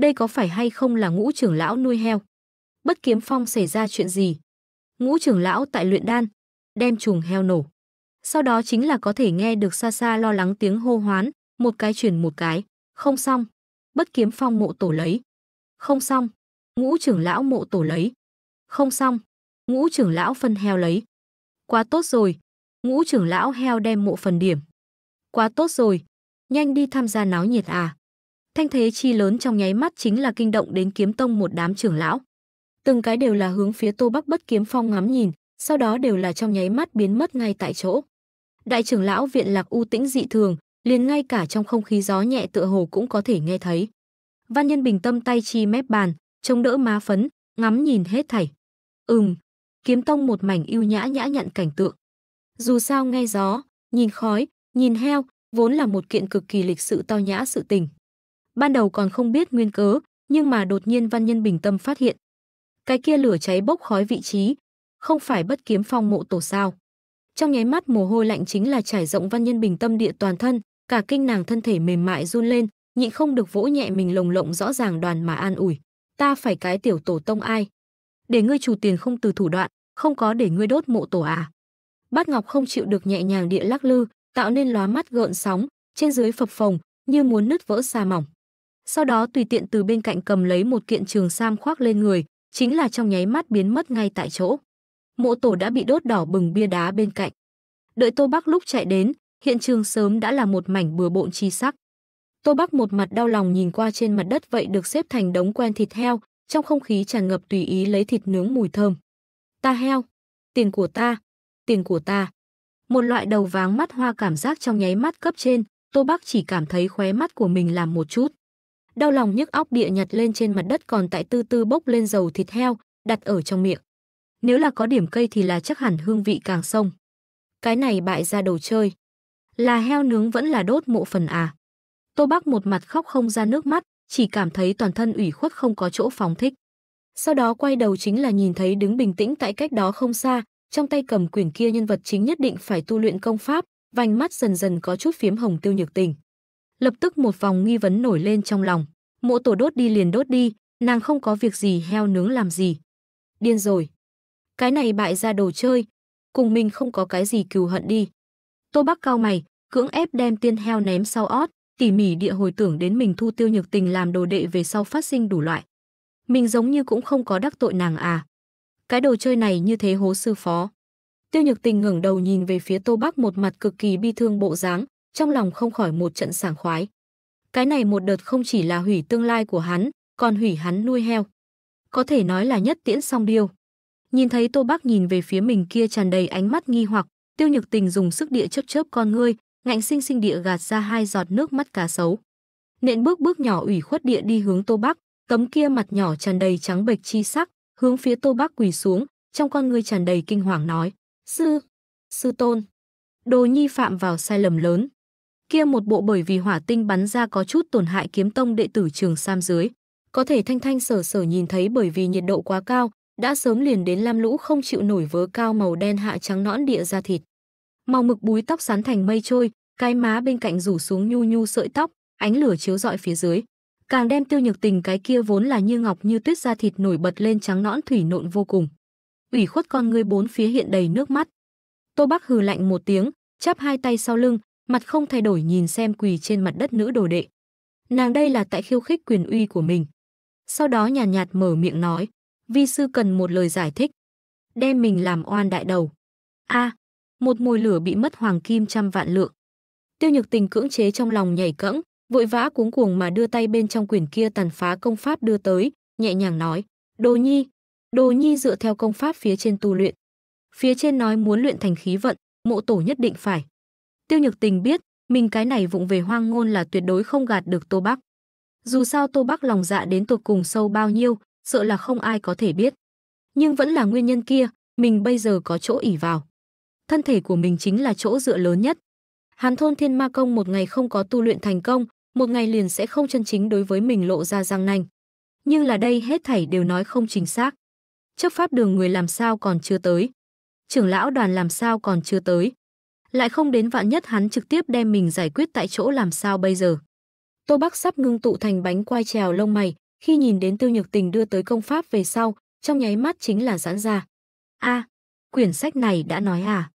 đây có phải hay không là ngũ trưởng lão nuôi heo? Bất kiếm phong xảy ra chuyện gì? Ngũ trưởng lão tại luyện đan, đem chuồng heo nổ. Sau đó chính là có thể nghe được xa xa lo lắng tiếng hô hoán, một cái chuyển một cái, không xong. Bất kiếm phong mộ tổ lấy. Không xong ngũ trưởng lão mộ tổ lấy. Không xong, ngũ trưởng lão phân heo lấy. Quá tốt rồi, ngũ trưởng lão heo đem mộ phần điểm. Quá tốt rồi, nhanh đi tham gia náo nhiệt à. Thanh thế chi lớn trong nháy mắt chính là kinh động đến kiếm tông một đám trưởng lão. Từng cái đều là hướng phía tô bắc bất kiếm phong ngắm nhìn, sau đó đều là trong nháy mắt biến mất ngay tại chỗ. Đại trưởng lão viện lạc u tĩnh dị thường, liền ngay cả trong không khí gió nhẹ tựa hồ cũng có thể nghe thấy. Văn Nhân bình tâm tay chi mép bàn, chống đỡ má phấn, ngắm nhìn hết thảy. Ừm, kiếm tông một mảnh yêu nhã nhã nhận cảnh tượng. Dù sao nghe gió, nhìn khói, nhìn heo, vốn là một kiện cực kỳ lịch sự to nhã sự tình. Ban đầu còn không biết nguyên cớ, nhưng mà đột nhiên Văn Nhân bình tâm phát hiện. Cái kia lửa cháy bốc khói vị trí, không phải bất kiếm phong mộ tổ sao. Trong nháy mắt mồ hôi lạnh chính là trải rộng Văn Nhân bình tâm địa toàn thân, cả kinh nàng thân thể mềm mại run lên, nhịn không được vỗ nhẹ mình lồng lộng rõ ràng đoàn mà an ủi ta phải cái tiểu tổ tông ai? Để ngươi chủ tiền không từ thủ đoạn, không có để ngươi đốt mộ tổ à? Bát Ngọc không chịu được nhẹ nhàng địa lắc lư, tạo nên lóa mắt gợn sóng, trên dưới phập phồng, như muốn nứt vỡ xa mỏng. Sau đó tùy tiện từ bên cạnh cầm lấy một kiện trường sam khoác lên người, chính là trong nháy mắt biến mất ngay tại chỗ. Mộ tổ đã bị đốt đỏ bừng bia đá bên cạnh. Đợi Tô Bắc lúc chạy đến, hiện trường sớm đã là một mảnh bừa bộn chi sắc. Tô Bắc một mặt đau lòng nhìn qua trên mặt đất vậy được xếp thành đống quen thịt heo, trong không khí tràn ngập tùy ý lấy thịt nướng mùi thơm. Ta heo, tiền của ta, tiền của ta. Một loại đầu váng mắt hoa cảm giác trong nháy mắt cấp trên, Tô Bắc chỉ cảm thấy khóe mắt của mình làm một chút. Đau lòng nhức óc địa nhặt lên trên mặt đất còn tại tư tư bốc lên dầu thịt heo, đặt ở trong miệng. Nếu là có điểm cây thì là chắc hẳn hương vị càng sông. Cái này bại ra đầu chơi. Là heo nướng vẫn là đốt mộ phần à. Tô Bắc một mặt khóc không ra nước mắt, chỉ cảm thấy toàn thân ủy khuất không có chỗ phóng thích. Sau đó quay đầu chính là nhìn thấy đứng bình tĩnh tại cách đó không xa, trong tay cầm quyển kia nhân vật chính nhất định phải tu luyện công pháp, vành mắt dần dần có chút phiếm hồng tiêu nhược tình. Lập tức một vòng nghi vấn nổi lên trong lòng, mộ tổ đốt đi liền đốt đi, nàng không có việc gì heo nướng làm gì. Điên rồi. Cái này bại ra đồ chơi, cùng mình không có cái gì cừu hận đi. Tô Bắc cao mày, cưỡng ép đem tiên heo ném sau ót, tỉ mỉ địa hồi tưởng đến mình thu tiêu nhược tình làm đồ đệ về sau phát sinh đủ loại. Mình giống như cũng không có đắc tội nàng à. Cái đồ chơi này như thế hố sư phó. Tiêu nhược tình ngẩng đầu nhìn về phía tô bắc một mặt cực kỳ bi thương bộ dáng, trong lòng không khỏi một trận sảng khoái. Cái này một đợt không chỉ là hủy tương lai của hắn, còn hủy hắn nuôi heo. Có thể nói là nhất tiễn song điêu. Nhìn thấy Tô Bác nhìn về phía mình kia tràn đầy ánh mắt nghi hoặc, Tiêu Nhược Tình dùng sức địa chớp chớp con ngươi, ngạnh sinh sinh địa gạt ra hai giọt nước mắt cá sấu. Nện bước bước nhỏ ủy khuất địa đi hướng Tô Bắc, tấm kia mặt nhỏ tràn đầy trắng bệch chi sắc, hướng phía Tô Bắc quỳ xuống, trong con ngươi tràn đầy kinh hoàng nói: "Sư, sư tôn." Đồ Nhi phạm vào sai lầm lớn. Kia một bộ bởi vì hỏa tinh bắn ra có chút tổn hại kiếm tông đệ tử trường sam dưới, có thể thanh thanh sở sở nhìn thấy bởi vì nhiệt độ quá cao, đã sớm liền đến lam lũ không chịu nổi vớ cao màu đen hạ trắng nõn địa ra thịt màu mực búi tóc sắn thành mây trôi, cái má bên cạnh rủ xuống nhu nhu sợi tóc, ánh lửa chiếu rọi phía dưới. Càng đem Tiêu Nhược Tình cái kia vốn là như ngọc như tuyết da thịt nổi bật lên trắng nõn thủy nộn vô cùng. Ủy khuất con ngươi bốn phía hiện đầy nước mắt. Tô Bắc hừ lạnh một tiếng, chắp hai tay sau lưng, mặt không thay đổi nhìn xem quỳ trên mặt đất nữ đồ đệ. Nàng đây là tại khiêu khích quyền uy của mình. Sau đó nhàn nhạt, nhạt mở miệng nói, vi sư cần một lời giải thích. Đem mình làm oan đại đầu. a à, một mồi lửa bị mất hoàng kim trăm vạn lượng. Tiêu Nhược Tình cưỡng chế trong lòng nhảy cẫng, vội vã cuống cuồng mà đưa tay bên trong quyển kia tàn phá công pháp đưa tới, nhẹ nhàng nói, "Đồ Nhi." Đồ Nhi dựa theo công pháp phía trên tu luyện. Phía trên nói muốn luyện thành khí vận, mộ tổ nhất định phải. Tiêu Nhược Tình biết, mình cái này vụng về hoang ngôn là tuyệt đối không gạt được Tô Bắc. Dù sao Tô Bắc lòng dạ đến tột cùng sâu bao nhiêu, sợ là không ai có thể biết. Nhưng vẫn là nguyên nhân kia, mình bây giờ có chỗ ỉ vào thân thể của mình chính là chỗ dựa lớn nhất. Hán thôn thiên ma công một ngày không có tu luyện thành công, một ngày liền sẽ không chân chính đối với mình lộ ra răng nanh. Nhưng là đây hết thảy đều nói không chính xác. Chấp pháp đường người làm sao còn chưa tới. Trưởng lão đoàn làm sao còn chưa tới. Lại không đến vạn nhất hắn trực tiếp đem mình giải quyết tại chỗ làm sao bây giờ. Tô Bắc sắp ngưng tụ thành bánh quai trèo lông mày, khi nhìn đến Tiêu Nhược Tình đưa tới công pháp về sau, trong nháy mắt chính là giãn ra. A, à, quyển sách này đã nói à?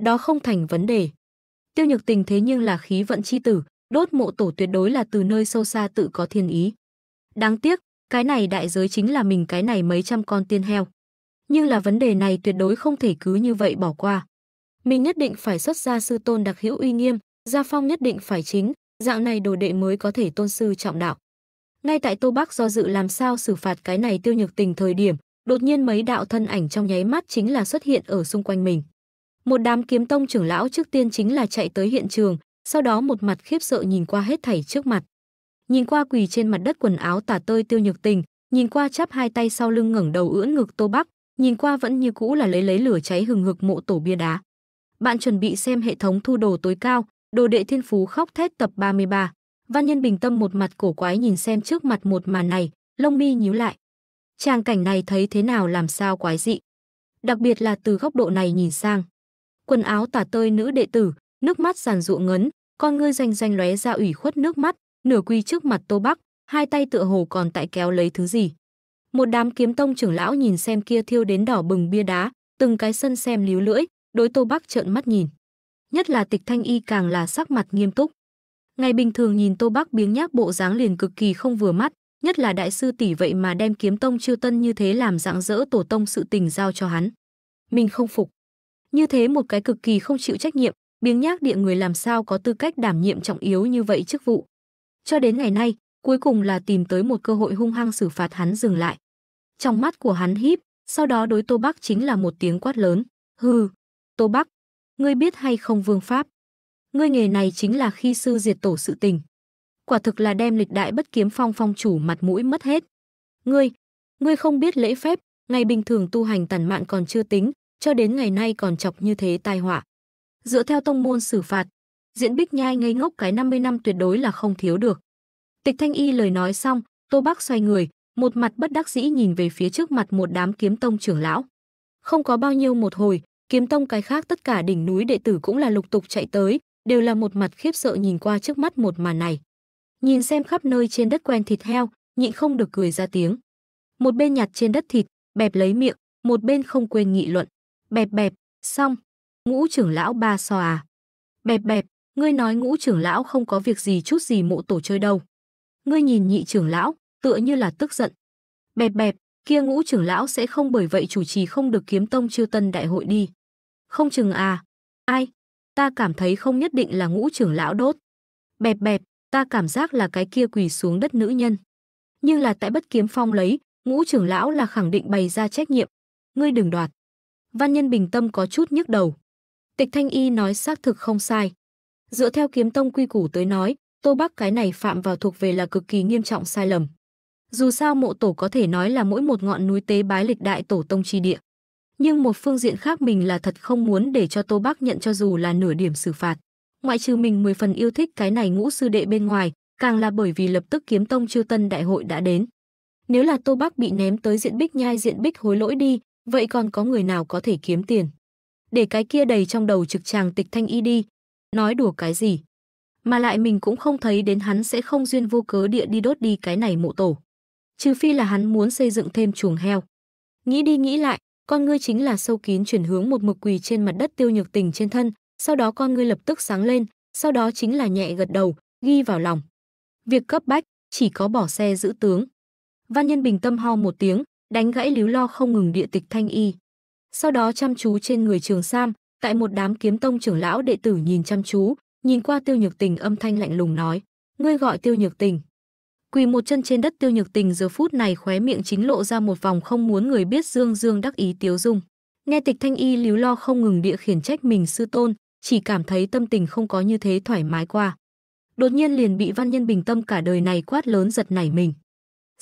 đó không thành vấn đề. Tiêu Nhược Tình thế nhưng là khí vận chi tử, đốt mộ tổ tuyệt đối là từ nơi sâu xa tự có thiên ý. Đáng tiếc, cái này đại giới chính là mình cái này mấy trăm con tiên heo. Nhưng là vấn đề này tuyệt đối không thể cứ như vậy bỏ qua. Mình nhất định phải xuất ra sư tôn đặc hữu uy nghiêm, gia phong nhất định phải chính, dạng này đồ đệ mới có thể tôn sư trọng đạo. Ngay tại Tô Bắc do dự làm sao xử phạt cái này tiêu nhược tình thời điểm, đột nhiên mấy đạo thân ảnh trong nháy mắt chính là xuất hiện ở xung quanh mình. Một đám kiếm tông trưởng lão trước tiên chính là chạy tới hiện trường, sau đó một mặt khiếp sợ nhìn qua hết thảy trước mặt. Nhìn qua quỳ trên mặt đất quần áo tả tơi tiêu nhược tình, nhìn qua chắp hai tay sau lưng ngẩng đầu ưỡn ngực Tô Bắc, nhìn qua vẫn như cũ là lấy lấy lửa cháy hừng hực mộ tổ bia đá. Bạn chuẩn bị xem hệ thống thu đồ tối cao, đồ đệ thiên phú khóc thét tập 33. Văn Nhân bình tâm một mặt cổ quái nhìn xem trước mặt một màn này, lông mi nhíu lại. Tràng cảnh này thấy thế nào làm sao quái dị. Đặc biệt là từ góc độ này nhìn sang, quần áo tả tơi nữ đệ tử, nước mắt giàn ruộng ngấn, con ngươi danh danh lóe ra ủy khuất nước mắt, nửa quy trước mặt Tô Bắc, hai tay tựa hồ còn tại kéo lấy thứ gì. Một đám kiếm tông trưởng lão nhìn xem kia thiêu đến đỏ bừng bia đá, từng cái sân xem líu lưỡi, đối Tô Bắc trợn mắt nhìn. Nhất là Tịch Thanh Y càng là sắc mặt nghiêm túc. Ngày bình thường nhìn Tô Bắc biếng nhác bộ dáng liền cực kỳ không vừa mắt, nhất là đại sư tỷ vậy mà đem kiếm tông chiêu tân như thế làm dạng dỡ tổ tông sự tình giao cho hắn. Mình không phục. Như thế một cái cực kỳ không chịu trách nhiệm, biếng nhác địa người làm sao có tư cách đảm nhiệm trọng yếu như vậy chức vụ. Cho đến ngày nay, cuối cùng là tìm tới một cơ hội hung hăng xử phạt hắn dừng lại. Trong mắt của hắn híp, sau đó đối Tô Bắc chính là một tiếng quát lớn, "Hừ, Tô Bắc, ngươi biết hay không vương pháp? Ngươi nghề này chính là khi sư diệt tổ sự tình. Quả thực là đem lịch đại bất kiếm phong phong chủ mặt mũi mất hết. Ngươi, ngươi không biết lễ phép, ngày bình thường tu hành tàn mạn còn chưa tính, cho đến ngày nay còn chọc như thế tai họa. Dựa theo tông môn xử phạt, diễn bích nhai ngây ngốc cái 50 năm tuyệt đối là không thiếu được. Tịch Thanh Y lời nói xong, Tô Bác xoay người, một mặt bất đắc dĩ nhìn về phía trước mặt một đám kiếm tông trưởng lão. Không có bao nhiêu một hồi, kiếm tông cái khác tất cả đỉnh núi đệ tử cũng là lục tục chạy tới, đều là một mặt khiếp sợ nhìn qua trước mắt một màn này. Nhìn xem khắp nơi trên đất quen thịt heo, nhịn không được cười ra tiếng. Một bên nhặt trên đất thịt, bẹp lấy miệng, một bên không quên nghị luận. Bẹp bẹp, xong. Ngũ trưởng lão ba so à? Bẹp bẹp, ngươi nói ngũ trưởng lão không có việc gì chút gì mộ tổ chơi đâu. Ngươi nhìn nhị trưởng lão, tựa như là tức giận. Bẹp bẹp, kia ngũ trưởng lão sẽ không bởi vậy chủ trì không được kiếm tông chiêu tân đại hội đi. Không chừng à, ai, ta cảm thấy không nhất định là ngũ trưởng lão đốt. Bẹp bẹp, ta cảm giác là cái kia quỳ xuống đất nữ nhân. Nhưng là tại bất kiếm phong lấy, ngũ trưởng lão là khẳng định bày ra trách nhiệm. Ngươi đừng đoạt. Văn Nhân bình tâm có chút nhức đầu. Tịch Thanh Y nói xác thực không sai. Dựa theo kiếm tông quy củ tới nói, Tô Bắc cái này phạm vào thuộc về là cực kỳ nghiêm trọng sai lầm. Dù sao mộ tổ có thể nói là mỗi một ngọn núi tế bái lịch đại tổ tông chi địa. Nhưng một phương diện khác mình là thật không muốn để cho Tô Bắc nhận cho dù là nửa điểm xử phạt. Ngoại trừ mình 10 phần yêu thích cái này ngũ sư đệ bên ngoài, càng là bởi vì lập tức kiếm tông chiêu tân đại hội đã đến. Nếu là Tô Bắc bị ném tới diện bích nhai diện bích hối lỗi đi, Vậy còn có người nào có thể kiếm tiền? Để cái kia đầy trong đầu trực tràng tịch thanh y đi. Nói đùa cái gì? Mà lại mình cũng không thấy đến hắn sẽ không duyên vô cớ địa đi đốt đi cái này mộ tổ. Trừ phi là hắn muốn xây dựng thêm chuồng heo. Nghĩ đi nghĩ lại, con ngươi chính là sâu kín chuyển hướng một mực quỳ trên mặt đất tiêu nhược tình trên thân, sau đó con ngươi lập tức sáng lên, sau đó chính là nhẹ gật đầu, ghi vào lòng. Việc cấp bách, chỉ có bỏ xe giữ tướng. Văn Nhân bình tâm ho một tiếng, đánh gãy líu lo không ngừng địa tịch thanh y. Sau đó chăm chú trên người trường Sam, tại một đám kiếm tông trưởng lão đệ tử nhìn chăm chú, nhìn qua tiêu nhược tình âm thanh lạnh lùng nói, ngươi gọi tiêu nhược tình. Quỳ một chân trên đất tiêu nhược tình giờ phút này khóe miệng chính lộ ra một vòng không muốn người biết dương dương đắc ý tiếu dung. Nghe tịch thanh y líu lo không ngừng địa khiển trách mình sư tôn, chỉ cảm thấy tâm tình không có như thế thoải mái qua. Đột nhiên liền bị văn nhân bình tâm cả đời này quát lớn giật nảy mình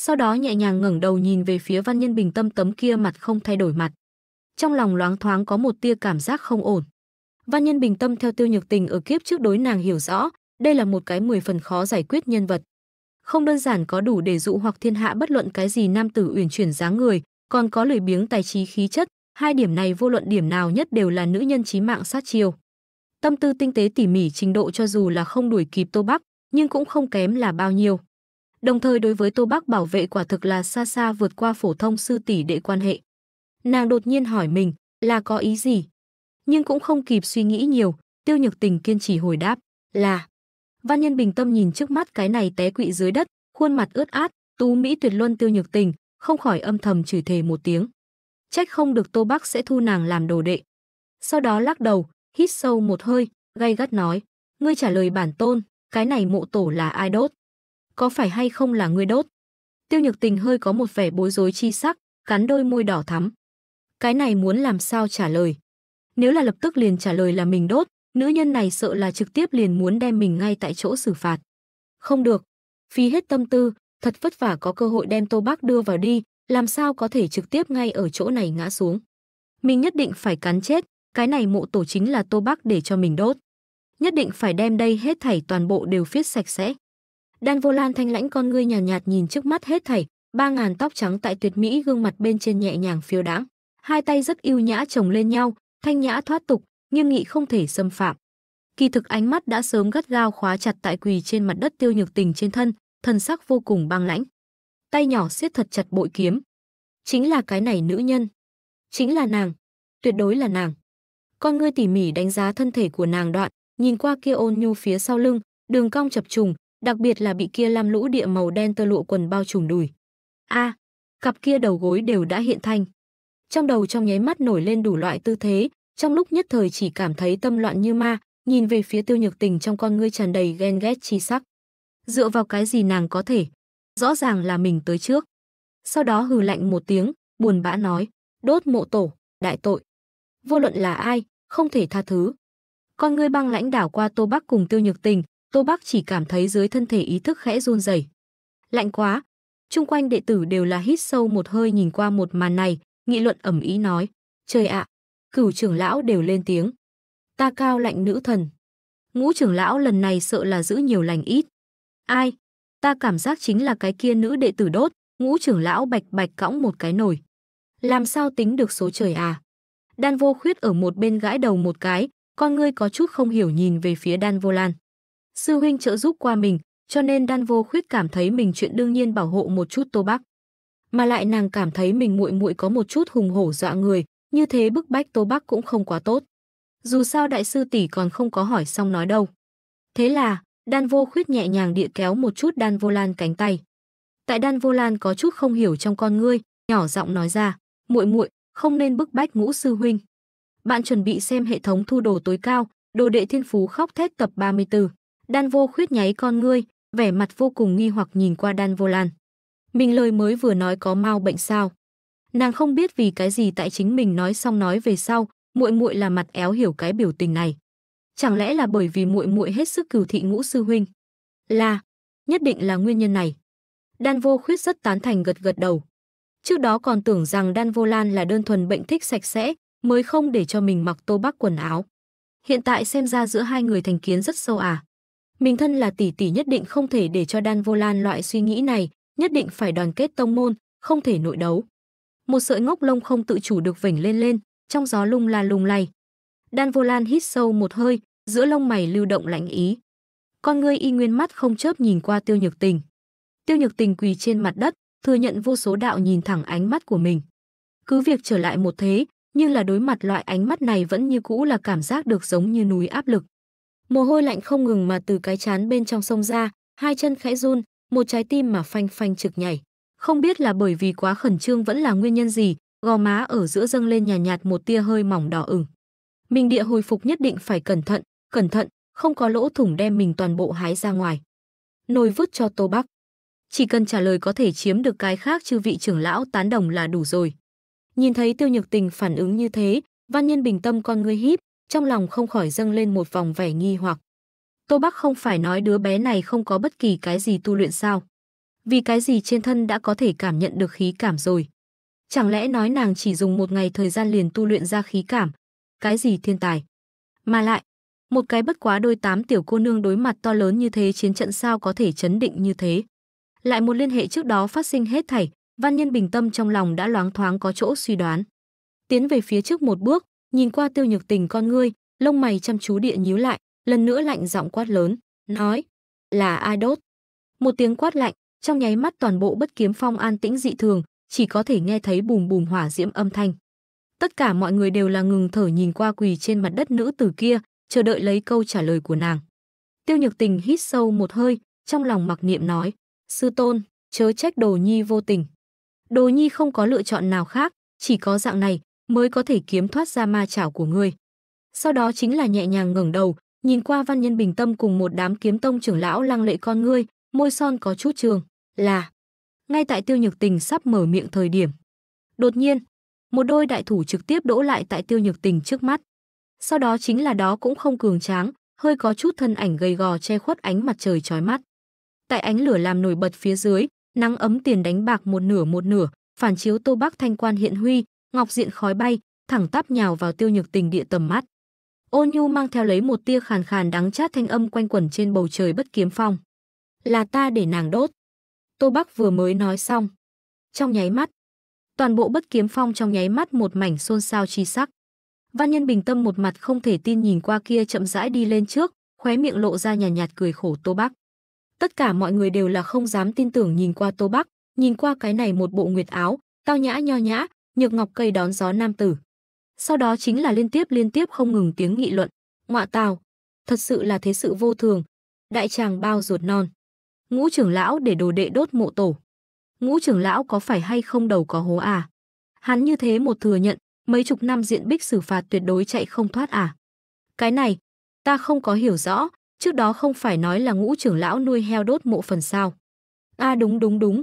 sau đó nhẹ nhàng ngẩng đầu nhìn về phía Văn Nhân Bình tâm tấm kia mặt không thay đổi mặt. Trong lòng loáng thoáng có một tia cảm giác không ổn. Văn Nhân Bình tâm theo Tiêu Nhược Tình ở kiếp trước đối nàng hiểu rõ, đây là một cái mười phần khó giải quyết nhân vật. Không đơn giản có đủ để dụ hoặc thiên hạ bất luận cái gì nam tử uyển chuyển dáng người, còn có lười biếng tài trí khí chất, hai điểm này vô luận điểm nào nhất đều là nữ nhân trí mạng sát chiêu. Tâm tư tinh tế tỉ mỉ trình độ cho dù là không đuổi kịp Tô Bắc, nhưng cũng không kém là bao nhiêu. Đồng thời đối với Tô Bắc bảo vệ quả thực là xa xa vượt qua phổ thông sư tỷ đệ quan hệ. Nàng đột nhiên hỏi mình, là có ý gì? Nhưng cũng không kịp suy nghĩ nhiều, Tiêu Nhược Tình kiên trì hồi đáp, là. Văn Nhân bình tâm nhìn trước mắt cái này té quỵ dưới đất, khuôn mặt ướt át, tú mỹ tuyệt luân Tiêu Nhược Tình, không khỏi âm thầm chửi thề một tiếng. Trách không được Tô Bắc sẽ thu nàng làm đồ đệ. Sau đó lắc đầu, hít sâu một hơi, gay gắt nói, ngươi trả lời bản tôn, cái này mộ tổ là ai đốt? có phải hay không là ngươi đốt? Tiêu nhược tình hơi có một vẻ bối rối chi sắc, cắn đôi môi đỏ thắm. Cái này muốn làm sao trả lời? Nếu là lập tức liền trả lời là mình đốt, nữ nhân này sợ là trực tiếp liền muốn đem mình ngay tại chỗ xử phạt. Không được, phí hết tâm tư, thật vất vả có cơ hội đem Tô Bác đưa vào đi, làm sao có thể trực tiếp ngay ở chỗ này ngã xuống. Mình nhất định phải cắn chết, cái này mộ tổ chính là Tô Bác để cho mình đốt. Nhất định phải đem đây hết thảy toàn bộ đều phiết sạch sẽ. Dan Vô Lan thanh lãnh con ngươi nhàn nhạt, nhạt nhìn trước mắt hết thảy, ba ngàn tóc trắng tại tuyệt mỹ gương mặt bên trên nhẹ nhàng phiêu đãng. Hai tay rất yêu nhã chồng lên nhau, thanh nhã thoát tục, nghiêm nghị không thể xâm phạm. Kỳ thực ánh mắt đã sớm gắt gao khóa chặt tại quỳ trên mặt đất tiêu nhược tình trên thân, thân sắc vô cùng băng lãnh. Tay nhỏ siết thật chặt bội kiếm. Chính là cái này nữ nhân. Chính là nàng. Tuyệt đối là nàng. Con ngươi tỉ mỉ đánh giá thân thể của nàng đoạn, nhìn qua kia ôn nhu phía sau lưng, đường cong chập trùng, đặc biệt là bị kia lam lũ địa màu đen tơ lụa quần bao trùm đùi. A, à, cặp kia đầu gối đều đã hiện thanh. Trong đầu trong nháy mắt nổi lên đủ loại tư thế, trong lúc nhất thời chỉ cảm thấy tâm loạn như ma, nhìn về phía Tiêu Nhược Tình trong con ngươi tràn đầy ghen ghét chi sắc. Dựa vào cái gì nàng có thể? Rõ ràng là mình tới trước. Sau đó hừ lạnh một tiếng, buồn bã nói, đốt mộ tổ, đại tội. Vô luận là ai, không thể tha thứ. Con ngươi băng lãnh đảo qua Tô Bắc cùng Tiêu Nhược Tình, Tô Bắc chỉ cảm thấy dưới thân thể ý thức khẽ run rẩy. Lạnh quá. Trung quanh đệ tử đều là hít sâu một hơi nhìn qua một màn này, nghị luận ẩm ý nói: "Trời ạ." Cửu trưởng lão đều lên tiếng. "Ta cao lạnh nữ thần." Ngũ trưởng lão lần này sợ là giữ nhiều lành ít. "Ai? Ta cảm giác chính là cái kia nữ đệ tử đốt." Ngũ trưởng lão bạch bạch cõng một cái nổi. "Làm sao tính được số trời à?" Đan Vô Khuyết ở một bên gãi đầu một cái, con ngươi có chút không hiểu nhìn về phía Đan Vô Lan. Sư huynh trợ giúp qua mình, cho nên đan vô khuyết cảm thấy mình chuyện đương nhiên bảo hộ một chút tô bác. Mà lại nàng cảm thấy mình muội muội có một chút hùng hổ dọa người, như thế bức bách tô bác cũng không quá tốt. Dù sao đại sư tỷ còn không có hỏi xong nói đâu. Thế là, đan vô khuyết nhẹ nhàng địa kéo một chút đan vô lan cánh tay. Tại đan vô lan có chút không hiểu trong con ngươi, nhỏ giọng nói ra, muội muội không nên bức bách ngũ sư huynh. Bạn chuẩn bị xem hệ thống thu đồ tối cao, đồ đệ thiên phú khóc thét tập 34. Đan vô khuyết nháy con ngươi, vẻ mặt vô cùng nghi hoặc nhìn qua đan vô lan. Mình lời mới vừa nói có mau bệnh sao? Nàng không biết vì cái gì tại chính mình nói xong nói về sau, muội muội là mặt éo hiểu cái biểu tình này. Chẳng lẽ là bởi vì muội muội hết sức cửu thị ngũ sư huynh? Là, nhất định là nguyên nhân này. Đan vô khuyết rất tán thành gật gật đầu. Trước đó còn tưởng rằng đan vô lan là đơn thuần bệnh thích sạch sẽ, mới không để cho mình mặc tô bắc quần áo. Hiện tại xem ra giữa hai người thành kiến rất sâu à. Mình thân là tỷ tỷ nhất định không thể để cho Đan Vô Lan loại suy nghĩ này, nhất định phải đoàn kết tông môn, không thể nội đấu. Một sợi ngốc lông không tự chủ được vểnh lên lên, trong gió lung la lung lay. Đan Vô Lan hít sâu một hơi, giữa lông mày lưu động lạnh ý. Con ngươi y nguyên mắt không chớp nhìn qua Tiêu Nhược Tình. Tiêu Nhược Tình quỳ trên mặt đất, thừa nhận vô số đạo nhìn thẳng ánh mắt của mình. Cứ việc trở lại một thế, nhưng là đối mặt loại ánh mắt này vẫn như cũ là cảm giác được giống như núi áp lực. Mồ hôi lạnh không ngừng mà từ cái chán bên trong sông ra, hai chân khẽ run, một trái tim mà phanh phanh trực nhảy. Không biết là bởi vì quá khẩn trương vẫn là nguyên nhân gì, gò má ở giữa dâng lên nhà nhạt, nhạt một tia hơi mỏng đỏ ửng. Mình địa hồi phục nhất định phải cẩn thận, cẩn thận, không có lỗ thủng đem mình toàn bộ hái ra ngoài. Nồi vứt cho Tô Bắc. Chỉ cần trả lời có thể chiếm được cái khác chư vị trưởng lão tán đồng là đủ rồi. Nhìn thấy tiêu nhược tình phản ứng như thế, văn nhân bình tâm con ngươi híp, trong lòng không khỏi dâng lên một vòng vẻ nghi hoặc. Tô Bắc không phải nói đứa bé này không có bất kỳ cái gì tu luyện sao? Vì cái gì trên thân đã có thể cảm nhận được khí cảm rồi? Chẳng lẽ nói nàng chỉ dùng một ngày thời gian liền tu luyện ra khí cảm? Cái gì thiên tài? Mà lại, một cái bất quá đôi tám tiểu cô nương đối mặt to lớn như thế chiến trận sao có thể chấn định như thế? Lại một liên hệ trước đó phát sinh hết thảy, Văn Nhân bình tâm trong lòng đã loáng thoáng có chỗ suy đoán. Tiến về phía trước một bước, nhìn qua tiêu nhược tình con ngươi, lông mày chăm chú địa nhíu lại, lần nữa lạnh giọng quát lớn, nói, là ai đốt? Một tiếng quát lạnh, trong nháy mắt toàn bộ bất kiếm phong an tĩnh dị thường, chỉ có thể nghe thấy bùm bùm hỏa diễm âm thanh. Tất cả mọi người đều là ngừng thở nhìn qua quỳ trên mặt đất nữ tử kia, chờ đợi lấy câu trả lời của nàng. Tiêu Nhược Tình hít sâu một hơi, trong lòng mặc niệm nói, sư tôn, chớ trách đồ nhi vô tình. Đồ nhi không có lựa chọn nào khác, chỉ có dạng này, mới có thể kiếm thoát ra ma chảo của ngươi. Sau đó chính là nhẹ nhàng ngẩng đầu, nhìn qua Văn Nhân Bình Tâm cùng một đám kiếm tông trưởng lão lăng lệ con ngươi, môi son có chút trường, là ngay tại Tiêu Nhược Tình sắp mở miệng thời điểm. Đột nhiên, một đôi đại thủ trực tiếp đỗ lại tại Tiêu Nhược Tình trước mắt. Sau đó chính là đó cũng không cường tráng, hơi có chút thân ảnh gầy gò che khuất ánh mặt trời chói mắt. Tại ánh lửa làm nổi bật phía dưới, nắng ấm tiền đánh bạc một nửa một nửa, phản chiếu Tô Bắc Thanh Quan hiện huy, ngọc diện khói bay, thẳng tắp nhào vào tiêu nhược tình địa tầm mắt. Ôn nhu mang theo lấy một tia khàn khàn đắng chát thanh âm quanh quẩn trên bầu trời bất kiếm phong. Là ta để nàng đốt. Tô Bắc vừa mới nói xong. Trong nháy mắt, toàn bộ bất kiếm phong trong nháy mắt một mảnh xôn xao chi sắc. Văn nhân bình tâm một mặt không thể tin nhìn qua kia chậm rãi đi lên trước, khóe miệng lộ ra nhàn nhạt, nhạt cười khổ Tô Bắc. Tất cả mọi người đều là không dám tin tưởng nhìn qua Tô Bắc, nhìn qua cái này một bộ nguyệt áo, tao nhã nho nhã, nhược ngọc cây đón gió nam tử. Sau đó chính là liên tiếp liên tiếp không ngừng tiếng nghị luận, ngọa tào, thật sự là thế sự vô thường, đại tràng bao ruột non. Ngũ trưởng lão để đồ đệ đốt mộ tổ. Ngũ trưởng lão có phải hay không đầu có hố à? Hắn như thế một thừa nhận, mấy chục năm diện bích xử phạt tuyệt đối chạy không thoát à? Cái này, ta không có hiểu rõ, trước đó không phải nói là ngũ trưởng lão nuôi heo đốt mộ phần sao? A à đúng đúng đúng,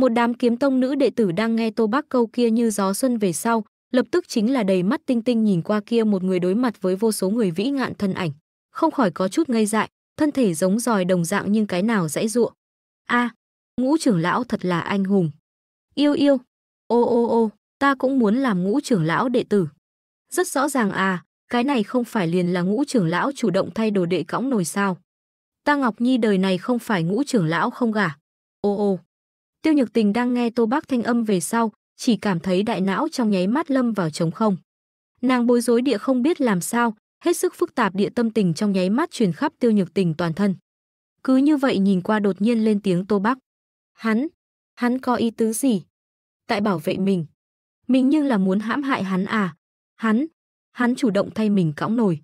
một đám kiếm tông nữ đệ tử đang nghe Tô bác câu kia như gió xuân về sau, lập tức chính là đầy mắt tinh tinh nhìn qua kia một người đối mặt với vô số người vĩ ngạn thân ảnh, không khỏi có chút ngây dại, thân thể giống giòi đồng dạng nhưng cái nào dãy ruộng. A, ngũ trưởng lão thật là anh hùng. Yêu yêu, ô ô ô, ta cũng muốn làm ngũ trưởng lão đệ tử. Rất rõ ràng à, cái này không phải liền là ngũ trưởng lão chủ động thay đồ đệ cõng nồi sao. Ta Ngọc Nhi đời này không phải ngũ trưởng lão không gả. Ô ô. Tiêu Nhược Tình đang nghe Tô Bác thanh âm về sau, chỉ cảm thấy đại não trong nháy mắt lâm vào trống không. Nàng bối rối địa không biết làm sao, hết sức phức tạp địa tâm tình trong nháy mắt truyền khắp Tiêu Nhược Tình toàn thân. Cứ như vậy nhìn qua đột nhiên lên tiếng Tô Bác. Hắn, hắn có ý tứ gì? Tại bảo vệ mình. Mình như là muốn hãm hại hắn à? Hắn, hắn chủ động thay mình cõng nổi.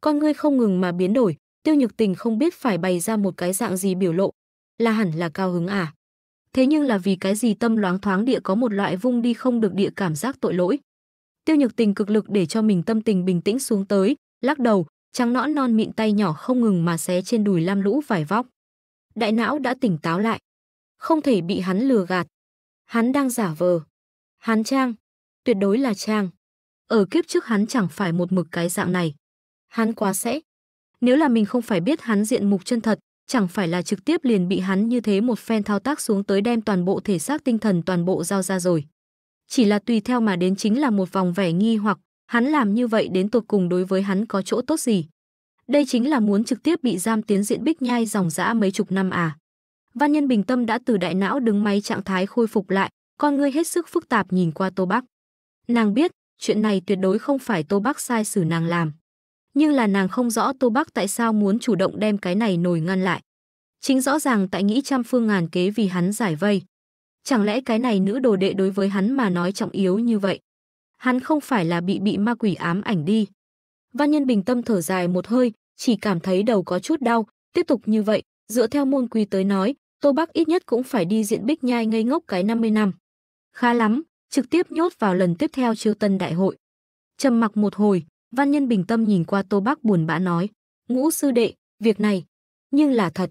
Con ngươi không ngừng mà biến đổi, Tiêu Nhược Tình không biết phải bày ra một cái dạng gì biểu lộ, là hẳn là cao hứng à? Thế nhưng là vì cái gì tâm loáng thoáng địa có một loại vung đi không được địa cảm giác tội lỗi. Tiêu Nhược Tình cực lực để cho mình tâm tình bình tĩnh xuống tới, lắc đầu, trắng nõn non mịn tay nhỏ không ngừng mà xé trên đùi Lam Lũ vải vóc. Đại não đã tỉnh táo lại, không thể bị hắn lừa gạt. Hắn đang giả vờ. Hắn trang, tuyệt đối là trang. Ở kiếp trước hắn chẳng phải một mực cái dạng này. Hắn quá sẽ. Nếu là mình không phải biết hắn diện mục chân thật, chẳng phải là trực tiếp liền bị hắn như thế một phen thao tác xuống tới đem toàn bộ thể xác tinh thần toàn bộ giao ra rồi. Chỉ là tùy theo mà đến chính là một vòng vẻ nghi hoặc, hắn làm như vậy đến tột cùng đối với hắn có chỗ tốt gì. Đây chính là muốn trực tiếp bị giam tiến diện bích nhai dòng dã mấy chục năm à. Văn nhân bình tâm đã từ đại não đứng máy trạng thái khôi phục lại, con ngươi hết sức phức tạp nhìn qua Tô Bắc. Nàng biết, chuyện này tuyệt đối không phải Tô Bắc sai xử nàng làm nhưng là nàng không rõ Tô Bắc tại sao muốn chủ động đem cái này nổi ngăn lại. Chính rõ ràng tại nghĩ trăm phương ngàn kế vì hắn giải vây. Chẳng lẽ cái này nữ đồ đệ đối với hắn mà nói trọng yếu như vậy? Hắn không phải là bị bị ma quỷ ám ảnh đi. Văn Nhân bình tâm thở dài một hơi, chỉ cảm thấy đầu có chút đau, tiếp tục như vậy, dựa theo môn quy tới nói, Tô Bắc ít nhất cũng phải đi diện bích nhai ngây ngốc cái 50 năm. Khá lắm, trực tiếp nhốt vào lần tiếp theo chiêu tân đại hội. Trầm mặc một hồi, Văn nhân bình tâm nhìn qua Tô Bác buồn bã nói, ngũ sư đệ, việc này, nhưng là thật.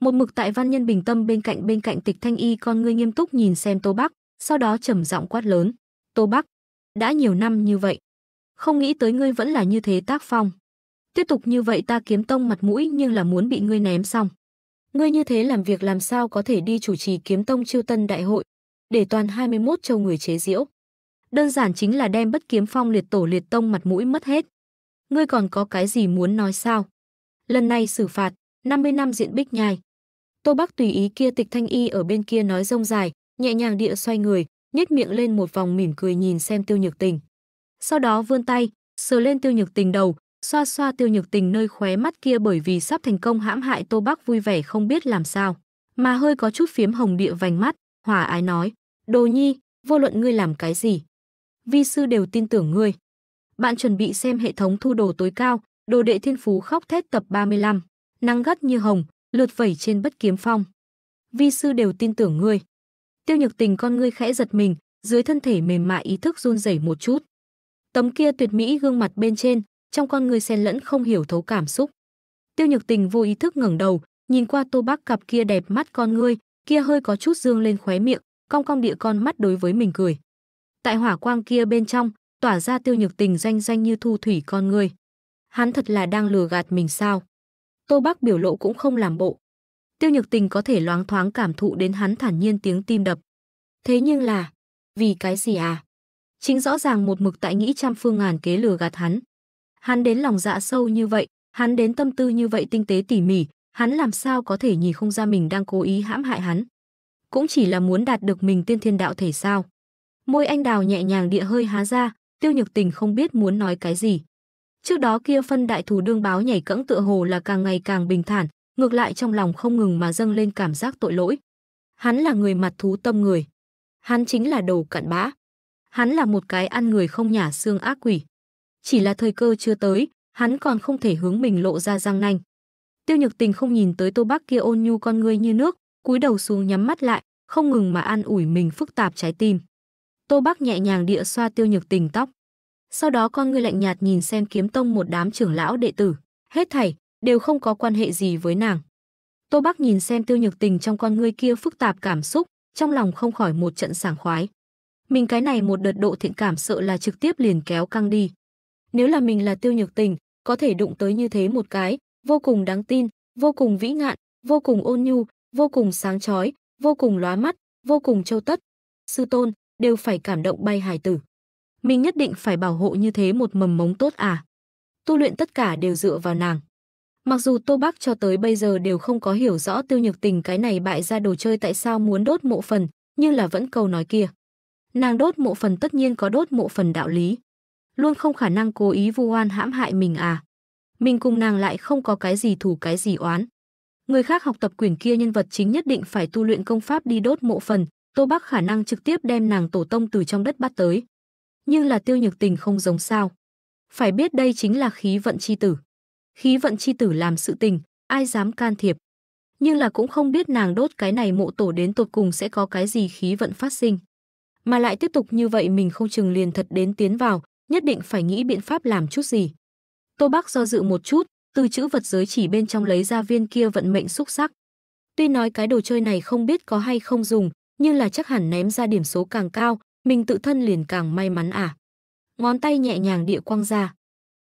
Một mực tại văn nhân bình tâm bên cạnh bên cạnh tịch thanh y con ngươi nghiêm túc nhìn xem Tô Bác, sau đó trầm giọng quát lớn, Tô Bác, đã nhiều năm như vậy. Không nghĩ tới ngươi vẫn là như thế tác phong. Tiếp tục như vậy ta kiếm tông mặt mũi nhưng là muốn bị ngươi ném xong. Ngươi như thế làm việc làm sao có thể đi chủ trì kiếm tông chiêu tân đại hội, để toàn 21 châu người chế diễu đơn giản chính là đem bất kiếm phong liệt tổ liệt tông mặt mũi mất hết. Ngươi còn có cái gì muốn nói sao? Lần này xử phạt, 50 năm diện bích nhai. Tô Bắc tùy ý kia tịch thanh y ở bên kia nói rông dài, nhẹ nhàng địa xoay người, nhếch miệng lên một vòng mỉm cười nhìn xem tiêu nhược tình. Sau đó vươn tay, sờ lên tiêu nhược tình đầu, xoa xoa tiêu nhược tình nơi khóe mắt kia bởi vì sắp thành công hãm hại Tô Bắc vui vẻ không biết làm sao, mà hơi có chút phiếm hồng địa vành mắt, hòa ái nói, đồ nhi, vô luận ngươi làm cái gì, vi sư đều tin tưởng ngươi. Bạn chuẩn bị xem hệ thống thu đồ tối cao, đồ đệ thiên phú khóc thét tập 35, nắng gắt như hồng, lượt vẩy trên bất kiếm phong. Vi sư đều tin tưởng ngươi. Tiêu nhược tình con ngươi khẽ giật mình, dưới thân thể mềm mại ý thức run rẩy một chút. Tấm kia tuyệt mỹ gương mặt bên trên, trong con ngươi xen lẫn không hiểu thấu cảm xúc. Tiêu Nhược Tình vô ý thức ngẩng đầu, nhìn qua Tô Bác cặp kia đẹp mắt con ngươi, kia hơi có chút dương lên khóe miệng, cong cong địa con mắt đối với mình cười tại hỏa quang kia bên trong tỏa ra tiêu nhược tình doanh doanh như thu thủy con người hắn thật là đang lừa gạt mình sao tô bắc biểu lộ cũng không làm bộ tiêu nhược tình có thể loáng thoáng cảm thụ đến hắn thản nhiên tiếng tim đập thế nhưng là vì cái gì à chính rõ ràng một mực tại nghĩ trăm phương ngàn kế lừa gạt hắn hắn đến lòng dạ sâu như vậy hắn đến tâm tư như vậy tinh tế tỉ mỉ hắn làm sao có thể nhìn không ra mình đang cố ý hãm hại hắn cũng chỉ là muốn đạt được mình tiên thiên đạo thể sao Môi anh đào nhẹ nhàng địa hơi há ra, tiêu nhược tình không biết muốn nói cái gì. Trước đó kia phân đại thủ đương báo nhảy cẫng tựa hồ là càng ngày càng bình thản, ngược lại trong lòng không ngừng mà dâng lên cảm giác tội lỗi. Hắn là người mặt thú tâm người. Hắn chính là đầu cặn bã. Hắn là một cái ăn người không nhả xương ác quỷ. Chỉ là thời cơ chưa tới, hắn còn không thể hướng mình lộ ra răng nanh. Tiêu Nhược Tình không nhìn tới Tô Bắc kia ôn nhu con ngươi như nước, cúi đầu xuống nhắm mắt lại, không ngừng mà an ủi mình phức tạp trái tim. Tô Bắc nhẹ nhàng địa xoa tiêu nhược tình tóc. Sau đó con ngươi lạnh nhạt nhìn xem kiếm tông một đám trưởng lão đệ tử, hết thảy, đều không có quan hệ gì với nàng. Tô Bắc nhìn xem tiêu nhược tình trong con ngươi kia phức tạp cảm xúc, trong lòng không khỏi một trận sảng khoái. Mình cái này một đợt độ thiện cảm sợ là trực tiếp liền kéo căng đi. Nếu là mình là tiêu nhược tình, có thể đụng tới như thế một cái, vô cùng đáng tin, vô cùng vĩ ngạn, vô cùng ôn nhu, vô cùng sáng chói, vô cùng lóa mắt, vô cùng châu tất. Sư tôn, đều phải cảm động bay hài tử. Mình nhất định phải bảo hộ như thế một mầm mống tốt à. Tu luyện tất cả đều dựa vào nàng. Mặc dù Tô Bắc cho tới bây giờ đều không có hiểu rõ Tiêu Nhược Tình cái này bại ra đồ chơi tại sao muốn đốt mộ phần, nhưng là vẫn câu nói kia. Nàng đốt mộ phần tất nhiên có đốt mộ phần đạo lý. Luôn không khả năng cố ý vu oan hãm hại mình à. Mình cùng nàng lại không có cái gì thủ cái gì oán. Người khác học tập quyển kia nhân vật chính nhất định phải tu luyện công pháp đi đốt mộ phần, Tô Bắc khả năng trực tiếp đem nàng tổ tông từ trong đất bắt tới. Nhưng là tiêu nhược tình không giống sao. Phải biết đây chính là khí vận chi tử. Khí vận chi tử làm sự tình, ai dám can thiệp. Nhưng là cũng không biết nàng đốt cái này mộ tổ đến tột cùng sẽ có cái gì khí vận phát sinh. Mà lại tiếp tục như vậy mình không chừng liền thật đến tiến vào, nhất định phải nghĩ biện pháp làm chút gì. Tô Bắc do dự một chút, từ chữ vật giới chỉ bên trong lấy ra viên kia vận mệnh xúc sắc. Tuy nói cái đồ chơi này không biết có hay không dùng, như là chắc hẳn ném ra điểm số càng cao, mình tự thân liền càng may mắn à. Ngón tay nhẹ nhàng địa quang ra.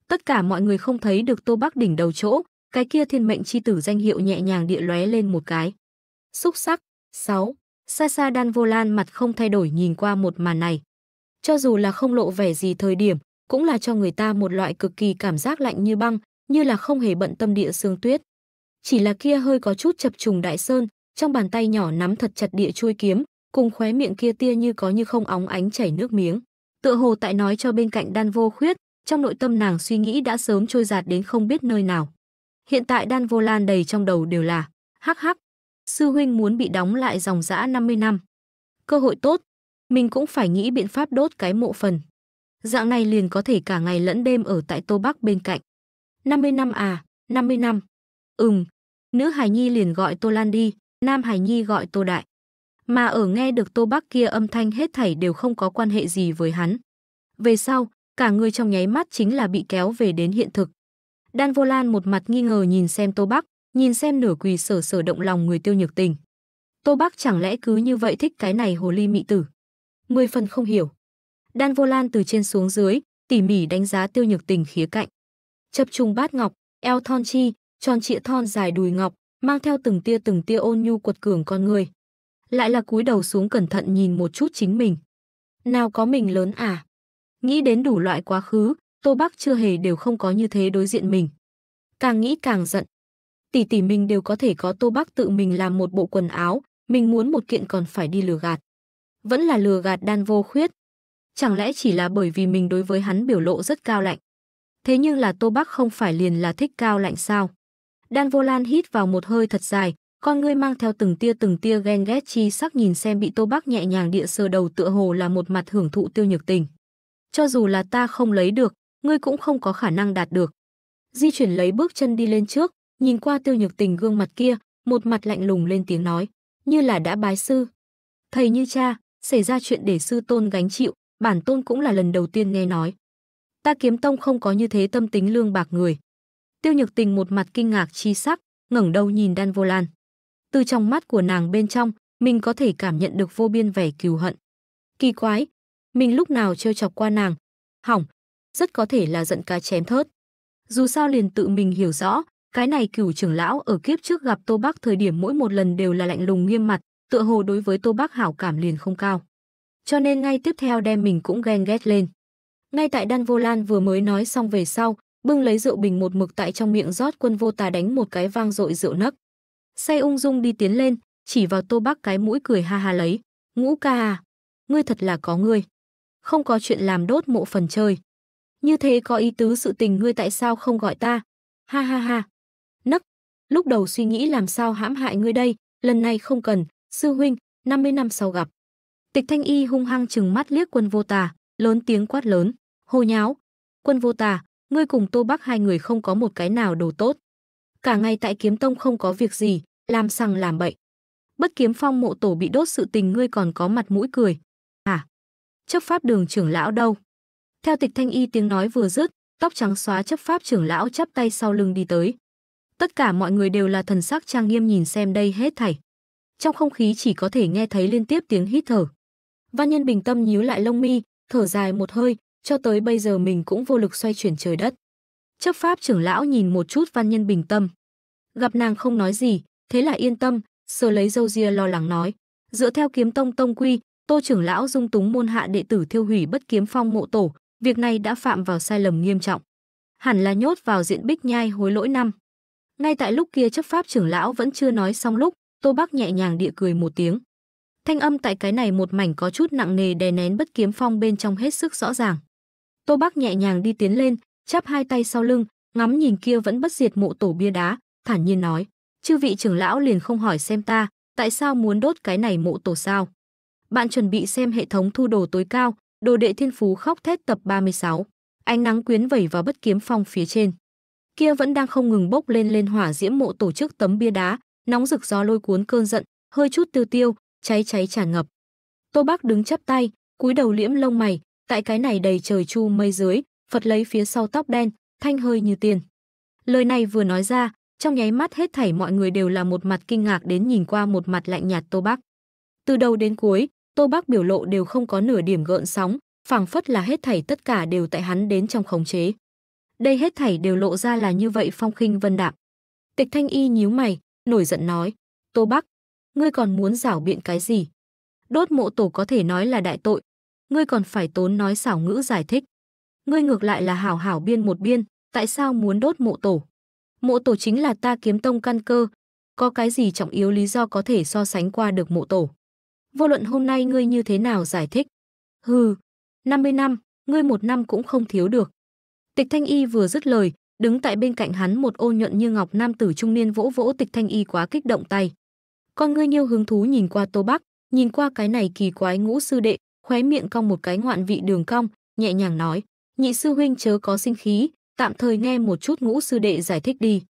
Tất cả mọi người không thấy được Tô Bắc đỉnh đầu chỗ, cái kia thiên mệnh chi tử danh hiệu nhẹ nhàng địa lóe lên một cái. Xúc sắc, 6. Xa xa Đan Vô Lan mặt không thay đổi nhìn qua một màn này. Cho dù là không lộ vẻ gì thời điểm, cũng là cho người ta một loại cực kỳ cảm giác lạnh như băng, như là không hề bận tâm địa sương tuyết. Chỉ là kia hơi có chút chập trùng đại sơn, trong bàn tay nhỏ nắm thật chặt địa chui kiếm, cùng khóe miệng kia tia như có như không óng ánh chảy nước miếng. Tựa hồ tại nói cho bên cạnh Đan Vô Khuyết, trong nội tâm nàng suy nghĩ đã sớm trôi giạt đến không biết nơi nào. Hiện tại Đan Vô Lan đầy trong đầu đều là hắc hắc, sư huynh muốn bị đóng lại dòng dã 50 năm. Cơ hội tốt, mình cũng phải nghĩ biện pháp đốt cái mộ phần. Dạng này liền có thể cả ngày lẫn đêm ở tại Tô Bắc bên cạnh. 50 năm à, 50 năm. Ừm, nữ hài nhi liền gọi Tô Lan đi, Nam Hải Nhi gọi Tô Đại. Mà ở nghe được Tô Bắc kia âm thanh hết thảy đều không có quan hệ gì với hắn. Về sau, cả người trong nháy mắt chính là bị kéo về đến hiện thực. Đan Vô Lan một mặt nghi ngờ nhìn xem Tô Bắc, nhìn xem nửa quỳ sở sở động lòng người tiêu nhược tình. Tô Bắc chẳng lẽ cứ như vậy thích cái này hồ ly mị tử? Mười phần không hiểu. Đan Vô Lan từ trên xuống dưới, tỉ mỉ đánh giá tiêu nhược tình khía cạnh. Chập trùng bát ngọc, eo thon chi, tròn trịa thon dài đùi ngọc, mang theo từng tia từng tia ôn nhu quật cường con người. Lại là cúi đầu xuống cẩn thận nhìn một chút chính mình. Nào có mình lớn à? Nghĩ đến đủ loại quá khứ, Tô Bắc chưa hề đều không có như thế đối diện mình. Càng nghĩ càng giận. Tỷ tỷ mình đều có thể có Tô Bắc tự mình làm một bộ quần áo, mình muốn một kiện còn phải đi lừa gạt. Vẫn là lừa gạt đan vô khuyết. Chẳng lẽ chỉ là bởi vì mình đối với hắn biểu lộ rất cao lạnh. Thế nhưng là Tô Bắc không phải liền là thích cao lạnh sao? Đan Vô Lan hít vào một hơi thật dài, con ngươi mang theo từng tia từng tia ghen ghét chi sắc nhìn xem bị Tô Bác nhẹ nhàng địa sờ đầu tựa hồ là một mặt hưởng thụ tiêu nhược tình. Cho dù là ta không lấy được, ngươi cũng không có khả năng đạt được. Di chuyển lấy bước chân đi lên trước, nhìn qua tiêu nhược tình gương mặt kia, một mặt lạnh lùng lên tiếng nói, như là đã bái sư. Thầy như cha, xảy ra chuyện để sư tôn gánh chịu, bản tôn cũng là lần đầu tiên nghe nói. Ta kiếm tông không có như thế tâm tính lương bạc người. Tiêu Nhược Tình một mặt kinh ngạc chi sắc, ngẩng đầu nhìn Đan Vô Lan. Từ trong mắt của nàng bên trong, mình có thể cảm nhận được vô biên vẻ cừu hận. Kỳ quái, mình lúc nào trêu chọc qua nàng, hỏng, rất có thể là giận cá chém thớt. Dù sao liền tự mình hiểu rõ, cái này cửu trưởng lão ở kiếp trước gặp Tô Bắc thời điểm mỗi một lần đều là lạnh lùng nghiêm mặt, tựa hồ đối với Tô Bắc hảo cảm liền không cao. Cho nên ngay tiếp theo đem mình cũng ghen ghét lên. Ngay tại Đan Vô Lan vừa mới nói xong về sau, bưng lấy rượu bình một mực tại trong miệng rót quân vô tà đánh một cái vang dội rượu nấc. Say ung dung đi tiến lên, chỉ vào tô bắc cái mũi cười ha ha lấy. Ngũ ca à, ngươi thật là có ngươi. Không có chuyện làm đốt mộ phần chơi. Như thế có ý tứ sự tình ngươi tại sao không gọi ta? Ha ha ha. Nấc, lúc đầu suy nghĩ làm sao hãm hại ngươi đây, lần này không cần, sư huynh, 50 năm sau gặp. Tịch Thanh Y hung hăng chừng mắt liếc quân vô tà, lớn tiếng quát lớn, hồ nháo. Quân vô tà, ngươi cùng Tô Bắc hai người không có một cái nào đồ tốt. Cả ngày tại kiếm tông không có việc gì, làm sằng làm bậy. Bất kiếm phong mộ tổ bị đốt sự tình ngươi còn có mặt mũi cười. Hả? Chấp pháp đường trưởng lão đâu? Theo tịch thanh y tiếng nói vừa dứt, tóc trắng xóa chấp pháp trưởng lão chắp tay sau lưng đi tới. Tất cả mọi người đều là thần sắc trang nghiêm nhìn xem đây hết thảy. Trong không khí chỉ có thể nghe thấy liên tiếp tiếng hít thở. Văn nhân bình tâm nhíu lại lông mi, thở dài một hơi, cho tới bây giờ mình cũng vô lực xoay chuyển trời đất. Chấp pháp trưởng lão nhìn một chút Văn Nhân bình tâm. Gặp nàng không nói gì, thế là yên tâm, sờ lấy dâu ria lo lắng nói. Dựa theo kiếm tông tông quy, tô trưởng lão dung túng môn hạ đệ tử thiêu hủy bất kiếm phong mộ tổ, việc này đã phạm vào sai lầm nghiêm trọng. Hẳn là nhốt vào diện bích nhai hối lỗi năm. Ngay tại lúc kia chấp pháp trưởng lão vẫn chưa nói xong lúc, Tô bác nhẹ nhàng địa cười một tiếng. Thanh âm tại cái này một mảnh có chút nặng nề đè nén bất kiếm phong bên trong hết sức rõ ràng. Tô Bác nhẹ nhàng đi tiến lên, chắp hai tay sau lưng, ngắm nhìn kia vẫn bất diệt mộ tổ bia đá, thản nhiên nói: "Chư vị trưởng lão liền không hỏi xem ta, tại sao muốn đốt cái này mộ tổ sao?" Bạn chuẩn bị xem hệ thống thu đồ tối cao, đồ đệ thiên phú khóc thét tập 36. Ánh nắng quyến vẩy vào bất kiếm phong phía trên. Kia vẫn đang không ngừng bốc lên lên hỏa diễm mộ tổ chức tấm bia đá, nóng rực gió lôi cuốn cơn giận, hơi chút tiêu tiêu, cháy cháy tràn ngập. Tô Bác đứng chắp tay, cúi đầu liễm lông mày, Tại cái này đầy trời chu mây dưới, Phật lấy phía sau tóc đen, thanh hơi như tiền. Lời này vừa nói ra, trong nháy mắt hết thảy mọi người đều là một mặt kinh ngạc đến nhìn qua một mặt lạnh nhạt Tô bác Từ đầu đến cuối, Tô bác biểu lộ đều không có nửa điểm gợn sóng, phảng phất là hết thảy tất cả đều tại hắn đến trong khống chế. Đây hết thảy đều lộ ra là như vậy phong khinh vân đạm. Tịch Thanh Y nhíu mày, nổi giận nói, "Tô bác ngươi còn muốn giảo biện cái gì? Đốt mộ tổ có thể nói là đại tội, ngươi còn phải tốn nói xảo ngữ giải thích. Ngươi ngược lại là hảo hảo biên một biên, tại sao muốn đốt mộ tổ? Mộ tổ chính là ta kiếm tông căn cơ, có cái gì trọng yếu lý do có thể so sánh qua được mộ tổ. Vô luận hôm nay ngươi như thế nào giải thích? Hừ, 50 năm, ngươi một năm cũng không thiếu được. Tịch Thanh Y vừa dứt lời, đứng tại bên cạnh hắn một ô nhuận như ngọc nam tử trung niên vỗ vỗ Tịch Thanh Y quá kích động tay. Con ngươi nhiêu hứng thú nhìn qua Tô Bắc, nhìn qua cái này kỳ quái ngũ sư đệ, khóe miệng cong một cái ngoạn vị đường cong, nhẹ nhàng nói, nhị sư huynh chớ có sinh khí, tạm thời nghe một chút ngũ sư đệ giải thích đi.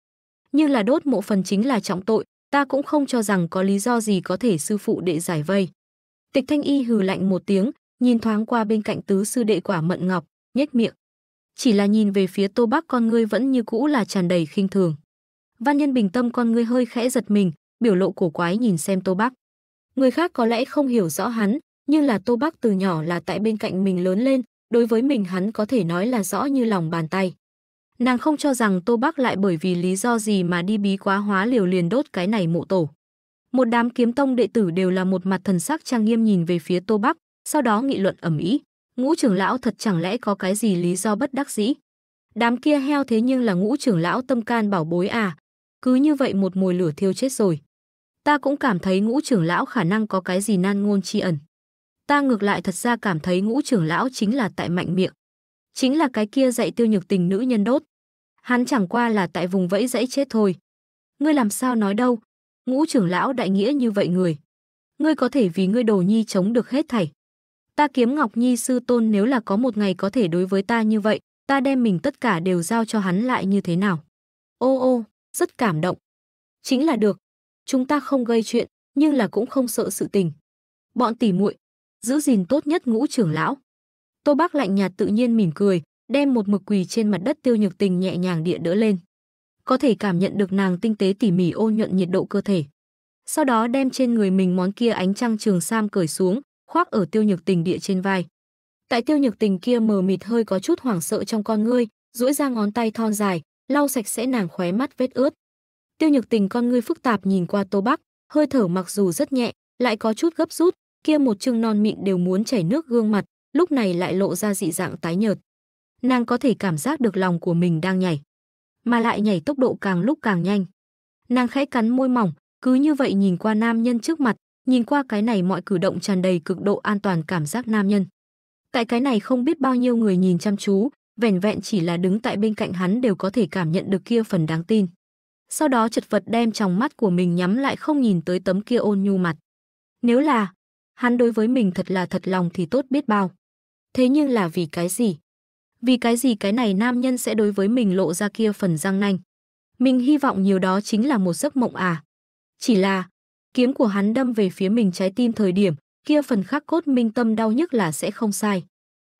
Như là đốt mộ phần chính là trọng tội, ta cũng không cho rằng có lý do gì có thể sư phụ đệ giải vây. Tịch Thanh Y hừ lạnh một tiếng, nhìn thoáng qua bên cạnh tứ sư đệ quả mận ngọc, nhếch miệng. Chỉ là nhìn về phía Tô Bắc con ngươi vẫn như cũ là tràn đầy khinh thường. Văn Nhân bình tâm con ngươi hơi khẽ giật mình, biểu lộ cổ quái nhìn xem Tô Bắc. Người khác có lẽ không hiểu rõ hắn, như là Tô Bắc từ nhỏ là tại bên cạnh mình lớn lên, đối với mình hắn có thể nói là rõ như lòng bàn tay. Nàng không cho rằng Tô Bắc lại bởi vì lý do gì mà đi bí quá hóa liều liền đốt cái này mộ tổ. Một đám kiếm tông đệ tử đều là một mặt thần sắc trang nghiêm nhìn về phía Tô Bắc, sau đó nghị luận ẩm ý. Ngũ trưởng lão thật chẳng lẽ có cái gì lý do bất đắc dĩ? Đám kia heo thế nhưng là ngũ trưởng lão tâm can bảo bối à? Cứ như vậy một mùi lửa thiêu chết rồi. Ta cũng cảm thấy ngũ trưởng lão khả năng có cái gì nan ngôn chi ẩn ta ngược lại thật ra cảm thấy ngũ trưởng lão chính là tại mạnh miệng. Chính là cái kia dạy tiêu nhược tình nữ nhân đốt. Hắn chẳng qua là tại vùng vẫy dãy chết thôi. Ngươi làm sao nói đâu, ngũ trưởng lão đại nghĩa như vậy người. Ngươi có thể vì ngươi đồ nhi chống được hết thảy. Ta kiếm Ngọc Nhi sư tôn nếu là có một ngày có thể đối với ta như vậy, ta đem mình tất cả đều giao cho hắn lại như thế nào. Ô ô, rất cảm động. Chính là được, chúng ta không gây chuyện, nhưng là cũng không sợ sự tình. Bọn tỉ muội giữ gìn tốt nhất ngũ trưởng lão. Tô Bác lạnh nhạt tự nhiên mỉm cười, đem một mực quỳ trên mặt đất tiêu nhược tình nhẹ nhàng địa đỡ lên. Có thể cảm nhận được nàng tinh tế tỉ mỉ ôn nhuận nhiệt độ cơ thể. Sau đó đem trên người mình món kia ánh trăng trường sam cởi xuống, khoác ở tiêu nhược tình địa trên vai. Tại tiêu nhược tình kia mờ mịt hơi có chút hoảng sợ trong con ngươi, duỗi ra ngón tay thon dài, lau sạch sẽ nàng khóe mắt vết ướt. Tiêu nhược tình con ngươi phức tạp nhìn qua tô bác, hơi thở mặc dù rất nhẹ, lại có chút gấp rút, kia một chưng non mịn đều muốn chảy nước gương mặt, lúc này lại lộ ra dị dạng tái nhợt. Nàng có thể cảm giác được lòng của mình đang nhảy, mà lại nhảy tốc độ càng lúc càng nhanh. Nàng khẽ cắn môi mỏng, cứ như vậy nhìn qua nam nhân trước mặt, nhìn qua cái này mọi cử động tràn đầy cực độ an toàn cảm giác nam nhân. Tại cái này không biết bao nhiêu người nhìn chăm chú, vẻn vẹn chỉ là đứng tại bên cạnh hắn đều có thể cảm nhận được kia phần đáng tin. Sau đó chật vật đem trong mắt của mình nhắm lại không nhìn tới tấm kia ôn nhu mặt. Nếu là, Hắn đối với mình thật là thật lòng thì tốt biết bao. Thế nhưng là vì cái gì? Vì cái gì cái này nam nhân sẽ đối với mình lộ ra kia phần răng nanh? Mình hy vọng nhiều đó chính là một giấc mộng à. Chỉ là, kiếm của hắn đâm về phía mình trái tim thời điểm, kia phần khắc cốt minh tâm đau nhất là sẽ không sai.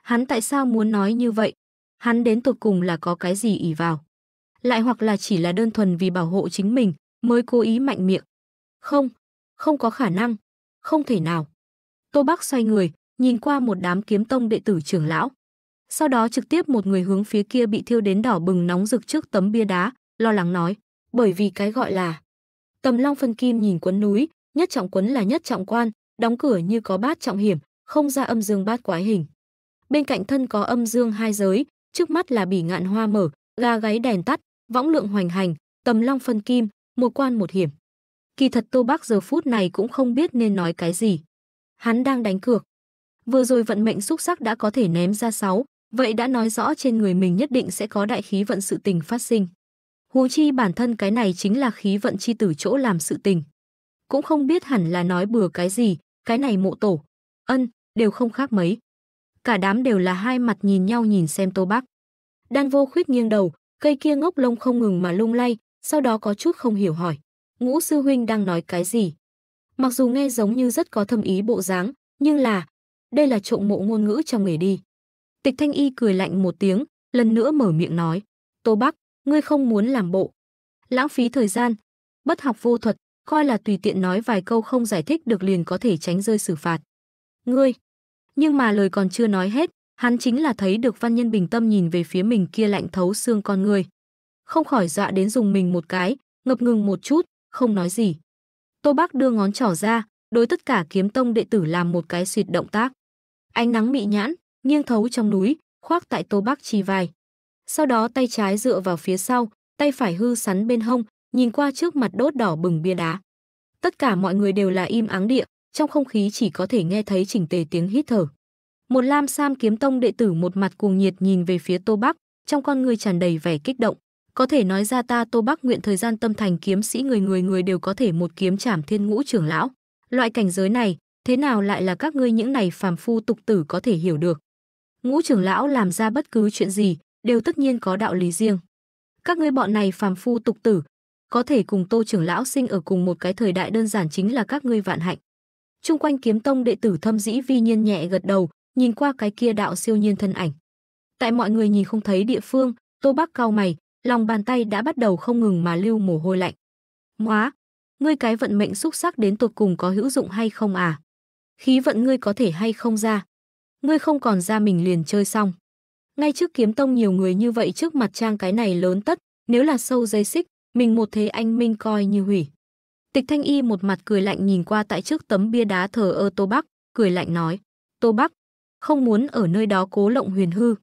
Hắn tại sao muốn nói như vậy? Hắn đến tột cùng là có cái gì ỉ vào? Lại hoặc là chỉ là đơn thuần vì bảo hộ chính mình, mới cố ý mạnh miệng. Không, không có khả năng, không thể nào. Tô Bắc xoay người, nhìn qua một đám kiếm tông đệ tử trưởng lão. Sau đó trực tiếp một người hướng phía kia bị thiêu đến đỏ bừng nóng rực trước tấm bia đá, lo lắng nói, bởi vì cái gọi là Tầm Long phân kim nhìn quấn núi, nhất trọng quấn là nhất trọng quan, đóng cửa như có bát trọng hiểm, không ra âm dương bát quái hình. Bên cạnh thân có âm dương hai giới, trước mắt là bỉ ngạn hoa mở, gà gáy đèn tắt, võng lượng hoành hành, tầm long phân kim, một quan một hiểm. Kỳ thật Tô Bắc giờ phút này cũng không biết nên nói cái gì. Hắn đang đánh cược. Vừa rồi vận mệnh xúc sắc đã có thể ném ra sáu, vậy đã nói rõ trên người mình nhất định sẽ có đại khí vận sự tình phát sinh. hú chi bản thân cái này chính là khí vận chi tử chỗ làm sự tình. Cũng không biết hẳn là nói bừa cái gì, cái này mộ tổ, ân, đều không khác mấy. Cả đám đều là hai mặt nhìn nhau nhìn xem tô bác. Đan vô khuyết nghiêng đầu, cây kia ngốc lông không ngừng mà lung lay, sau đó có chút không hiểu hỏi. Ngũ sư huynh đang nói cái gì? Mặc dù nghe giống như rất có thâm ý bộ dáng, nhưng là, đây là trộm mộ ngôn ngữ trong nghề đi. Tịch Thanh Y cười lạnh một tiếng, lần nữa mở miệng nói, Tô Bắc, ngươi không muốn làm bộ. Lãng phí thời gian, bất học vô thuật, coi là tùy tiện nói vài câu không giải thích được liền có thể tránh rơi xử phạt. Ngươi! Nhưng mà lời còn chưa nói hết, hắn chính là thấy được văn nhân bình tâm nhìn về phía mình kia lạnh thấu xương con người. Không khỏi dọa đến dùng mình một cái, ngập ngừng một chút, không nói gì. Tô Bác đưa ngón trỏ ra, đối tất cả kiếm tông đệ tử làm một cái suyệt động tác. Ánh nắng mị nhãn, nghiêng thấu trong núi, khoác tại Tô Bác chi vai. Sau đó tay trái dựa vào phía sau, tay phải hư sắn bên hông, nhìn qua trước mặt đốt đỏ bừng bia đá. Tất cả mọi người đều là im áng địa, trong không khí chỉ có thể nghe thấy chỉnh tề tiếng hít thở. Một lam sam kiếm tông đệ tử một mặt cuồng nhiệt nhìn về phía Tô Bắc, trong con người tràn đầy vẻ kích động. Có thể nói ra ta Tô Bắc nguyện thời gian tâm thành kiếm sĩ người người người đều có thể một kiếm chảm thiên ngũ trưởng lão. Loại cảnh giới này, thế nào lại là các ngươi những này phàm phu tục tử có thể hiểu được. Ngũ trưởng lão làm ra bất cứ chuyện gì, đều tất nhiên có đạo lý riêng. Các ngươi bọn này phàm phu tục tử, có thể cùng Tô trưởng lão sinh ở cùng một cái thời đại đơn giản chính là các ngươi vạn hạnh. Trung quanh kiếm tông đệ tử thâm dĩ vi nhiên nhẹ gật đầu, nhìn qua cái kia đạo siêu nhiên thân ảnh. Tại mọi người nhìn không thấy địa phương, Tô Bắc cao mày, lòng bàn tay đã bắt đầu không ngừng mà lưu mồ hôi lạnh. Móa, ngươi cái vận mệnh xúc sắc đến tột cùng có hữu dụng hay không à? Khí vận ngươi có thể hay không ra? Ngươi không còn ra mình liền chơi xong. Ngay trước kiếm tông nhiều người như vậy trước mặt trang cái này lớn tất, nếu là sâu dây xích, mình một thế anh minh coi như hủy. Tịch Thanh Y một mặt cười lạnh nhìn qua tại trước tấm bia đá thờ ơ Tô Bắc, cười lạnh nói, Tô Bắc, không muốn ở nơi đó cố lộng huyền hư,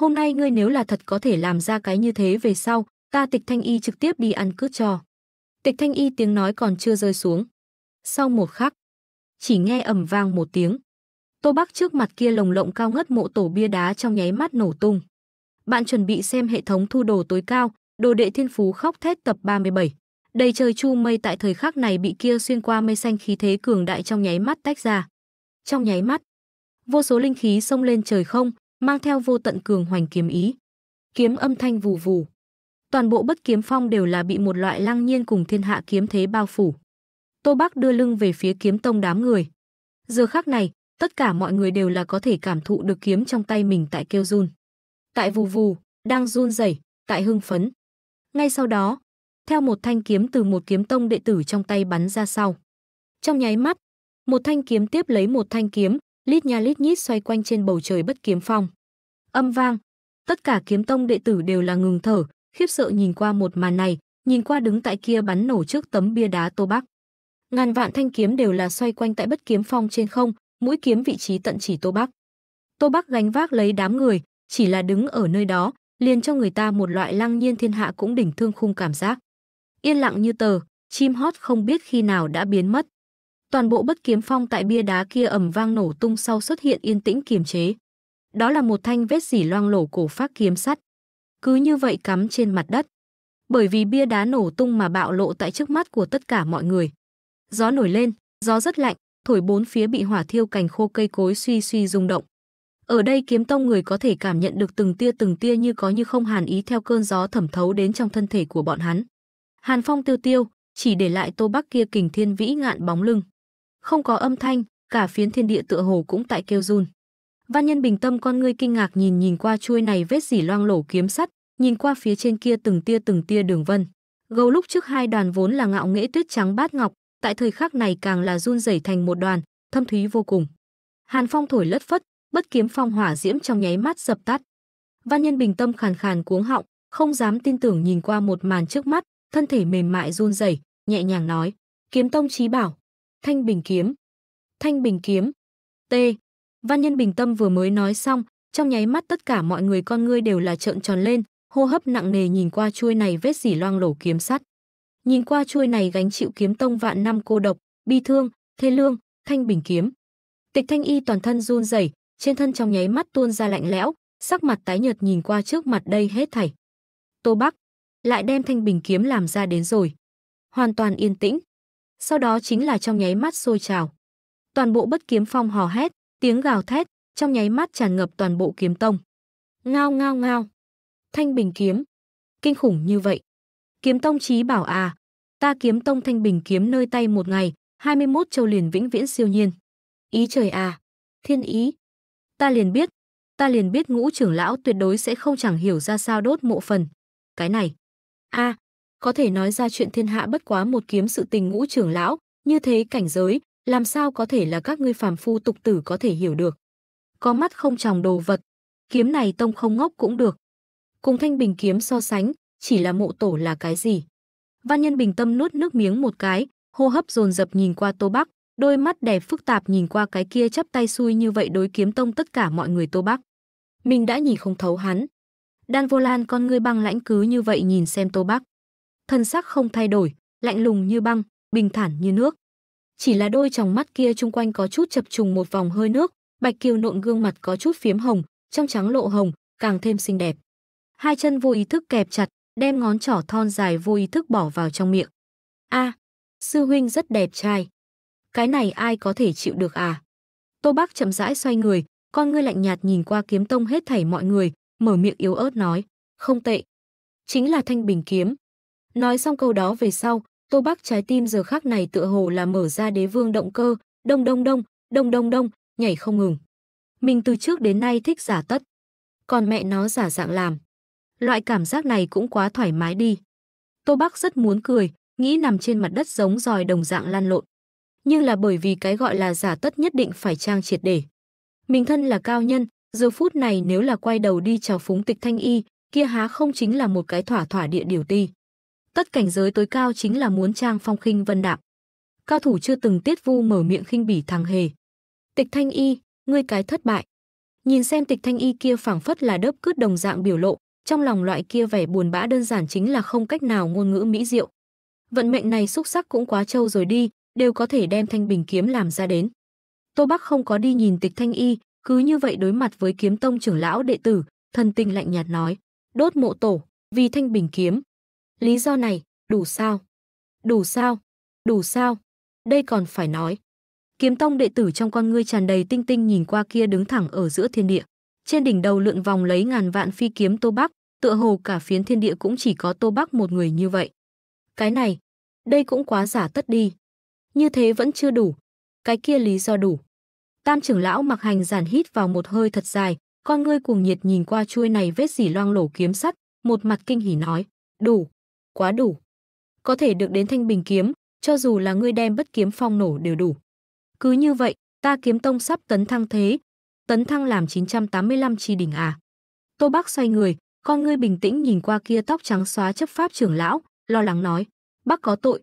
hôm nay ngươi nếu là thật có thể làm ra cái như thế về sau, ta tịch thanh y trực tiếp đi ăn cướp cho. Tịch thanh y tiếng nói còn chưa rơi xuống. Sau một khắc, chỉ nghe ầm vang một tiếng. Tô Bắc trước mặt kia lồng lộng cao ngất mộ tổ bia đá trong nháy mắt nổ tung. Bạn chuẩn bị xem hệ thống thu đồ tối cao, đồ đệ thiên phú khóc thét tập 37. Đầy trời chu mây tại thời khắc này bị kia xuyên qua mây xanh khí thế cường đại trong nháy mắt tách ra. Trong nháy mắt, vô số linh khí xông lên trời không, mang theo vô tận cường hoành kiếm ý. Kiếm âm thanh vù vù. Toàn bộ bất kiếm phong đều là bị một loại lăng nhiên cùng thiên hạ kiếm thế bao phủ. Tô Bắc đưa lưng về phía kiếm tông đám người. Giờ khắc này, tất cả mọi người đều là có thể cảm thụ được kiếm trong tay mình tại kêu run. Tại vù vù, đang run rẩy, tại hưng phấn. Ngay sau đó, theo một thanh kiếm từ một kiếm tông đệ tử trong tay bắn ra sau. Trong nháy mắt, một thanh kiếm tiếp lấy một thanh kiếm, lít nha lít nhít xoay quanh trên bầu trời bất kiếm phong. Âm vang, tất cả kiếm tông đệ tử đều là ngừng thở, khiếp sợ nhìn qua một màn này, nhìn qua đứng tại kia bắn nổ trước tấm bia đá Tô Bắc. Ngàn vạn thanh kiếm đều là xoay quanh tại bất kiếm phong trên không, mũi kiếm vị trí tận chỉ Tô Bắc. Tô Bắc gánh vác lấy đám người, chỉ là đứng ở nơi đó, liền cho người ta một loại lăng nhiên thiên hạ cũng đỉnh thương khung cảm giác. Yên lặng như tờ, chim hót không biết khi nào đã biến mất. Toàn bộ bất kiếm phong tại bia đá kia ầm vang nổ tung sau xuất hiện yên tĩnh kiềm chế. Đó là một thanh vết dỉ loang lổ cổ phát kiếm sắt. Cứ như vậy cắm trên mặt đất. Bởi vì bia đá nổ tung mà bạo lộ tại trước mắt của tất cả mọi người. Gió nổi lên, gió rất lạnh, thổi bốn phía bị hỏa thiêu cành khô cây cối suy suy rung động. Ở đây kiếm tông người có thể cảm nhận được từng tia từng tia như có như không hàn ý theo cơn gió thẩm thấu đến trong thân thể của bọn hắn. Hàn phong tiêu tiêu, chỉ để lại tô bắc kia kình thiên vĩ ngạn bóng lưng không có âm thanh, cả phiến thiên địa tựa hồ cũng tại kêu run. Văn Nhân bình tâm con ngươi kinh ngạc nhìn nhìn qua chuôi này vết dỉ loang lổ kiếm sắt, nhìn qua phía trên kia từng tia từng tia đường vân. Gấu lúc trước hai đoàn vốn là ngạo nghễ tuyết trắng bát ngọc, tại thời khắc này càng là run rẩy thành một đoàn, thâm thúy vô cùng. Hàn phong thổi lất phất, bất kiếm phong hỏa diễm trong nháy mắt dập tắt. Văn Nhân bình tâm khàn khàn cuống họng, không dám tin tưởng nhìn qua một màn trước mắt, thân thể mềm mại run rẩy, nhẹ nhàng nói: "Kiếm tông chí bảo, Thanh Bình Kiếm. Thanh Bình Kiếm. T. Văn Nhân Bình Tâm vừa mới nói xong, trong nháy mắt tất cả mọi người con ngươi đều là trợn tròn lên, hô hấp nặng nề nhìn qua chuôi này vết dỉ loang lổ kiếm sắt. Nhìn qua chuôi này gánh chịu kiếm tông vạn năm cô độc, bi thương, thê lương, Thanh Bình Kiếm. Tịch Thanh Y toàn thân run rẩy, trên thân trong nháy mắt tuôn ra lạnh lẽo, sắc mặt tái nhợt nhìn qua trước mặt đây hết thảy. Tô Bắc lại đem Thanh Bình Kiếm làm ra đến rồi. Hoàn toàn yên tĩnh, sau đó chính là trong nháy mắt sôi trào. Toàn bộ bất kiếm phong hò hét, tiếng gào thét, trong nháy mắt tràn ngập toàn bộ kiếm tông. Ngao ngao ngao. Thanh bình kiếm. Kinh khủng như vậy. Kiếm tông chí bảo à. Ta kiếm tông thanh bình kiếm nơi tay một ngày, 21 châu liền vĩnh viễn siêu nhiên. Ý trời à. Thiên ý. Ta liền biết. Ta liền biết ngũ trưởng lão tuyệt đối sẽ không chẳng hiểu ra sao đốt mộ phần. Cái này. a à, có thể nói ra chuyện thiên hạ bất quá một kiếm sự tình ngũ trưởng lão, như thế cảnh giới, làm sao có thể là các ngươi phàm phu tục tử có thể hiểu được. Có mắt không tròng đồ vật, kiếm này tông không ngốc cũng được. Cùng thanh bình kiếm so sánh, chỉ là mộ tổ là cái gì? Văn nhân bình tâm nuốt nước miếng một cái, hô hấp dồn dập nhìn qua Tô Bắc, đôi mắt đẹp phức tạp nhìn qua cái kia chắp tay xui như vậy đối kiếm tông tất cả mọi người Tô Bắc. Mình đã nhìn không thấu hắn. Đan Vô Lan con ngươi băng lãnh cứ như vậy nhìn xem Tô Bắc thân sắc không thay đổi, lạnh lùng như băng, bình thản như nước. Chỉ là đôi tròng mắt kia chung quanh có chút chập trùng một vòng hơi nước, Bạch Kiều nộn gương mặt có chút phiếm hồng, trong trắng lộ hồng, càng thêm xinh đẹp. Hai chân vô ý thức kẹp chặt, đem ngón trỏ thon dài vô ý thức bỏ vào trong miệng. A, sư huynh rất đẹp trai. Cái này ai có thể chịu được à? Tô Bác chậm rãi xoay người, con ngươi lạnh nhạt nhìn qua kiếm tông hết thảy mọi người, mở miệng yếu ớt nói, không tệ. Chính là thanh bình kiếm, Nói xong câu đó về sau, Tô Bắc trái tim giờ khác này tựa hồ là mở ra đế vương động cơ, đông đông đông, đông đông đông, nhảy không ngừng. Mình từ trước đến nay thích giả tất. Còn mẹ nó giả dạng làm. Loại cảm giác này cũng quá thoải mái đi. Tô Bắc rất muốn cười, nghĩ nằm trên mặt đất giống dòi đồng dạng lan lộn. Nhưng là bởi vì cái gọi là giả tất nhất định phải trang triệt để. Mình thân là cao nhân, giờ phút này nếu là quay đầu đi chào phúng tịch thanh y, kia há không chính là một cái thỏa thỏa địa điều ti. Tất cảnh giới tối cao chính là muốn trang phong khinh vân đạm. Cao thủ chưa từng tiết vu mở miệng khinh bỉ thằng hề. Tịch Thanh Y, ngươi cái thất bại. Nhìn xem Tịch Thanh Y kia phảng phất là đớp cướp đồng dạng biểu lộ, trong lòng loại kia vẻ buồn bã đơn giản chính là không cách nào ngôn ngữ mỹ diệu. Vận mệnh này xúc sắc cũng quá trâu rồi đi, đều có thể đem thanh bình kiếm làm ra đến. Tô Bắc không có đi nhìn Tịch Thanh Y, cứ như vậy đối mặt với kiếm tông trưởng lão đệ tử, thân tình lạnh nhạt nói, đốt mộ tổ, vì thanh bình kiếm, Lý do này, đủ sao? Đủ sao? Đủ sao? Đây còn phải nói. Kiếm tông đệ tử trong con ngươi tràn đầy tinh tinh nhìn qua kia đứng thẳng ở giữa thiên địa. Trên đỉnh đầu lượn vòng lấy ngàn vạn phi kiếm Tô Bắc, tựa hồ cả phiến thiên địa cũng chỉ có Tô Bắc một người như vậy. Cái này, đây cũng quá giả tất đi. Như thế vẫn chưa đủ. Cái kia lý do đủ. Tam trưởng lão mặc hành giản hít vào một hơi thật dài, con ngươi cuồng nhiệt nhìn qua chuôi này vết dỉ loang lổ kiếm sắt, một mặt kinh hỉ nói, đủ, quá đủ. Có thể được đến thanh bình kiếm, cho dù là ngươi đem bất kiếm phong nổ đều đủ. Cứ như vậy, ta kiếm tông sắp tấn thăng thế, tấn thăng làm 985 chi đỉnh à. Tô Bác xoay người, con ngươi bình tĩnh nhìn qua kia tóc trắng xóa chấp pháp trưởng lão, lo lắng nói, bác có tội,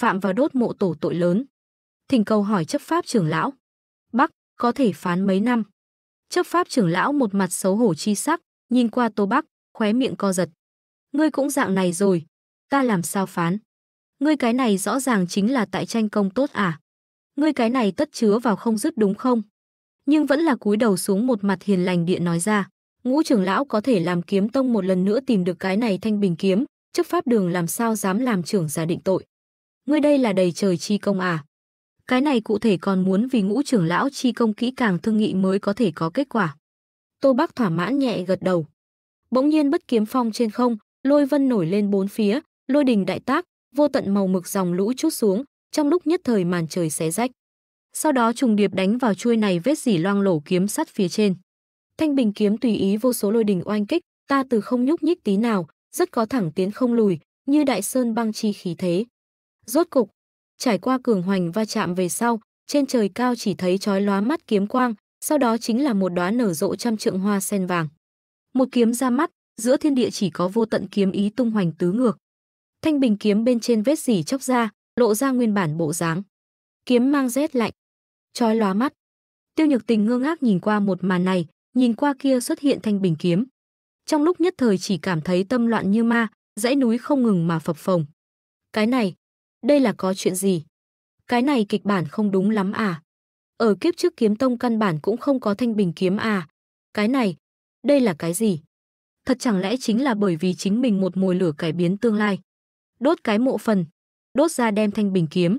phạm vào đốt mộ tổ tội lớn. Thỉnh cầu hỏi chấp pháp trưởng lão, bác có thể phán mấy năm. Chấp pháp trưởng lão một mặt xấu hổ chi sắc, nhìn qua Tô bác, khóe miệng co giật. Ngươi cũng dạng này rồi, ta làm sao phán? Ngươi cái này rõ ràng chính là tại tranh công tốt à? Ngươi cái này tất chứa vào không dứt đúng không? Nhưng vẫn là cúi đầu xuống một mặt hiền lành địa nói ra, ngũ trưởng lão có thể làm kiếm tông một lần nữa tìm được cái này thanh bình kiếm, chấp pháp đường làm sao dám làm trưởng giả định tội. Ngươi đây là đầy trời chi công à? Cái này cụ thể còn muốn vì ngũ trưởng lão chi công kỹ càng thương nghị mới có thể có kết quả. Tô Bắc thỏa mãn nhẹ gật đầu. Bỗng nhiên bất kiếm phong trên không, lôi vân nổi lên bốn phía, lôi đình đại tác, vô tận màu mực dòng lũ chút xuống, trong lúc nhất thời màn trời xé rách. Sau đó trùng điệp đánh vào chuôi này vết dỉ loang lổ kiếm sắt phía trên. Thanh bình kiếm tùy ý vô số lôi đình oanh kích, ta từ không nhúc nhích tí nào, rất có thẳng tiến không lùi, như đại sơn băng chi khí thế. Rốt cục, trải qua cường hoành va chạm về sau, trên trời cao chỉ thấy chói lóa mắt kiếm quang, sau đó chính là một đóa nở rộ trăm trượng hoa sen vàng. Một kiếm ra mắt, giữa thiên địa chỉ có vô tận kiếm ý tung hoành tứ ngược thanh bình kiếm bên trên vết dỉ chóc ra, lộ ra nguyên bản bộ dáng. Kiếm mang rét lạnh, chói lóa mắt. Tiêu Nhược Tình ngơ ngác nhìn qua một màn này, nhìn qua kia xuất hiện thanh bình kiếm. Trong lúc nhất thời chỉ cảm thấy tâm loạn như ma, dãy núi không ngừng mà phập phồng. Cái này, đây là có chuyện gì? Cái này kịch bản không đúng lắm à? Ở kiếp trước kiếm tông căn bản cũng không có thanh bình kiếm à? Cái này, đây là cái gì? Thật chẳng lẽ chính là bởi vì chính mình một mồi lửa cải biến tương lai? đốt cái mộ phần, đốt ra đem thanh bình kiếm.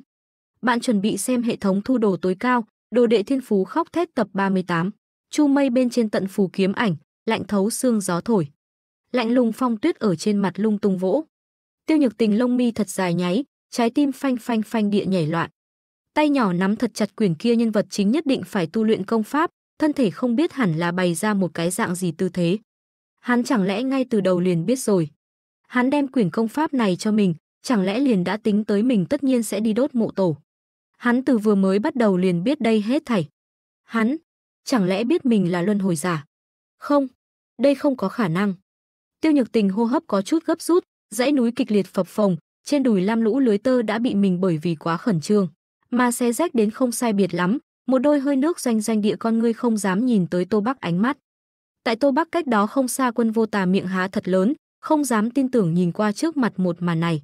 Bạn chuẩn bị xem hệ thống thu đồ tối cao, đồ đệ thiên phú khóc thét tập 38. Chu mây bên trên tận phù kiếm ảnh, lạnh thấu xương gió thổi. Lạnh lùng phong tuyết ở trên mặt lung tung vỗ. Tiêu Nhược Tình lông mi thật dài nháy, trái tim phanh phanh phanh địa nhảy loạn. Tay nhỏ nắm thật chặt quyển kia nhân vật chính nhất định phải tu luyện công pháp, thân thể không biết hẳn là bày ra một cái dạng gì tư thế. Hắn chẳng lẽ ngay từ đầu liền biết rồi hắn đem quyển công pháp này cho mình, chẳng lẽ liền đã tính tới mình tất nhiên sẽ đi đốt mộ tổ. Hắn từ vừa mới bắt đầu liền biết đây hết thảy. Hắn, chẳng lẽ biết mình là luân hồi giả? Không, đây không có khả năng. Tiêu Nhược Tình hô hấp có chút gấp rút, dãy núi kịch liệt phập phồng, trên đùi lam lũ lưới tơ đã bị mình bởi vì quá khẩn trương, mà xe rách đến không sai biệt lắm, một đôi hơi nước doanh doanh địa con ngươi không dám nhìn tới Tô Bắc ánh mắt. Tại Tô Bắc cách đó không xa quân vô tà miệng há thật lớn, không dám tin tưởng nhìn qua trước mặt một màn này.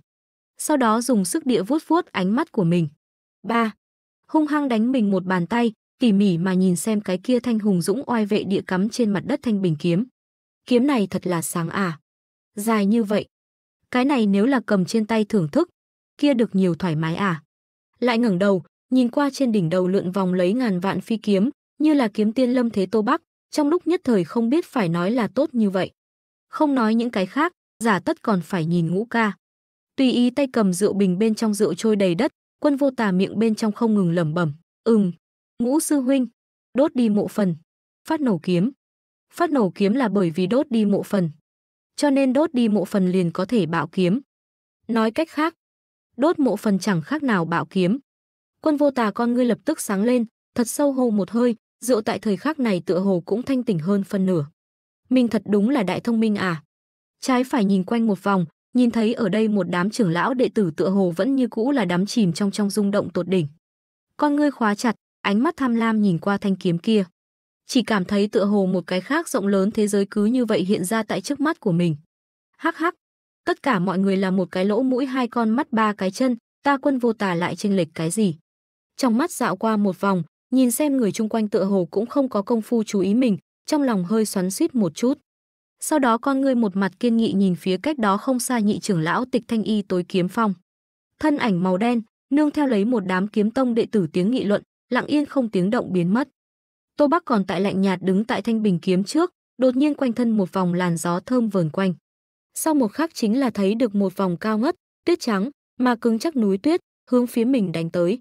Sau đó dùng sức địa vuốt vuốt ánh mắt của mình. ba Hung hăng đánh mình một bàn tay, tỉ mỉ mà nhìn xem cái kia thanh hùng dũng oai vệ địa cắm trên mặt đất thanh bình kiếm. Kiếm này thật là sáng à. Dài như vậy. Cái này nếu là cầm trên tay thưởng thức, kia được nhiều thoải mái à. Lại ngẩng đầu, nhìn qua trên đỉnh đầu lượn vòng lấy ngàn vạn phi kiếm, như là kiếm tiên lâm thế Tô Bắc, trong lúc nhất thời không biết phải nói là tốt như vậy. Không nói những cái khác, giả tất còn phải nhìn ngũ ca. Tùy ý tay cầm rượu bình bên trong rượu trôi đầy đất, quân vô tà miệng bên trong không ngừng lẩm bẩm. Ừm, ngũ sư huynh, đốt đi mộ phần, phát nổ kiếm. Phát nổ kiếm là bởi vì đốt đi mộ phần. Cho nên đốt đi mộ phần liền có thể bạo kiếm. Nói cách khác, đốt mộ phần chẳng khác nào bạo kiếm. Quân vô tà con ngươi lập tức sáng lên, thật sâu hô một hơi, rượu tại thời khắc này tựa hồ cũng thanh tỉnh hơn phân nửa mình thật đúng là đại thông minh à. Trái phải nhìn quanh một vòng, nhìn thấy ở đây một đám trưởng lão đệ tử tựa hồ vẫn như cũ là đám chìm trong trong rung động tột đỉnh. Con ngươi khóa chặt, ánh mắt tham lam nhìn qua thanh kiếm kia. Chỉ cảm thấy tựa hồ một cái khác rộng lớn thế giới cứ như vậy hiện ra tại trước mắt của mình. Hắc hắc, tất cả mọi người là một cái lỗ mũi hai con mắt ba cái chân, ta quân vô tà lại chênh lệch cái gì. Trong mắt dạo qua một vòng, nhìn xem người chung quanh tựa hồ cũng không có công phu chú ý mình, trong lòng hơi xoắn suýt một chút. Sau đó con ngươi một mặt kiên nghị nhìn phía cách đó không xa nhị trưởng lão tịch thanh y tối kiếm phong. Thân ảnh màu đen, nương theo lấy một đám kiếm tông đệ tử tiếng nghị luận, lặng yên không tiếng động biến mất. Tô Bắc còn tại lạnh nhạt đứng tại thanh bình kiếm trước, đột nhiên quanh thân một vòng làn gió thơm vờn quanh. Sau một khắc chính là thấy được một vòng cao ngất, tuyết trắng, mà cứng chắc núi tuyết, hướng phía mình đánh tới.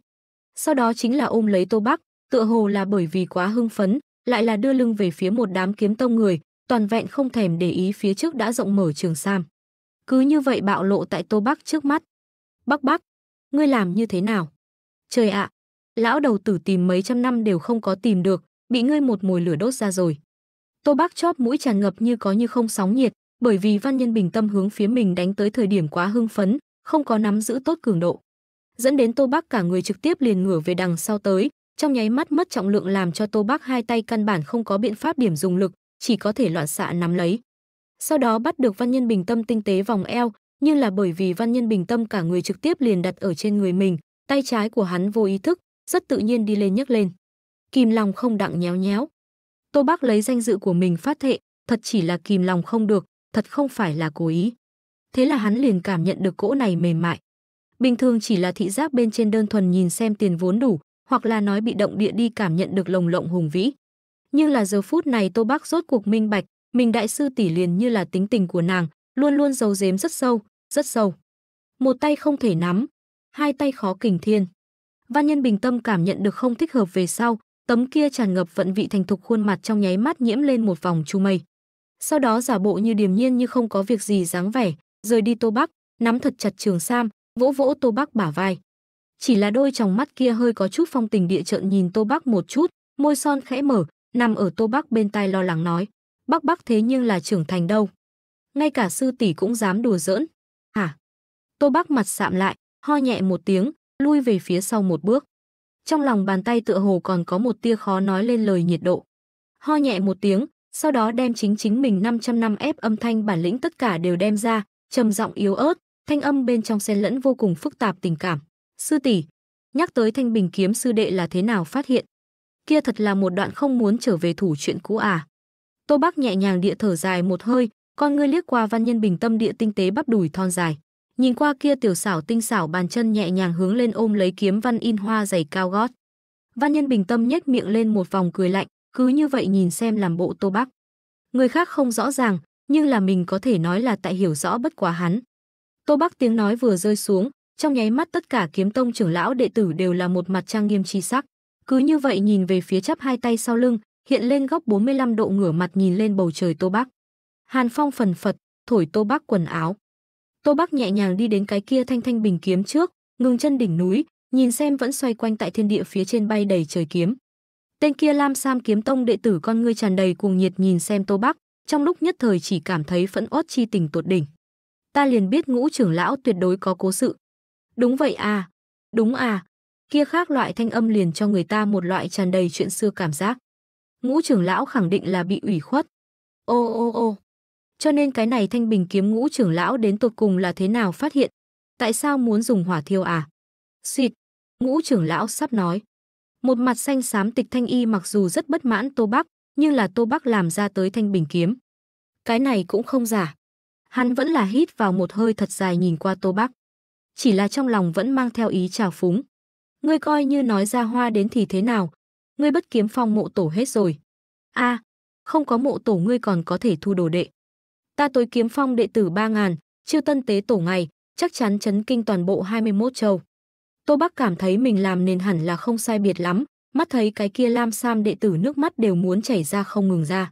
Sau đó chính là ôm lấy Tô Bắc, tựa hồ là bởi vì quá hưng phấn, lại là đưa lưng về phía một đám kiếm tông người, toàn vẹn không thèm để ý phía trước đã rộng mở trường sam. Cứ như vậy bạo lộ tại Tô Bắc trước mắt. Bắc Bắc, ngươi làm như thế nào? Trời ạ, lão đầu tử tìm mấy trăm năm đều không có tìm được, bị ngươi một mồi lửa đốt ra rồi. Tô Bắc chóp mũi tràn ngập như có như không sóng nhiệt, bởi vì Văn Nhân Bình tâm hướng phía mình đánh tới thời điểm quá hưng phấn, không có nắm giữ tốt cường độ. Dẫn đến Tô Bắc cả người trực tiếp liền ngửa về đằng sau tới, trong nháy mắt mất trọng lượng làm cho Tô bác hai tay căn bản không có biện pháp điểm dùng lực, chỉ có thể loạn xạ nắm lấy. Sau đó bắt được Văn Nhân Bình Tâm tinh tế vòng eo, nhưng là bởi vì Văn Nhân Bình Tâm cả người trực tiếp liền đặt ở trên người mình, tay trái của hắn vô ý thức, rất tự nhiên đi lên nhấc lên. Kìm lòng không đặng nhéo nhéo. Tô bác lấy danh dự của mình phát thệ, thật chỉ là kìm lòng không được, thật không phải là cố ý. Thế là hắn liền cảm nhận được cỗ này mềm mại. Bình thường chỉ là thị giác bên trên đơn thuần nhìn xem tiền vốn đủ, hoặc là nói bị động địa đi cảm nhận được lồng lộng hùng vĩ. Nhưng là giờ phút này Tô bác rốt cuộc minh bạch, mình đại sư tỷ liền như là tính tình của nàng, luôn luôn giấu giếm rất sâu, rất sâu. Một tay không thể nắm, hai tay khó kình thiên. Văn nhân bình tâm cảm nhận được không thích hợp về sau, tấm kia tràn ngập vận vị thành thục khuôn mặt trong nháy mắt nhiễm lên một vòng chu mây. Sau đó giả bộ như điềm nhiên như không có việc gì dáng vẻ, rời đi Tô Bắc, nắm thật chặt Trường Sam, vỗ vỗ Tô Bắc bả vai chỉ là đôi tròng mắt kia hơi có chút phong tình địa trợn nhìn Tô Bắc một chút, môi son khẽ mở, nằm ở Tô Bắc bên tai lo lắng nói, "Bắc Bắc thế nhưng là trưởng thành đâu, ngay cả sư tỷ cũng dám đùa giỡn." "Hả?" Tô Bắc mặt sạm lại, ho nhẹ một tiếng, lui về phía sau một bước. Trong lòng bàn tay tựa hồ còn có một tia khó nói lên lời nhiệt độ. Ho nhẹ một tiếng, sau đó đem chính chính mình 500 năm ép âm thanh bản lĩnh tất cả đều đem ra, trầm giọng yếu ớt, thanh âm bên trong xen lẫn vô cùng phức tạp tình cảm sư tỷ nhắc tới thanh bình kiếm sư đệ là thế nào phát hiện kia thật là một đoạn không muốn trở về thủ chuyện cũ à tô bác nhẹ nhàng địa thở dài một hơi con ngươi liếc qua văn nhân bình tâm địa tinh tế bắp đùi thon dài nhìn qua kia tiểu xảo tinh xảo bàn chân nhẹ nhàng hướng lên ôm lấy kiếm văn in hoa giày cao gót văn nhân bình tâm nhếch miệng lên một vòng cười lạnh cứ như vậy nhìn xem làm bộ tô bác người khác không rõ ràng nhưng là mình có thể nói là tại hiểu rõ bất quá hắn tô bác tiếng nói vừa rơi xuống trong nháy mắt tất cả kiếm tông trưởng lão đệ tử đều là một mặt trang nghiêm chi sắc. Cứ như vậy nhìn về phía chắp hai tay sau lưng, hiện lên góc 45 độ ngửa mặt nhìn lên bầu trời Tô Bắc. Hàn phong phần phật, thổi Tô Bắc quần áo. Tô Bắc nhẹ nhàng đi đến cái kia thanh thanh bình kiếm trước, ngừng chân đỉnh núi, nhìn xem vẫn xoay quanh tại thiên địa phía trên bay đầy trời kiếm. Tên kia Lam Sam kiếm tông đệ tử con ngươi tràn đầy cuồng nhiệt nhìn xem Tô Bắc, trong lúc nhất thời chỉ cảm thấy phẫn uất chi tình tột đỉnh. Ta liền biết ngũ trưởng lão tuyệt đối có cố sự, Đúng vậy à, đúng à. Kia khác loại thanh âm liền cho người ta một loại tràn đầy chuyện xưa cảm giác. Ngũ trưởng lão khẳng định là bị ủy khuất. Ô ô ô. Cho nên cái này thanh bình kiếm ngũ trưởng lão đến tột cùng là thế nào phát hiện? Tại sao muốn dùng hỏa thiêu à? Xịt, ngũ trưởng lão sắp nói. Một mặt xanh xám tịch thanh y mặc dù rất bất mãn Tô Bắc, nhưng là Tô Bắc làm ra tới thanh bình kiếm. Cái này cũng không giả. Hắn vẫn là hít vào một hơi thật dài nhìn qua Tô Bắc chỉ là trong lòng vẫn mang theo ý trào phúng. Ngươi coi như nói ra hoa đến thì thế nào, ngươi bất kiếm phong mộ tổ hết rồi. a à, không có mộ tổ ngươi còn có thể thu đồ đệ. Ta tối kiếm phong đệ tử ba ngàn, chiêu tân tế tổ ngày, chắc chắn chấn kinh toàn bộ 21 châu. Tô Bắc cảm thấy mình làm nền hẳn là không sai biệt lắm, mắt thấy cái kia lam sam đệ tử nước mắt đều muốn chảy ra không ngừng ra.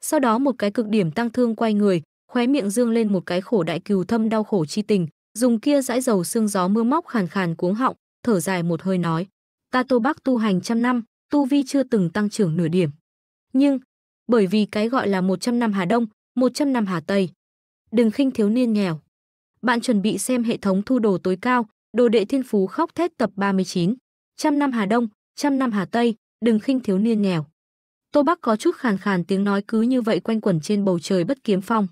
Sau đó một cái cực điểm tăng thương quay người, khóe miệng dương lên một cái khổ đại cừu thâm đau khổ chi tình, dùng kia dãi dầu xương gió mưa móc khàn khàn cuống họng, thở dài một hơi nói. Ta tô bác tu hành trăm năm, tu vi chưa từng tăng trưởng nửa điểm. Nhưng, bởi vì cái gọi là một trăm năm Hà Đông, một trăm năm Hà Tây. Đừng khinh thiếu niên nghèo. Bạn chuẩn bị xem hệ thống thu đồ tối cao, đồ đệ thiên phú khóc thét tập 39. Trăm năm Hà Đông, trăm năm Hà Tây, đừng khinh thiếu niên nghèo. Tô Bắc có chút khàn khàn tiếng nói cứ như vậy quanh quẩn trên bầu trời bất kiếm phong.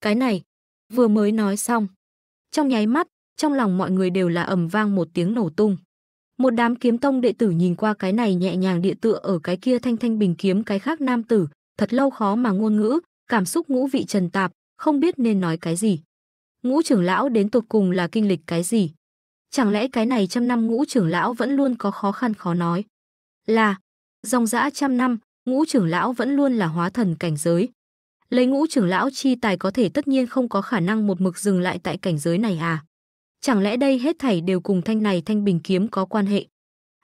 Cái này, vừa mới nói xong. Trong nháy mắt, trong lòng mọi người đều là ầm vang một tiếng nổ tung. Một đám kiếm tông đệ tử nhìn qua cái này nhẹ nhàng địa tựa ở cái kia thanh thanh bình kiếm cái khác nam tử, thật lâu khó mà ngôn ngữ, cảm xúc ngũ vị trần tạp, không biết nên nói cái gì. Ngũ trưởng lão đến tột cùng là kinh lịch cái gì? Chẳng lẽ cái này trăm năm ngũ trưởng lão vẫn luôn có khó khăn khó nói? Là, dòng dã trăm năm, ngũ trưởng lão vẫn luôn là hóa thần cảnh giới, lấy ngũ trưởng lão chi tài có thể tất nhiên không có khả năng một mực dừng lại tại cảnh giới này à? Chẳng lẽ đây hết thảy đều cùng thanh này thanh bình kiếm có quan hệ?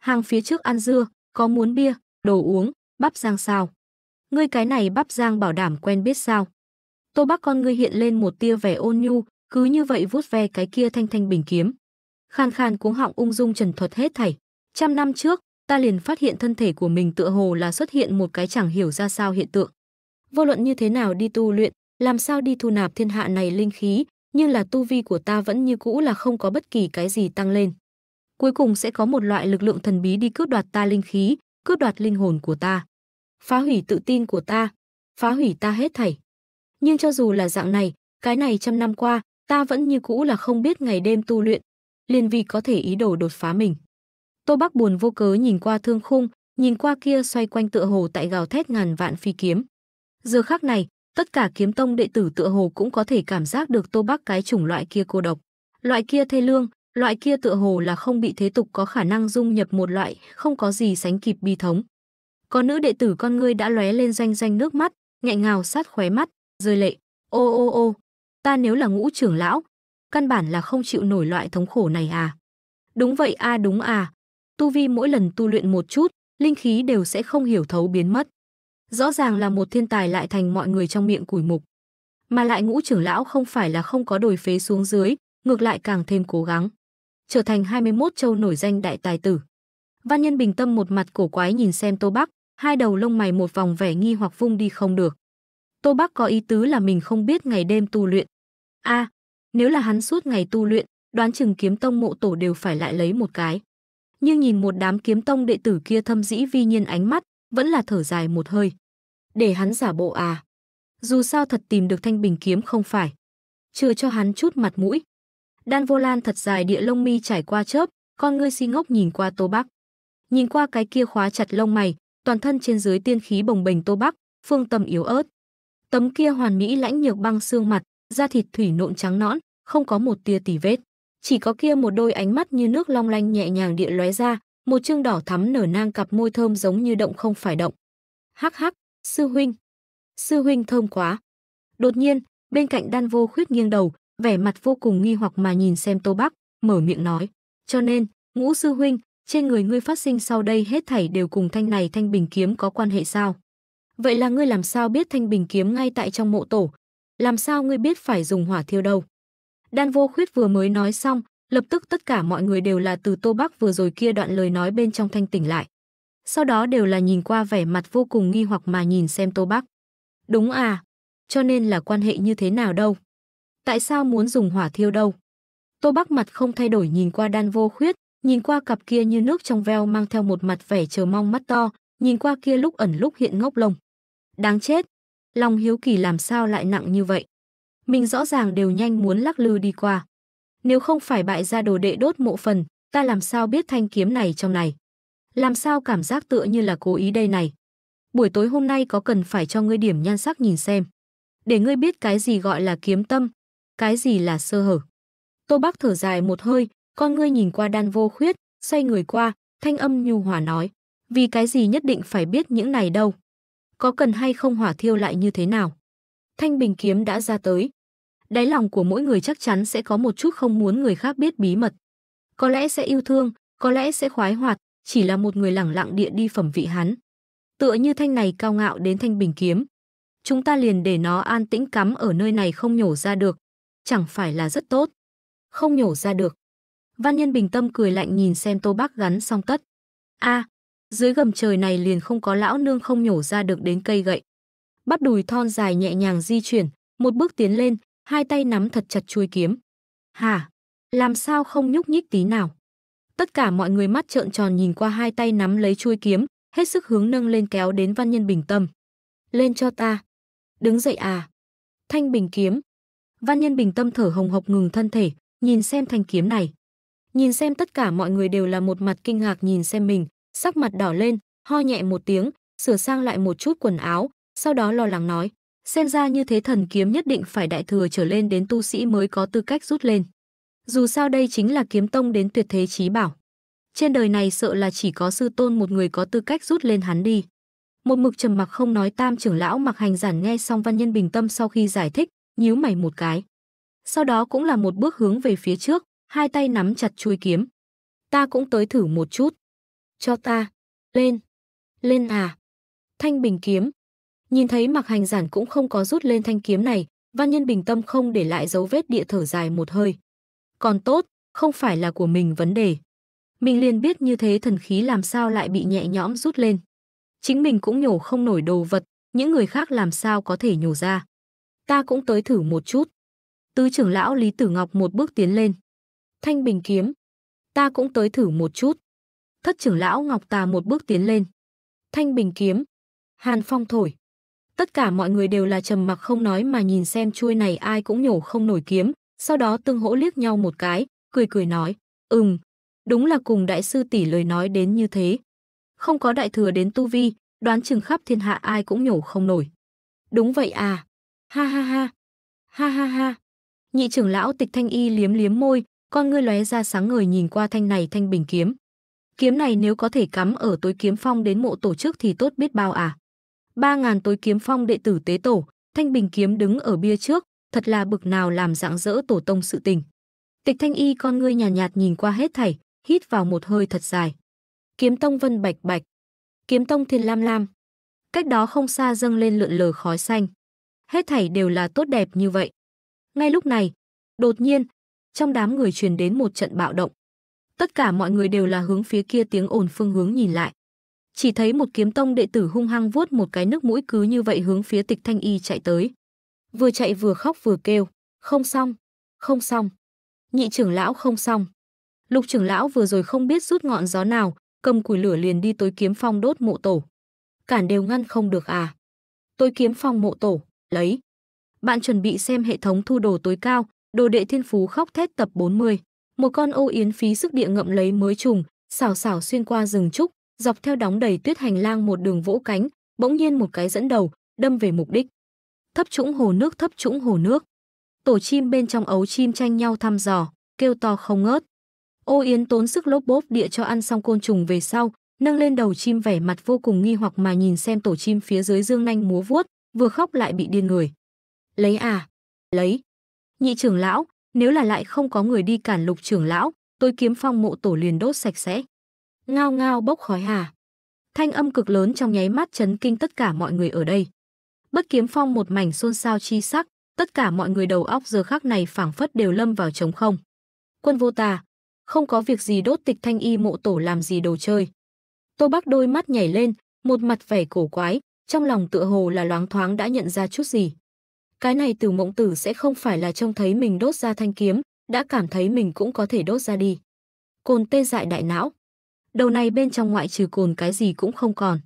Hàng phía trước ăn dưa, có muốn bia, đồ uống, bắp rang sao? Ngươi cái này bắp rang bảo đảm quen biết sao? Tô bác con ngươi hiện lên một tia vẻ ôn nhu, cứ như vậy vuốt ve cái kia thanh thanh bình kiếm. khàn khàn cuống họng ung dung trần thuật hết thảy. Trăm năm trước, ta liền phát hiện thân thể của mình tựa hồ là xuất hiện một cái chẳng hiểu ra sao hiện tượng vô luận như thế nào đi tu luyện, làm sao đi thu nạp thiên hạ này linh khí, nhưng là tu vi của ta vẫn như cũ là không có bất kỳ cái gì tăng lên. Cuối cùng sẽ có một loại lực lượng thần bí đi cướp đoạt ta linh khí, cướp đoạt linh hồn của ta, phá hủy tự tin của ta, phá hủy ta hết thảy. Nhưng cho dù là dạng này, cái này trăm năm qua, ta vẫn như cũ là không biết ngày đêm tu luyện, liền vì có thể ý đồ đột phá mình. Tô Bắc buồn vô cớ nhìn qua thương khung, nhìn qua kia xoay quanh tựa hồ tại gào thét ngàn vạn phi kiếm. Giờ khác này, tất cả kiếm tông đệ tử tựa hồ cũng có thể cảm giác được Tô Bắc cái chủng loại kia cô độc, loại kia thê lương, loại kia tựa hồ là không bị thế tục có khả năng dung nhập một loại không có gì sánh kịp bi thống. Có nữ đệ tử con ngươi đã lóe lên danh danh nước mắt, nghẹn ngào sát khóe mắt, rơi lệ, "Ô ô ô, ta nếu là ngũ trưởng lão, căn bản là không chịu nổi loại thống khổ này à?" "Đúng vậy a, à, đúng à." Tu vi mỗi lần tu luyện một chút, linh khí đều sẽ không hiểu thấu biến mất. Rõ ràng là một thiên tài lại thành mọi người trong miệng củi mục. Mà lại ngũ trưởng lão không phải là không có đổi phế xuống dưới, ngược lại càng thêm cố gắng. Trở thành 21 châu nổi danh đại tài tử. Văn nhân bình tâm một mặt cổ quái nhìn xem Tô Bắc, hai đầu lông mày một vòng vẻ nghi hoặc vung đi không được. Tô Bắc có ý tứ là mình không biết ngày đêm tu luyện. a à, nếu là hắn suốt ngày tu luyện, đoán chừng kiếm tông mộ tổ đều phải lại lấy một cái. Nhưng nhìn một đám kiếm tông đệ tử kia thâm dĩ vi nhiên ánh mắt, vẫn là thở dài một hơi. Để hắn giả bộ à? Dù sao thật tìm được thanh bình kiếm không phải. Chưa cho hắn chút mặt mũi. Đan vô lan thật dài địa lông mi trải qua chớp, con ngươi si ngốc nhìn qua tô bắc. Nhìn qua cái kia khóa chặt lông mày, toàn thân trên dưới tiên khí bồng bềnh tô bắc, phương tâm yếu ớt. Tấm kia hoàn mỹ lãnh nhược băng xương mặt, da thịt thủy nộn trắng nõn, không có một tia tỉ vết. Chỉ có kia một đôi ánh mắt như nước long lanh nhẹ nhàng địa lóe ra, một chương đỏ thắm nở nang cặp môi thơm giống như động không phải động. Hắc hắc, sư huynh. Sư huynh thơm quá. Đột nhiên, bên cạnh đan vô khuyết nghiêng đầu, vẻ mặt vô cùng nghi hoặc mà nhìn xem tô bắc, mở miệng nói. Cho nên, ngũ sư huynh, trên người ngươi phát sinh sau đây hết thảy đều cùng thanh này thanh bình kiếm có quan hệ sao? Vậy là ngươi làm sao biết thanh bình kiếm ngay tại trong mộ tổ? Làm sao ngươi biết phải dùng hỏa thiêu đâu? Đan vô khuyết vừa mới nói xong, Lập tức tất cả mọi người đều là từ Tô Bắc vừa rồi kia đoạn lời nói bên trong thanh tỉnh lại. Sau đó đều là nhìn qua vẻ mặt vô cùng nghi hoặc mà nhìn xem Tô Bắc. Đúng à, cho nên là quan hệ như thế nào đâu? Tại sao muốn dùng hỏa thiêu đâu? Tô Bắc mặt không thay đổi nhìn qua đan vô khuyết, nhìn qua cặp kia như nước trong veo mang theo một mặt vẻ chờ mong mắt to, nhìn qua kia lúc ẩn lúc hiện ngốc lông. Đáng chết, lòng hiếu kỳ làm sao lại nặng như vậy? Mình rõ ràng đều nhanh muốn lắc lư đi qua. Nếu không phải bại ra đồ đệ đốt mộ phần, ta làm sao biết thanh kiếm này trong này? Làm sao cảm giác tựa như là cố ý đây này? Buổi tối hôm nay có cần phải cho ngươi điểm nhan sắc nhìn xem. Để ngươi biết cái gì gọi là kiếm tâm, cái gì là sơ hở. Tô Bác thở dài một hơi, con ngươi nhìn qua đan vô khuyết, xoay người qua, thanh âm nhu hòa nói. Vì cái gì nhất định phải biết những này đâu? Có cần hay không hỏa thiêu lại như thế nào? Thanh bình kiếm đã ra tới, đáy lòng của mỗi người chắc chắn sẽ có một chút không muốn người khác biết bí mật. Có lẽ sẽ yêu thương, có lẽ sẽ khoái hoạt, chỉ là một người lẳng lặng địa đi phẩm vị hắn. Tựa như thanh này cao ngạo đến thanh bình kiếm. Chúng ta liền để nó an tĩnh cắm ở nơi này không nhổ ra được. Chẳng phải là rất tốt. Không nhổ ra được. Văn nhân bình tâm cười lạnh nhìn xem tô bác gắn xong tất. a dưới gầm trời này liền không có lão nương không nhổ ra được đến cây gậy. Bắt đùi thon dài nhẹ nhàng di chuyển, một bước tiến lên, hai tay nắm thật chặt chuôi kiếm. hà, Làm sao không nhúc nhích tí nào? Tất cả mọi người mắt trợn tròn nhìn qua hai tay nắm lấy chuôi kiếm, hết sức hướng nâng lên kéo đến Văn Nhân Bình tâm. Lên cho ta. Đứng dậy à. Thanh Bình kiếm. Văn Nhân Bình tâm thở hồng hộc ngừng thân thể, nhìn xem thanh kiếm này. Nhìn xem tất cả mọi người đều là một mặt kinh ngạc nhìn xem mình, sắc mặt đỏ lên, ho nhẹ một tiếng, sửa sang lại một chút quần áo, sau đó lo lắng nói. Xem ra như thế thần kiếm nhất định phải đại thừa trở lên đến tu sĩ mới có tư cách rút lên. Dù sao đây chính là kiếm tông đến tuyệt thế chí bảo. Trên đời này sợ là chỉ có sư tôn một người có tư cách rút lên hắn đi. Một mực trầm mặc không nói tam trưởng lão mặc hành giản nghe xong văn nhân bình tâm sau khi giải thích, nhíu mày một cái. Sau đó cũng là một bước hướng về phía trước, hai tay nắm chặt chuôi kiếm. Ta cũng tới thử một chút. Cho ta. Lên. Lên à. Thanh bình kiếm, Nhìn thấy mặc hành giản cũng không có rút lên thanh kiếm này, văn nhân bình tâm không để lại dấu vết địa thở dài một hơi. Còn tốt, không phải là của mình vấn đề. Mình liền biết như thế thần khí làm sao lại bị nhẹ nhõm rút lên. Chính mình cũng nhổ không nổi đồ vật, những người khác làm sao có thể nhổ ra. Ta cũng tới thử một chút. Tứ trưởng lão Lý Tử Ngọc một bước tiến lên. Thanh bình kiếm. Ta cũng tới thử một chút. Thất trưởng lão Ngọc Tà một bước tiến lên. Thanh bình kiếm. Hàn phong thổi. Tất cả mọi người đều là trầm mặc không nói mà nhìn xem chuôi này ai cũng nhổ không nổi kiếm, sau đó tương hỗ liếc nhau một cái, cười cười nói, ừm, đúng là cùng đại sư tỷ lời nói đến như thế. Không có đại thừa đến tu vi, đoán chừng khắp thiên hạ ai cũng nhổ không nổi. Đúng vậy à, ha ha ha, ha ha ha. Nhị trưởng lão tịch thanh y liếm liếm môi, con ngươi lóe ra sáng ngời nhìn qua thanh này thanh bình kiếm. Kiếm này nếu có thể cắm ở tối kiếm phong đến mộ tổ chức thì tốt biết bao à. 3.000 tối kiếm phong đệ tử tế tổ, thanh bình kiếm đứng ở bia trước, thật là bực nào làm dạng dỡ tổ tông sự tình. Tịch thanh y con ngươi nhàn nhạt, nhạt nhìn qua hết thảy, hít vào một hơi thật dài. Kiếm tông vân bạch bạch, kiếm tông thiên lam lam. Cách đó không xa dâng lên lượn lờ khói xanh. Hết thảy đều là tốt đẹp như vậy. Ngay lúc này, đột nhiên, trong đám người truyền đến một trận bạo động. Tất cả mọi người đều là hướng phía kia tiếng ồn phương hướng nhìn lại chỉ thấy một kiếm tông đệ tử hung hăng vuốt một cái nước mũi cứ như vậy hướng phía tịch thanh y chạy tới. Vừa chạy vừa khóc vừa kêu, không xong, không xong. Nhị trưởng lão không xong. Lục trưởng lão vừa rồi không biết rút ngọn gió nào, cầm củi lửa liền đi tối kiếm phong đốt mộ tổ. Cản đều ngăn không được à. Tối kiếm phong mộ tổ, lấy. Bạn chuẩn bị xem hệ thống thu đồ tối cao, đồ đệ thiên phú khóc thét tập 40. Một con ô yến phí sức địa ngậm lấy mới trùng, xảo xảo xuyên qua rừng trúc, dọc theo đóng đầy tuyết hành lang một đường vỗ cánh, bỗng nhiên một cái dẫn đầu, đâm về mục đích. Thấp trũng hồ nước, thấp trũng hồ nước. Tổ chim bên trong ấu chim tranh nhau thăm dò, kêu to không ngớt. Ô Yến tốn sức lốp bốp địa cho ăn xong côn trùng về sau, nâng lên đầu chim vẻ mặt vô cùng nghi hoặc mà nhìn xem tổ chim phía dưới dương nanh múa vuốt, vừa khóc lại bị điên người. Lấy à? Lấy. Nhị trưởng lão, nếu là lại không có người đi cản lục trưởng lão, tôi kiếm phong mộ tổ liền đốt sạch sẽ. Ngao ngao bốc khói hà Thanh âm cực lớn trong nháy mắt chấn kinh tất cả mọi người ở đây. Bất kiếm phong một mảnh xôn xao chi sắc, tất cả mọi người đầu óc giờ khắc này phảng phất đều lâm vào trống không. Quân vô tà, không có việc gì đốt tịch thanh y mộ tổ làm gì đồ chơi. Tô Bắc đôi mắt nhảy lên, một mặt vẻ cổ quái, trong lòng tựa hồ là loáng thoáng đã nhận ra chút gì. Cái này từ mộng tử sẽ không phải là trông thấy mình đốt ra thanh kiếm, đã cảm thấy mình cũng có thể đốt ra đi. Cồn tê dại đại não đầu này bên trong ngoại trừ cồn cái gì cũng không còn.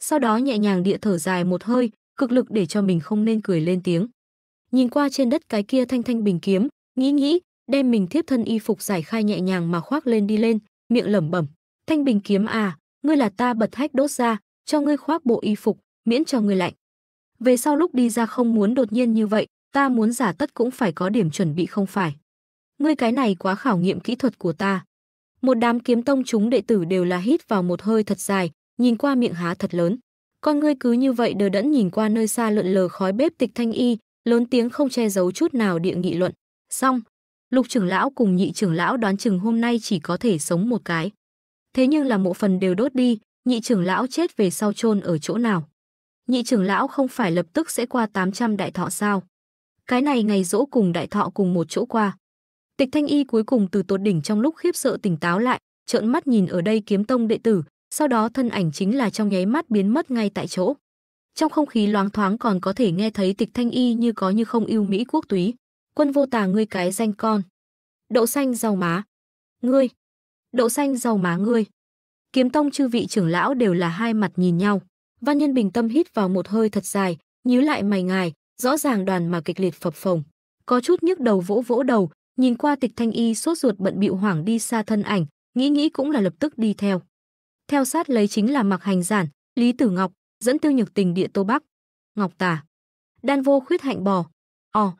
Sau đó nhẹ nhàng địa thở dài một hơi, cực lực để cho mình không nên cười lên tiếng. Nhìn qua trên đất cái kia thanh thanh bình kiếm, nghĩ nghĩ, đem mình thiếp thân y phục giải khai nhẹ nhàng mà khoác lên đi lên, miệng lẩm bẩm, "Thanh bình kiếm à, ngươi là ta bật hách đốt ra, cho ngươi khoác bộ y phục, miễn cho ngươi lạnh." Về sau lúc đi ra không muốn đột nhiên như vậy, ta muốn giả tất cũng phải có điểm chuẩn bị không phải. Ngươi cái này quá khảo nghiệm kỹ thuật của ta. Một đám kiếm tông chúng đệ tử đều là hít vào một hơi thật dài, nhìn qua miệng há thật lớn. Con ngươi cứ như vậy đờ đẫn nhìn qua nơi xa lượn lờ khói bếp tịch thanh y, lớn tiếng không che giấu chút nào địa nghị luận. Xong, lục trưởng lão cùng nhị trưởng lão đoán chừng hôm nay chỉ có thể sống một cái. Thế nhưng là mộ phần đều đốt đi, nhị trưởng lão chết về sau chôn ở chỗ nào. Nhị trưởng lão không phải lập tức sẽ qua 800 đại thọ sao. Cái này ngày dỗ cùng đại thọ cùng một chỗ qua. Tịch Thanh Y cuối cùng từ tột đỉnh trong lúc khiếp sợ tỉnh táo lại, trợn mắt nhìn ở đây kiếm tông đệ tử, sau đó thân ảnh chính là trong nháy mắt biến mất ngay tại chỗ. Trong không khí loáng thoáng còn có thể nghe thấy Tịch Thanh Y như có như không yêu Mỹ quốc túy. Quân vô tà ngươi cái danh con. Đậu xanh rau má. Ngươi. Đậu xanh rau má ngươi. Kiếm tông chư vị trưởng lão đều là hai mặt nhìn nhau. Văn nhân bình tâm hít vào một hơi thật dài, nhíu lại mày ngài, rõ ràng đoàn mà kịch liệt phập phồng. Có chút nhức đầu vỗ vỗ đầu, Nhìn qua tịch thanh y sốt ruột bận bịu hoảng đi xa thân ảnh, nghĩ nghĩ cũng là lập tức đi theo. Theo sát lấy chính là mặc hành giản, Lý Tử Ngọc, dẫn tiêu nhược tình địa Tô Bắc. Ngọc tả. Đan vô khuyết hạnh bò. Ồ,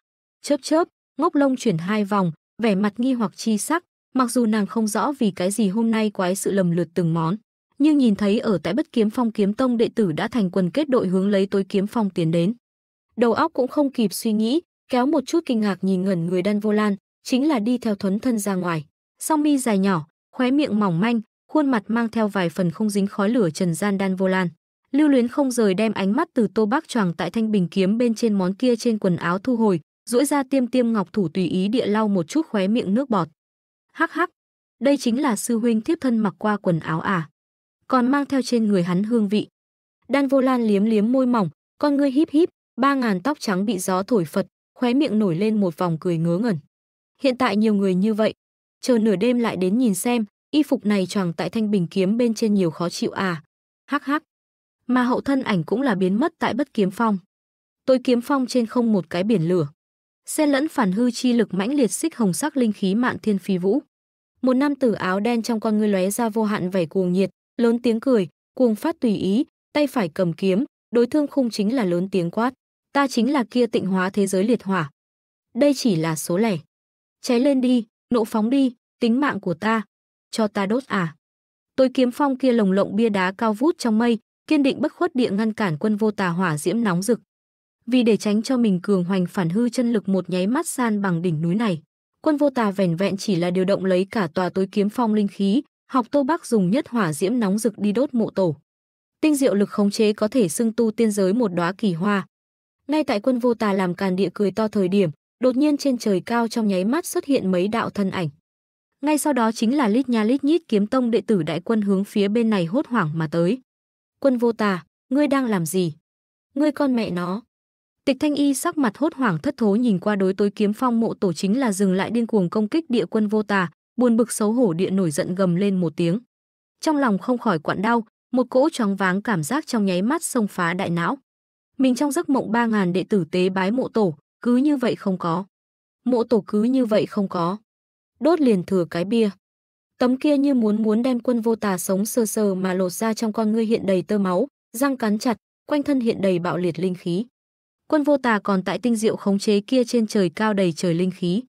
chớp chớp, ngốc lông chuyển hai vòng, vẻ mặt nghi hoặc chi sắc, mặc dù nàng không rõ vì cái gì hôm nay quái sự lầm lượt từng món, nhưng nhìn thấy ở tại bất kiếm phong kiếm tông đệ tử đã thành quần kết đội hướng lấy tối kiếm phong tiến đến. Đầu óc cũng không kịp suy nghĩ, kéo một chút kinh ngạc nhìn ngẩn người đan vô lan, chính là đi theo thuấn thân ra ngoài. Song mi dài nhỏ, khóe miệng mỏng manh, khuôn mặt mang theo vài phần không dính khói lửa trần gian đan vô lan. Lưu Luyến không rời đem ánh mắt từ Tô Bác Choàng tại thanh bình kiếm bên trên món kia trên quần áo thu hồi, duỗi ra tiêm tiêm ngọc thủ tùy ý địa lau một chút khóe miệng nước bọt. Hắc hắc, đây chính là sư huynh thiếp thân mặc qua quần áo à? Còn mang theo trên người hắn hương vị. Đan Vô Lan liếm liếm môi mỏng, con ngươi híp híp, ba ngàn tóc trắng bị gió thổi phật, khóe miệng nổi lên một vòng cười ngớ ngẩn. Hiện tại nhiều người như vậy, chờ nửa đêm lại đến nhìn xem, y phục này choàng tại thanh bình kiếm bên trên nhiều khó chịu à. Hắc hắc. Mà hậu thân ảnh cũng là biến mất tại bất kiếm phong. Tôi kiếm phong trên không một cái biển lửa. Xen lẫn phản hư chi lực mãnh liệt xích hồng sắc linh khí mạn thiên phi vũ. Một nam tử áo đen trong con ngươi lóe ra vô hạn vẻ cuồng nhiệt, lớn tiếng cười, cuồng phát tùy ý, tay phải cầm kiếm, đối thương khung chính là lớn tiếng quát. Ta chính là kia tịnh hóa thế giới liệt hỏa. Đây chỉ là số lẻ. Cháy lên đi, nộ phóng đi, tính mạng của ta, cho ta đốt à. Tôi kiếm phong kia lồng lộng bia đá cao vút trong mây, kiên định bất khuất địa ngăn cản quân vô tà hỏa diễm nóng rực. Vì để tránh cho mình cường hoành phản hư chân lực một nháy mắt san bằng đỉnh núi này, quân vô tà vẻn vẹn chỉ là điều động lấy cả tòa tối kiếm phong linh khí, học Tô bác dùng nhất hỏa diễm nóng rực đi đốt mộ tổ. Tinh diệu lực khống chế có thể xưng tu tiên giới một đóa kỳ hoa. Ngay tại quân vô tà làm càn địa cười to thời điểm, Đột nhiên trên trời cao trong nháy mắt xuất hiện mấy đạo thân ảnh. Ngay sau đó chính là lít nha lít nhít kiếm tông đệ tử đại quân hướng phía bên này hốt hoảng mà tới. Quân vô tà, ngươi đang làm gì? Ngươi con mẹ nó. Tịch thanh y sắc mặt hốt hoảng thất thố nhìn qua đối tối kiếm phong mộ tổ chính là dừng lại điên cuồng công kích địa quân vô tà, buồn bực xấu hổ địa nổi giận gầm lên một tiếng. Trong lòng không khỏi quặn đau, một cỗ chóng váng cảm giác trong nháy mắt xông phá đại não. Mình trong giấc mộng ba ngàn đệ tử tế bái mộ tổ, cứ như vậy không có. Mộ tổ cứ như vậy không có. Đốt liền thừa cái bia. Tấm kia như muốn muốn đem quân vô tà sống sơ sơ mà lột ra trong con ngươi hiện đầy tơ máu, răng cắn chặt, quanh thân hiện đầy bạo liệt linh khí. Quân vô tà còn tại tinh diệu khống chế kia trên trời cao đầy trời linh khí.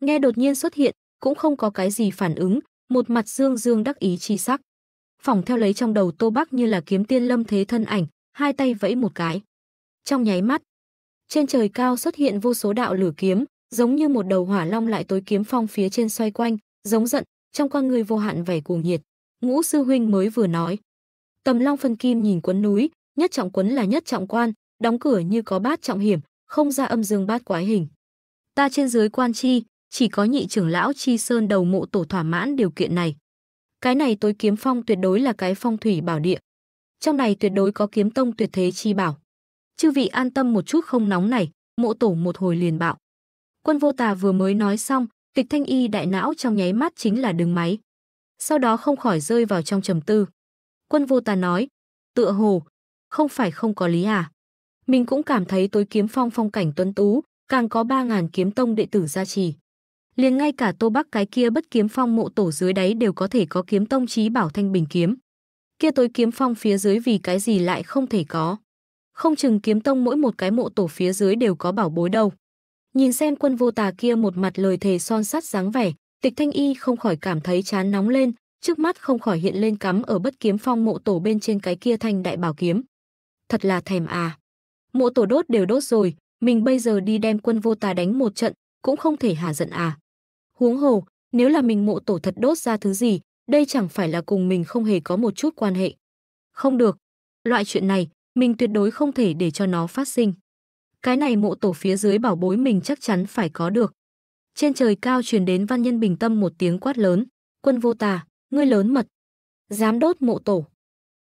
Nghe đột nhiên xuất hiện, cũng không có cái gì phản ứng, một mặt dương dương đắc ý chi sắc. Phỏng theo lấy trong đầu Tô Bắc như là kiếm tiên lâm thế thân ảnh, hai tay vẫy một cái. Trong nháy mắt, trên trời cao xuất hiện vô số đạo lửa kiếm, giống như một đầu hỏa long lại tối kiếm phong phía trên xoay quanh, giống giận, trong con người vô hạn vẻ cuồng nhiệt. Ngũ sư huynh mới vừa nói. Tầm Long phân kim nhìn quấn núi, nhất trọng quấn là nhất trọng quan, đóng cửa như có bát trọng hiểm, không ra âm dương bát quái hình. Ta trên dưới quan chi, chỉ có nhị trưởng lão Chi Sơn đầu mộ tổ thỏa mãn điều kiện này. Cái này tối kiếm phong tuyệt đối là cái phong thủy bảo địa. Trong này tuyệt đối có kiếm tông tuyệt thế chi bảo chư vị an tâm một chút không nóng này, mộ tổ một hồi liền bảo. Quân vô tà vừa mới nói xong, tịch thanh y đại não trong nháy mắt chính là đứng máy. Sau đó không khỏi rơi vào trong trầm tư. Quân vô tà nói, tựa hồ, không phải không có lý à. Mình cũng cảm thấy tối kiếm phong phong cảnh tuấn tú, càng có 3.000 kiếm tông đệ tử gia trì. Liền ngay cả tô bắc cái kia bất kiếm phong mộ tổ dưới đáy đều có thể có kiếm tông trí bảo thanh bình kiếm. Kia tối kiếm phong phía dưới vì cái gì lại không thể có không chừng kiếm tông mỗi một cái mộ tổ phía dưới đều có bảo bối đâu. Nhìn xem quân vô tà kia một mặt lời thề son sắt dáng vẻ, tịch thanh y không khỏi cảm thấy chán nóng lên, trước mắt không khỏi hiện lên cắm ở bất kiếm phong mộ tổ bên trên cái kia thanh đại bảo kiếm. Thật là thèm à. Mộ tổ đốt đều đốt rồi, mình bây giờ đi đem quân vô tà đánh một trận, cũng không thể hả giận à. Huống hồ, nếu là mình mộ tổ thật đốt ra thứ gì, đây chẳng phải là cùng mình không hề có một chút quan hệ. Không được, loại chuyện này, mình tuyệt đối không thể để cho nó phát sinh. Cái này mộ tổ phía dưới bảo bối mình chắc chắn phải có được. Trên trời cao truyền đến văn nhân bình tâm một tiếng quát lớn, quân vô tà, ngươi lớn mật, dám đốt mộ tổ.